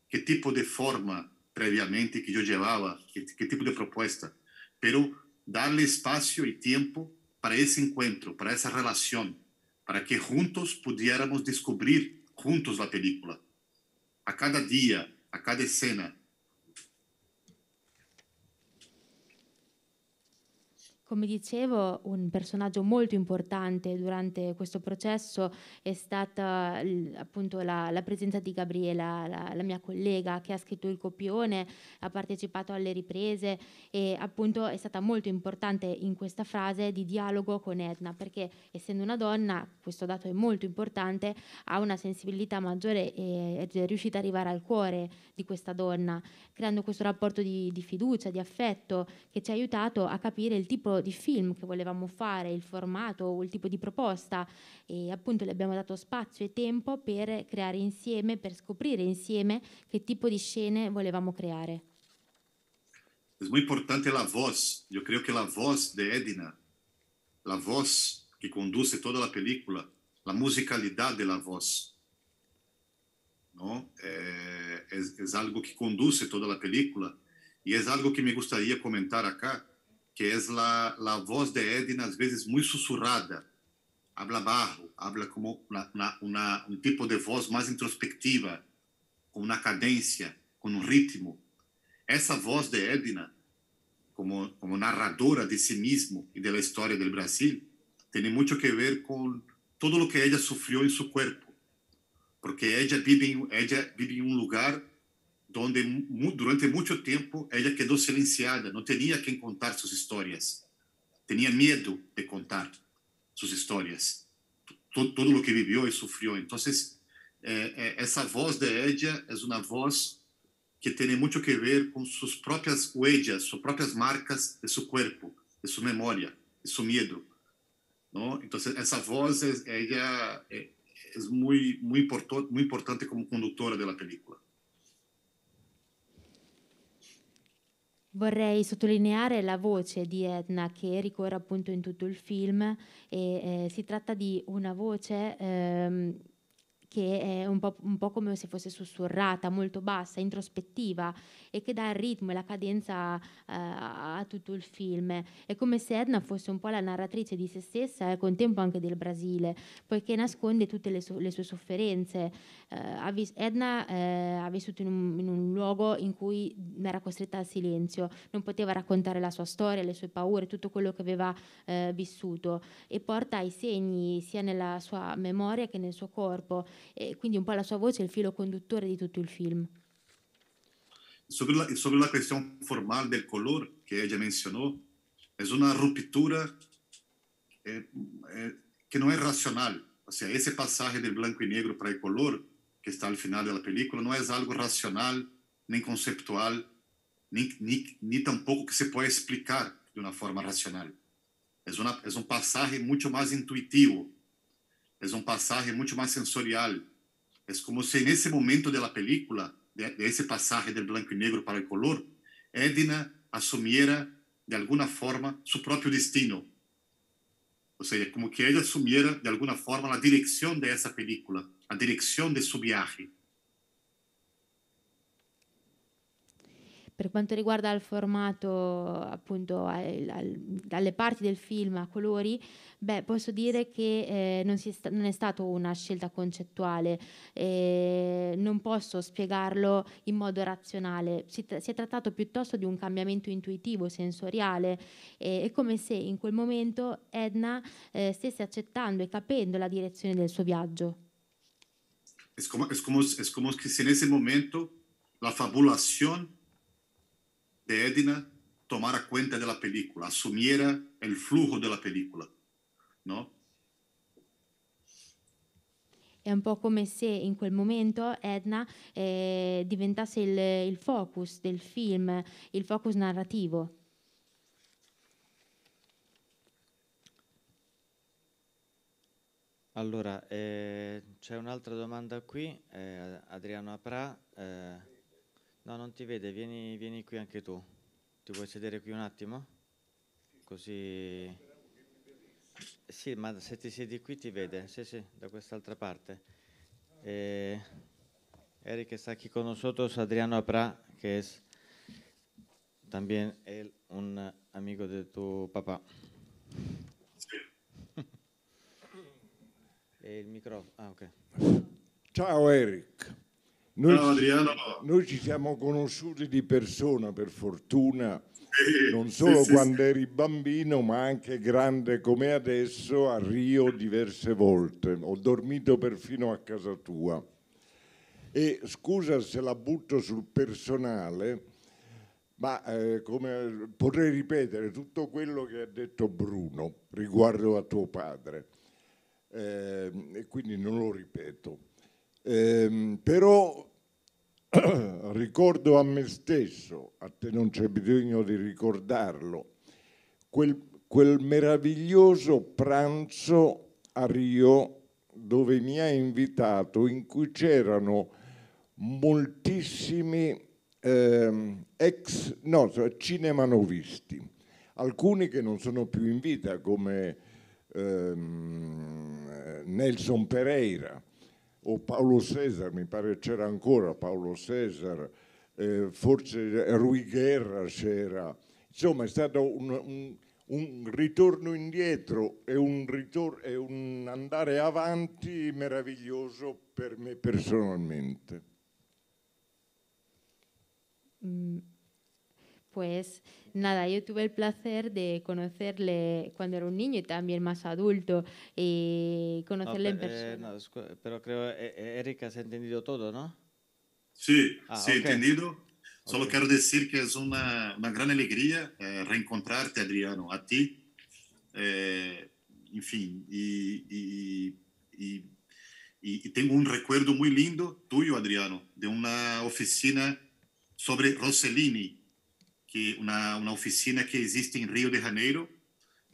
que tipo de forma previamente que eu levava, que, que tipo de proposta, pero dar espaço e tempo para esse encontro, para essa relação, para que juntos pudiéramos descobrir juntos a película. A cada dia, a cada cena, Come dicevo, un personaggio molto importante durante questo processo è stata appunto la, la presenza di Gabriela, la, la, mia collega che ha scritto il copione, ha partecipato alle riprese e appunto è stata molto importante in questa frase di dialogo con Edna, perché essendo una donna, questo dato è molto importante, ha una sensibilità maggiore e è riuscita ad arrivare al cuore di questa donna, creando questo rapporto di, di fiducia, di affetto che ci ha aiutato a capire il tipo di film che volevamo fare, il formato o il tipo di proposta e appunto le abbiamo dato spazio e tempo per creare insieme, per scoprire insieme che tipo di scene volevamo creare. Es muy importante la voz. Yo creo che la voz di Edna, la voz che conduce tutta la película, la musicalità della voz, ¿no? Eh, es, es, algo que conduce tutta la película e es algo che mi gustaría commentare acá. que é a voz de Edna, às vezes muito sussurrada. Habla barro, habla como um tipo de voz mais introspectiva, com uma cadência, com um ritmo. Essa voz de Edna, como, como narradora de si mesmo e da história do Brasil, tem muito que ver com todo o que ela sofreu em seu corpo, porque ela vive em, ela vive em um lugar donde durante mucho tiempo ella quedó silenciada, no tenía quien contar sus historias, tenía miedo de contar sus historias, todo, lo que vivió y sufrió. Entonces, eh, eh, esa voz de ella es una voz que tiene mucho que ver con sus propias huellas, sus propias marcas de su cuerpo, de su memoria, de su miedo. ¿no? Entonces, esa voz es, ella eh, es muy importante como conductora de la película. Vorrei sottolineare la voce di Edna che ricorre appunto in tutto il film e eh, si tratta di una voce ehm, che è un po', un po', come se fosse sussurrata, molto bassa, introspettiva e che dà il ritmo e la cadenza eh, a tutto il film. È come se Edna fosse un po' la narratrice di se stessa e eh, con tempo anche del Brasile, poiché nasconde tutte le, so- le sue sofferenze. Eh, vis- Edna eh, ha vissuto in un, in un, luogo in cui era costretta al silenzio, non poteva raccontare la sua storia, le sue paure, tutto quello che aveva eh, vissuto e porta i segni sia nella sua memoria che nel suo corpo e quindi un po' la sua voce è il filo conduttore di tutto il film. Sobre la, sobre la questión formal del color que ella mencionou é una ruptura eh, eh, que não é racional. O sea, esse passagem do branco e negro para o color que está no final da película não é algo racional, nem conceptual, nem nem nem tampouco que se possa explicar de uma forma racional. é uma é um passagem muito mais intuitivo é um passagem muito mais sensorial. É como se nesse momento da película, de, de do pasaje del blanco negro para o color, Edna assumiera de alguma forma seu próprio destino. Ou seja, é como que ela assumiera de alguma forma a direção de essa película, a direção de seu viaje. Per quanto riguarda il formato, appunto, al, al, dalle parti del film a colori, beh, posso dire che eh, non, sta- non, è stata una scelta concettuale, eh, non posso spiegarlo in modo razionale. Si, tra- si, è trattato piuttosto di un cambiamento intuitivo, sensoriale, eh, è come se in quel momento Edna eh, stesse accettando e capendo la direzione del suo viaggio. È come, es como, es como que si ese momento la fabulación de Edna tomara cuenta de la película, asumiera el flujo de la película, no? È un po' come se in quel momento Edna eh, diventasse il, il focus del film, il focus narrativo. Allora, eh, c'è un'altra domanda qui, eh, Adriano Aprà. Eh, No, non ti vede, vieni, vieni qui anche tu. Ti puoi sedere qui un attimo? Così... Sì, ma se ti siedi qui ti vede, sì, sì, da quest'altra parte. Eh, Eric está qui con nosotros, Adriano Apra, che è anche un amico amigo tuo papà. E Il microfono. Ah, ok. Ciao Eric. Noi, no, Adriano. noi ci siamo conosciuti di persona, per fortuna, non solo sì, quando sì. eri bambino, ma anche grande come adesso a Rio diverse volte. Ho dormito perfino a casa tua. E scusa se la butto sul personale, ma eh, come, potrei ripetere tutto quello che ha detto Bruno riguardo a tuo padre. Eh, e quindi non lo ripeto. Eh, però <coughs> Ricordo a me stesso, a te non c'è bisogno di ricordarlo, quel, quel meraviglioso pranzo a Rio dove mi ha invitato, in cui c'erano moltissimi ehm, ex no, cinemanovisti, alcuni che non sono più in vita come ehm, Nelson Pereira, o Paolo Cesar, mi pare c'era ancora Paolo Cesar, eh, forse Rui Guerra c'era, insomma è stato un, un, un ritorno indietro e un, ritor- e un andare avanti meraviglioso per me personalmente. Mm, Pues nada, yo tuve el placer de conocerle cuando era un niño y también más adulto y conocerle pero, en eh, persona. pero creo, eh, eh, Erika, Erika, ha entendido todo, ¿no? Sí, ah, sí, entendido. Solo quiero decir que es una, una gran alegría reencontrarte, Adriano, a ti. en fin, y, y, y, y tengo un recuerdo muy lindo tuyo, Adriano, de una oficina sobre Rossellini que una, uma oficina que existe em Rio de Janeiro,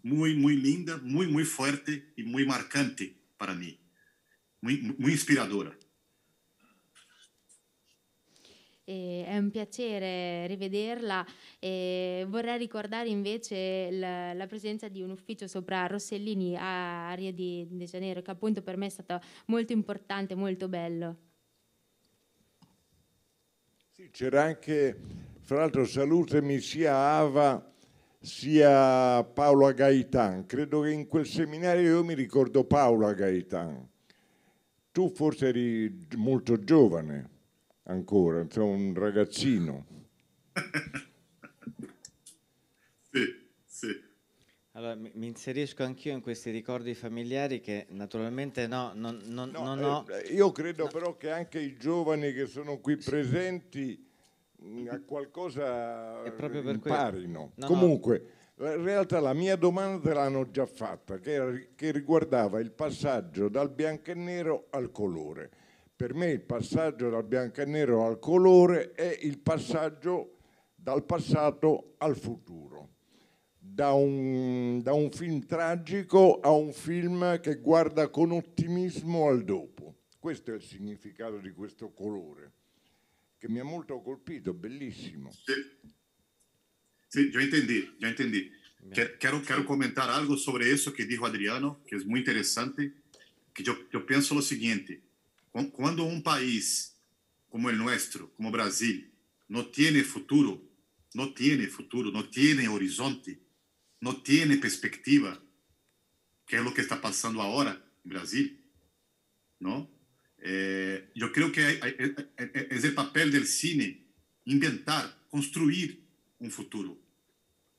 muito, muito linda, muito, muito forte e muito marcante para mim, muito, muito inspiradora. E eh, è un piacere rivederla e eh, vorrei ricordare invece la, la, presenza di un ufficio sopra Rossellini a Rio di, di Janeiro che appunto per me è stato molto importante, molto bello. Sì, c'era anche fra l'altro salutami sia Ava sia Paola Gaetan. Credo che in quel seminario io mi ricordo Paola Gaetan. Tu forse eri molto giovane ancora, insomma un ragazzino. <laughs> sì, sì. Allora, mi inserisco anch'io in questi ricordi familiari che naturalmente no, non, non, no, non ho... Eh, io credo no. però che anche i giovani che sono qui presenti a qualcosa è proprio per imparino. No, Comunque, no. Eh, in realtà la mia domanda te l'hanno già fatta, che, era, che riguardava il passaggio dal bianco e nero al colore. Per me il passaggio dal bianco e nero al colore è il passaggio dal passato al futuro. Da un, da un, film tragico a un film che guarda con ottimismo al dopo. Questo è il significato di questo colore. que me ha mucho golpeado, bellísimo. Sí, sí yo entendí, yo entendí. Quiero, quiero comentar algo sobre eso que dijo Adriano, que es muy interesante, que yo, yo pienso lo siguiente, cuando un país como el nuestro, como Brasil, no tiene futuro, no tiene futuro, no tiene horizonte, no tiene perspectiva, que es lo que está pasando ahora en Brasil, ¿no? Eh, yo que é o eh, eh, papel do cine inventar, construir um futuro,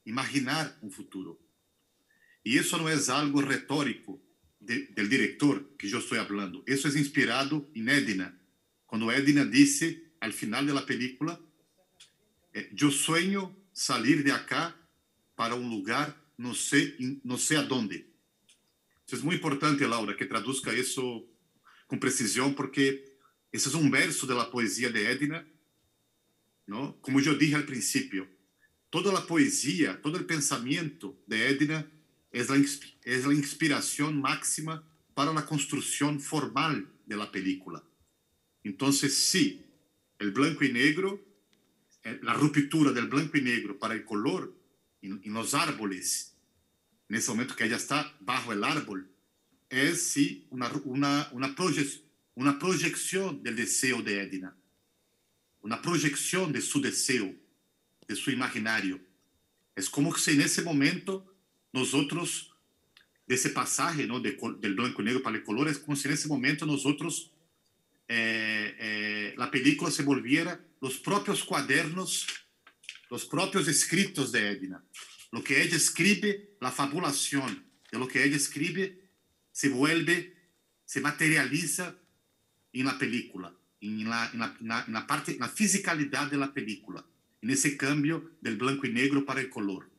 imaginar um futuro. e isso não é algo retórico do diretor que eu estou falando isso é inspirado em Edna. quando Edna disse al final de película, eu sonho sair salir de aqui para um lugar não sei não sei a dónde. é muito importante, Laura, que traduzca isso com precisão, porque esse é um verso da poesia de Edna, não? como eu disse ao princípio, toda a poesia, todo o pensamento de Edna é a é inspiração máxima para a construção formal de la película. Então sí, o blanco e negro, a ruptura do blanco e negro para o color e en árboles, nesse momento que ela está bajo el árbol, es sí una, una, una, proyección, del deseo de Edna, una proyección de su deseo, de su imaginario. Es como si en ese momento nosotros, de ese pasaje ¿no? del blanco y negro para el color, es como si en ese momento nosotros eh, eh, la película se volviera los propios cuadernos, los propios escritos de Edna. Lo que ella escribe, la fabulación, de lo que ella escribe se vuelve, se materializa en la película, en la, en la, en la, en la parte, en la fisicalidad de la película, en ese cambio del blanco y negro para el color.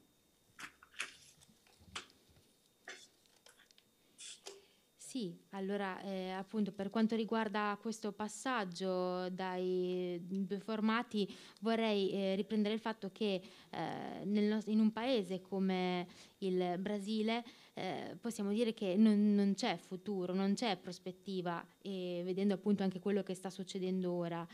Sì, allora eh, appunto per quanto riguarda questo passaggio dai mm, due formati vorrei eh, riprendere il fatto che eh, nel, in un paese come il Brasile eh, possiamo dire che non, non, c'è futuro, non c'è prospettiva, e vedendo appunto anche quello che sta succedendo ora.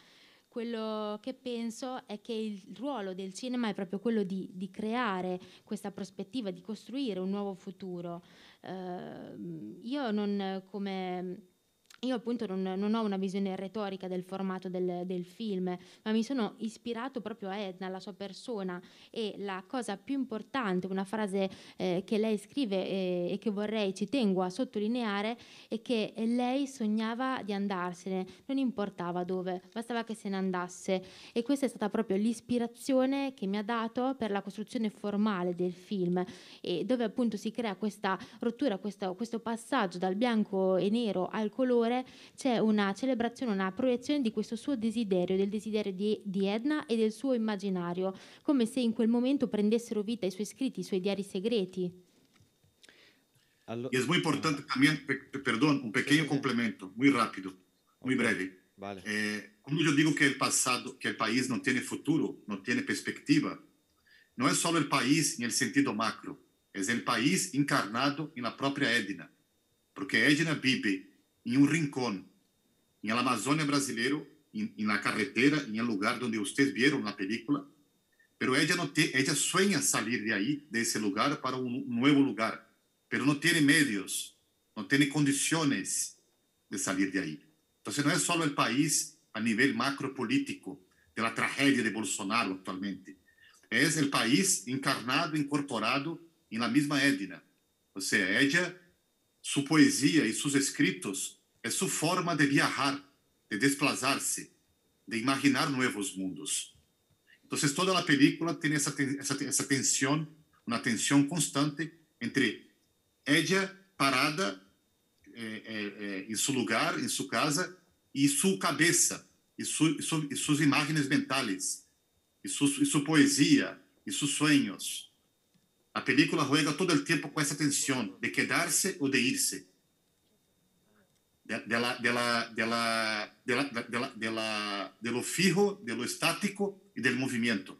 Quello che penso è che il ruolo del cinema è proprio quello di, di creare questa prospettiva, di costruire un nuovo futuro. Eh, io non come io appunto non, non, ho una visione retorica del formato del, del, film, ma mi sono ispirato proprio a Edna, alla sua persona e la cosa più importante, una frase eh, che lei scrive eh, e che vorrei, ci tengo a sottolineare, è che lei sognava di andarsene, non importava dove, bastava che se ne andasse e questa è stata proprio l'ispirazione che mi ha dato per la costruzione formale del film e dove appunto si crea questa rottura, questo, questo passaggio dal bianco e nero al colore particolare c'è una celebrazione, una proiezione di questo suo desiderio, del desiderio di, di Edna e del suo immaginario, come se in quel momento prendessero vita i suoi scritti, i suoi diari secreti. Y es muy importante también, perdon, un pequeño complemento, muy rápido, muy breve. Vale. Eh, cuando yo digo que el pasado, que el país no tiene futuro, no tiene perspectiva, non è solo el país en el sentido macro, es el país incarnato nella propria Edna, porque Edna vive em um rincão, em la Amazônia brasileiro, em na carretera, em um lugar onde vocês viram na película. Pero ella no te, ella sueña salir de ahí, de ese lugar, para um novo lugar, pero não tem medios, não tem condições de salir de ahí. Entonces, não é só o país a nível macropolítico de la tragedia de Bolsonaro atualmente. É o país encarnado, incorporado em la mesma Edna. Ou seja, ella Su poesia e seus escritos é sua forma de viajar, de desplazar-se, de imaginar novos mundos. Então, toda a película tem essa tensão, uma tensão constante entre ella parada eh, eh, em eh, seu lugar, em sua casa, e sua cabeça, e, su, e, su, e suas imagens mentais, e, su, e sua poesia, e seus sonhos. La película juega todo el tiempo con esa tensión de quedarse o de irse. De, lo fijo, de lo estático y del movimiento.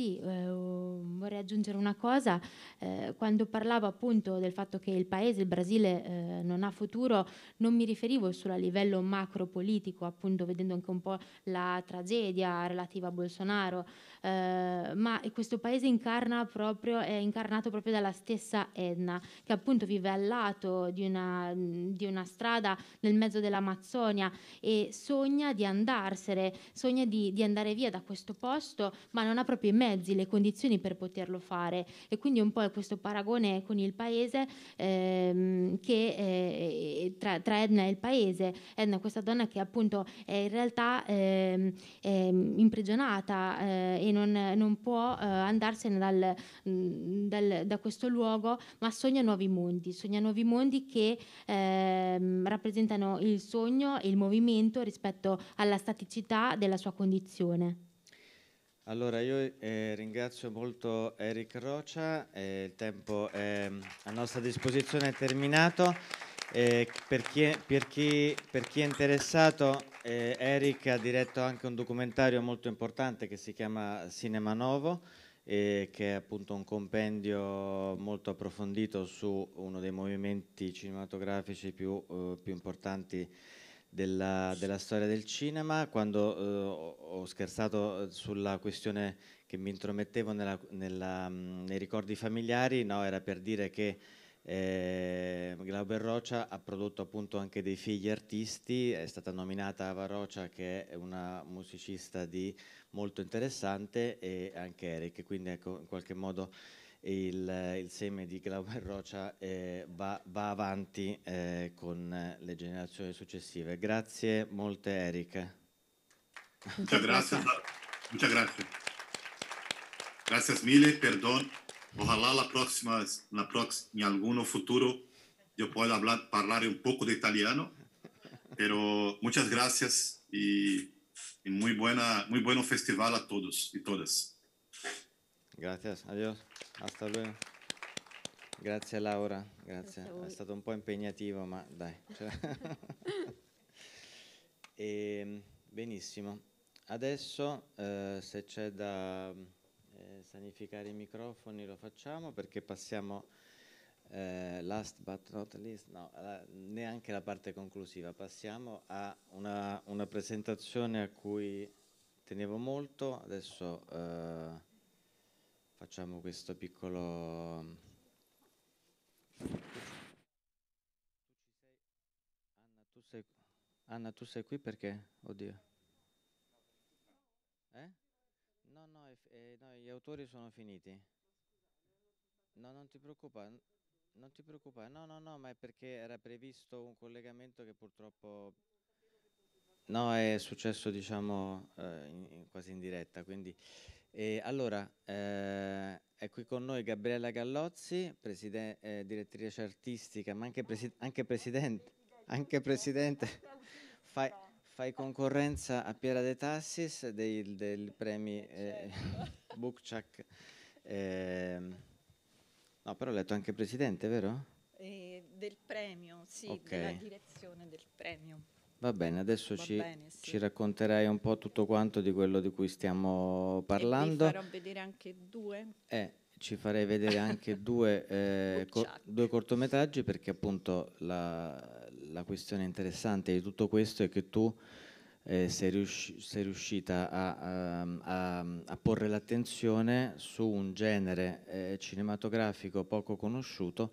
Sì, eh, vorrei aggiungere una cosa, eh, quando parlavo appunto del fatto che il paese, il Brasile eh, non ha futuro, non mi riferivo solo a livello macro politico, appunto vedendo anche un po' la tragedia relativa a Bolsonaro, eh, ma questo paese incarna proprio, è incarnato proprio dalla stessa Edna, che appunto vive al lato di una, di una strada nel mezzo dell'Amazzonia e sogna di andarsene, sogna di, di andare via da questo posto, ma non ha proprio in mezzi mezzi, le condizioni per poterlo fare e quindi un po' è questo paragone con il paese ehm, che eh, eh, tra, tra, Edna e il paese, Edna questa donna che appunto è in realtà ehm, è imprigionata eh, e non, non può eh, andarsene dal, dal, da questo luogo, ma sogna nuovi mondi, sogna nuovi mondi che ehm, rappresentano il sogno e il movimento rispetto alla staticità della sua condizione. Allora io eh, ringrazio molto Eric Rocha, eh, il tempo è, mm, a nostra disposizione è terminato. Eh, per, chi è, per, chi, per, chi è, interessato, eh, Eric ha diretto anche un documentario molto importante che si chiama Cinema Novo, eh, che è appunto un compendio molto approfondito su uno dei movimenti cinematografici più, eh, più importanti della, della storia del cinema, quando eh, ho scherzato eh, sulla questione che mi intromettevo nella, nella, mm, nei ricordi familiari, no, era per dire che eh, Glauber Rocha ha prodotto appunto anche dei figli artisti, è stata nominata Ava Rocha che è una musicista di molto interessante e anche Eric, quindi ecco, in qualche modo il, il seme di Glauber Rocha eh, va, va, avanti eh, con le generazioni successive. Grazie molte Eric. Muchas gracias. Muchas gracias. Gracias mille, perdón. Ojalá la próxima, la próxima, en algún futuro, yo pueda hablar, hablar un poco de italiano. Pero muchas gracias y, y muy, buena, muy bueno festival a todos y todas. Grazie, adios, hasta luego. Grazie Laura, grazie. grazie è stato un po' impegnativo, ma dai. <laughs> e, benissimo. Adesso eh, se c'è da eh, sanificare i microfoni lo facciamo perché passiamo eh, last but not least, no, la, neanche la parte conclusiva, passiamo a una, una presentazione a cui tenevo molto, adesso eh, facciamo questo piccolo... Anna, tu sei, Anna, tu sei qui perché? Oddio. Eh? No, no, eh, no, gli autori sono finiti. No, non ti preoccupare, non ti preoccupare. No, no, no, ma è perché era previsto un collegamento che purtroppo... No, è successo, diciamo, eh, in, in, quasi in diretta, quindi... E allora, eh, è qui con noi Gabriella Gallozzi, eh, direttrice artistica, ma anche, presi anche presidente, anche presidente fai, fai, concorrenza a Piera De Tassis del, del premi eh, Bukchak. Eh, no, però ho letto anche presidente, vero? Eh, del premio, sì, okay. della direzione del premio. Va bene, adesso Va ci, bene, sì. ci, racconterai un po' tutto quanto di quello di cui stiamo parlando. E farò vedere anche due. Eh, ci farei vedere anche <laughs> due, eh, co due, cortometraggi perché appunto la, la, questione interessante di tutto questo è che tu eh, sei, riusci sei, riuscita a, a, ehm, a, a porre l'attenzione su un genere eh, cinematografico poco conosciuto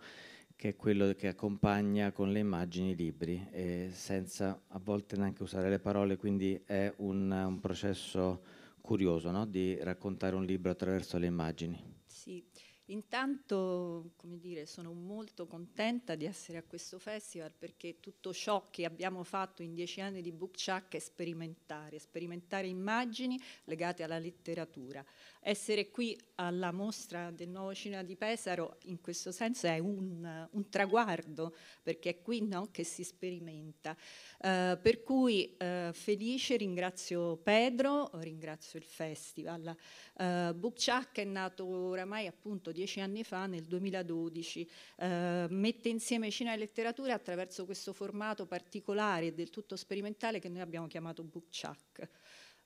che è quello che accompagna con le immagini i libri, e senza a volte neanche usare le parole, quindi è un, un processo curioso no? di raccontare un libro attraverso le immagini. Sì. Intanto, come dire, sono molto contenta di essere a questo festival perché tutto ciò che abbiamo fatto in dieci anni di Book Chuck è sperimentare, sperimentare immagini legate alla letteratura. Essere qui alla mostra del nuovo cinema di Pesaro in questo senso è un, un traguardo perché è qui no, che si sperimenta. Eh, per cui eh, felice, ringrazio Pedro, ringrazio il festival. Eh, Book Chuck è nato oramai appunto dieci anni fa, nel 2012. Eh, mette insieme cinema e letteratura attraverso questo formato particolare e del tutto sperimentale che noi abbiamo chiamato Book Chuck.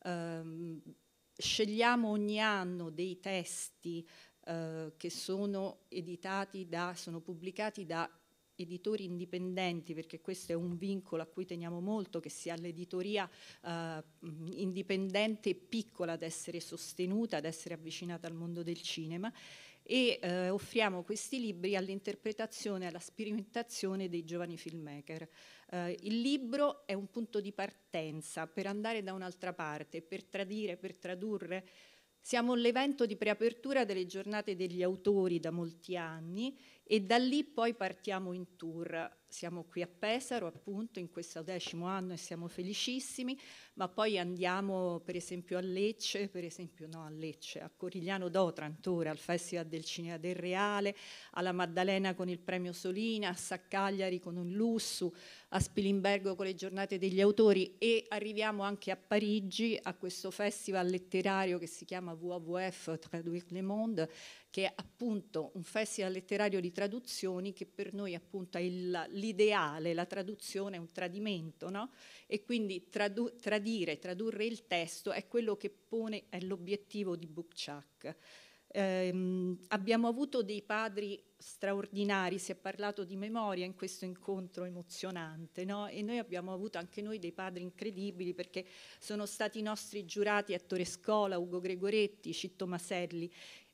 Eh, scegliamo ogni anno dei testi eh, che sono editati da, sono pubblicati da editori indipendenti, perché questo è un vincolo a cui teniamo molto, che sia l'editoria eh, indipendente e piccola ad essere sostenuta, ad essere avvicinata al mondo del cinema e eh, offriamo questi libri all'interpretazione e alla sperimentazione dei giovani filmmaker. Eh, il libro è un punto di partenza per andare da un'altra parte, per tradire, per tradurre. Siamo l'evento di preapertura delle giornate degli autori da molti anni e da lì poi partiamo in tour. Siamo qui a Pesaro, appunto, in questo decimo anno e siamo felicissimi, ma poi andiamo per esempio a Lecce, per esempio no a Lecce, a Corigliano d'Otranto, ancora, al Festival del Cinema del Reale, alla Maddalena con il premio Solina, a Saccagliari con un Lussu, a Spilimbergo con le giornate degli autori e arriviamo anche a Parigi, a questo festival letterario che si chiama WWF Traduire le Monde, che è appunto un festival letterario di traduzioni che per noi appunto è l'ideale, la traduzione è un tradimento, no? E quindi tradu tradire, tradurre il testo è quello che pone, è l'obiettivo di Bookchuck. Eh, abbiamo avuto dei padri straordinari, si è parlato di memoria in questo incontro emozionante, no? e noi abbiamo avuto anche noi dei padri incredibili perché sono stati i nostri giurati Ettore Scola, Ugo Gregoretti, Citto Maselli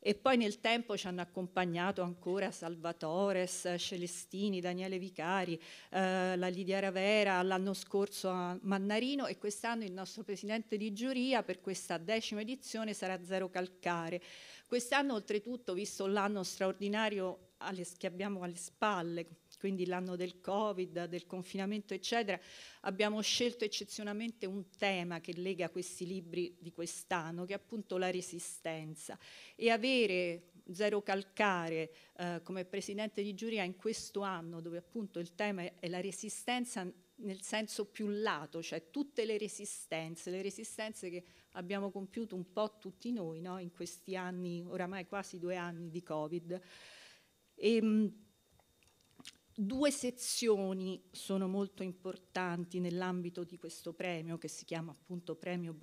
e poi nel tempo ci hanno accompagnato ancora Salvatores, Celestini, Daniele Vicari, eh, la Lidia Ravera, l'anno scorso a Mannarino e quest'anno il nostro presidente di giuria per questa decima edizione sarà Zero Calcare. Quest'anno oltretutto, visto l'anno straordinario alle, che abbiamo alle spalle, quindi l'anno del Covid, del confinamento, eccetera, abbiamo scelto eccezionalmente un tema che lega questi libri di quest'anno, che è appunto la resistenza. E avere Zero Calcare eh, come presidente di giuria in questo anno, dove appunto il tema è la resistenza nel senso più lato, cioè tutte le resistenze, le resistenze che abbiamo compiuto un po' tutti noi no? in questi anni, oramai quasi due anni di Covid. E, ehm, Due sezioni sono molto importanti nell'ambito di questo premio che si chiama appunto Premio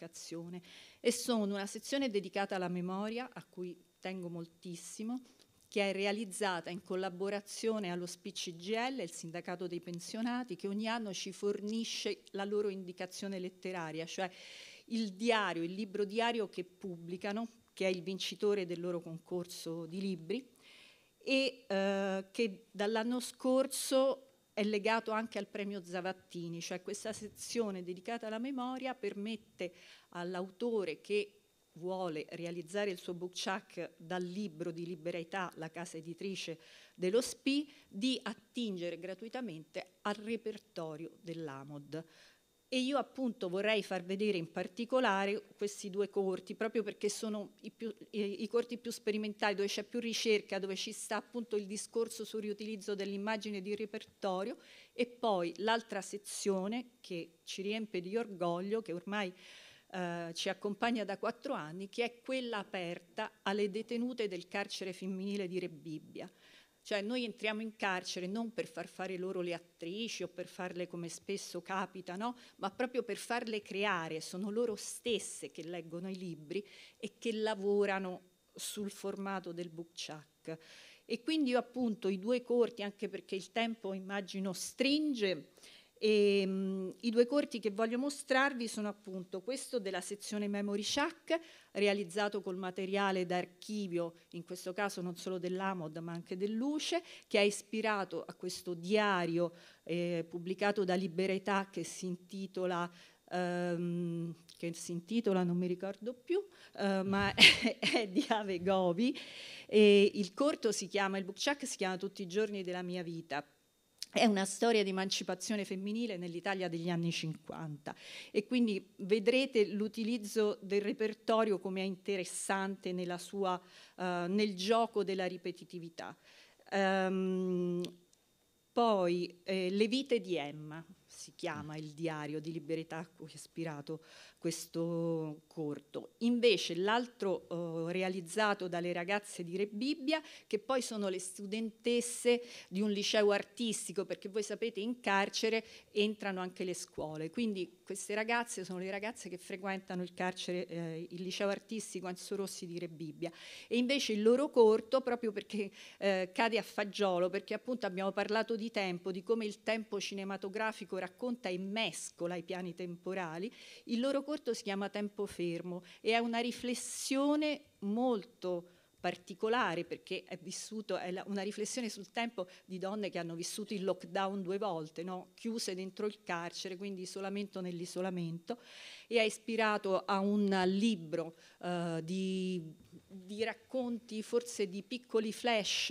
Azione, e sono una sezione dedicata alla memoria a cui tengo moltissimo che è realizzata in collaborazione allo SPCGL, il sindacato dei pensionati, che ogni anno ci fornisce la loro indicazione letteraria, cioè il diario, il libro diario che pubblicano, che è il vincitore del loro concorso di libri, e eh, che dall'anno scorso è legato anche al premio Zavattini, cioè questa sezione dedicata alla memoria permette all'autore che vuole realizzare il suo book dal libro di Libera Età, la casa editrice dello SPI, di attingere gratuitamente al repertorio dell'AMOD. E io appunto vorrei far vedere in particolare questi due corti, proprio perché sono i, più, i, i corti più sperimentali, dove c'è più ricerca, dove ci sta appunto il discorso sul riutilizzo dell'immagine di repertorio e poi l'altra sezione che ci riempie di orgoglio, che ormai eh, ci accompagna da quattro anni, che è quella aperta alle detenute del carcere femminile di Rebibbia. Cioè noi entriamo in carcere non per far fare loro le attrici o per farle come spesso capita, no? ma proprio per farle creare. Sono loro stesse che leggono i libri e che lavorano sul formato del book chuck. E quindi io appunto i due corti, anche perché il tempo immagino stringe, e, um, I due corti che voglio mostrarvi sono appunto questo della sezione Memory Shack, realizzato col materiale d'archivio, in questo caso non solo dell'Amod ma anche dell'Uce, che è ispirato a questo diario eh, pubblicato da Liberetà che si intitola ehm, che si intitola, non mi ricordo più, uh, ma <laughs> è di Ave Govi. E il corto si chiama, il book check si chiama Tutti i giorni della mia vita è una storia di emancipazione femminile nell'Italia degli anni 50 e quindi vedrete l'utilizzo del repertorio come è interessante sua, uh, nel gioco della ripetitività. Um, poi eh, Le vite di Emma, si chiama il diario di libertà a cui è ispirato questo corto. Invece l'altro eh, realizzato dalle ragazze di Re Bibbia, che poi sono le studentesse di un liceo artistico, perché voi sapete in carcere entrano anche le scuole, quindi queste ragazze sono le ragazze che frequentano il carcere, eh, il liceo artistico Anzo Rossi di Re Bibbia. E invece il loro corto, proprio perché eh, cade a fagiolo, perché appunto abbiamo parlato di tempo, di come il tempo cinematografico racconta racconta e mescola i piani temporali. Il loro corto si chiama Tempo fermo e è una riflessione molto particolare perché è vissuto è una riflessione sul tempo di donne che hanno vissuto il lockdown due volte, no? chiuse dentro il carcere, quindi isolamento nell'isolamento e è ispirato a un libro eh, di, di, racconti, forse di piccoli flash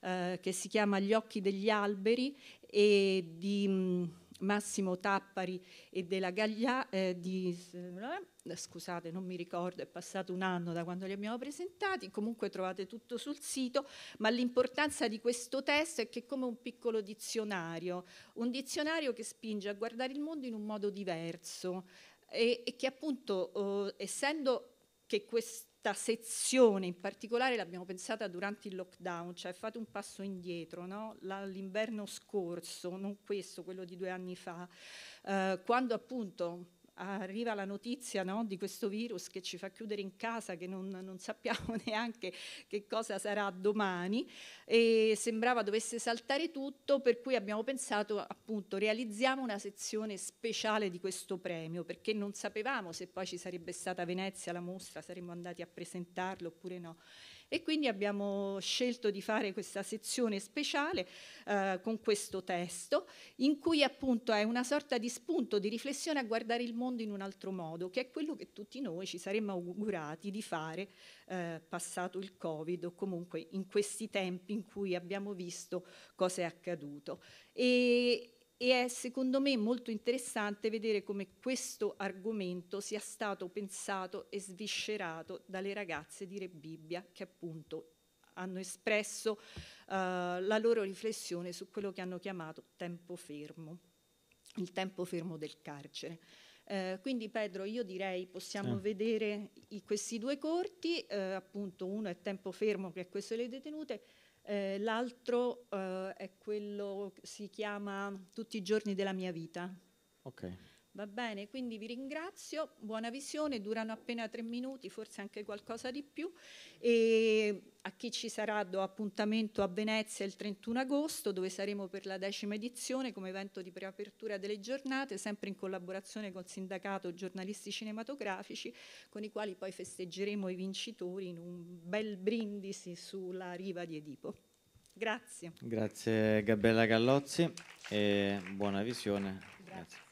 eh, che si chiama Gli occhi degli alberi e di mh, mm, Massimo Tappari e della Gaglia, eh, di, eh, scusate non mi ricordo, è passato un anno da quando li abbiamo presentati, comunque trovate tutto sul sito, ma l'importanza di questo testo è che è come un piccolo dizionario, un dizionario che spinge a guardare il mondo in un modo diverso e, e che appunto eh, essendo che questo questa sezione in particolare l'abbiamo pensata durante il lockdown, cioè fate un passo indietro, no? l'inverno scorso, non questo, quello di due anni fa, eh, quando appunto arriva la notizia no, di questo virus che ci fa chiudere in casa, che non, non, sappiamo <laughs> neanche che cosa sarà domani e sembrava dovesse saltare tutto, per cui abbiamo pensato appunto realizziamo una sezione speciale di questo premio, perché non sapevamo se poi ci sarebbe stata Venezia la mostra, saremmo andati a presentarlo oppure no e quindi abbiamo scelto di fare questa sezione speciale eh, con questo testo in cui appunto è una sorta di spunto di riflessione a guardare il mondo in un altro modo, che è quello che tutti noi ci saremmo augurati di fare eh, passato il Covid o comunque in questi tempi in cui abbiamo visto cosa è accaduto. E, e è secondo me molto interessante vedere come questo argomento sia stato pensato e sviscerato dalle ragazze di Re Bibbia che appunto hanno espresso eh, la loro riflessione su quello che hanno chiamato tempo fermo, il tempo fermo del carcere. Eh, quindi Pedro, io direi possiamo eh. vedere i, questi due corti, eh, appunto uno è tempo fermo che è questo delle detenute, eh, l'altro eh, è quello che si chiama Tutti i giorni della mia vita. Okay. Va bene, quindi vi ringrazio, buona visione, durano appena tre minuti, forse anche qualcosa di più. E a chi ci sarà do appuntamento a Venezia il 31 agosto, dove saremo per la decima edizione come evento di preapertura delle giornate, sempre in collaborazione col sindacato giornalisti cinematografici, con i quali poi festeggeremo i vincitori in un bel brindisi sulla riva di Edipo. Grazie. Grazie Gabriella Gallozzi e buona visione. Grazie. Grazie.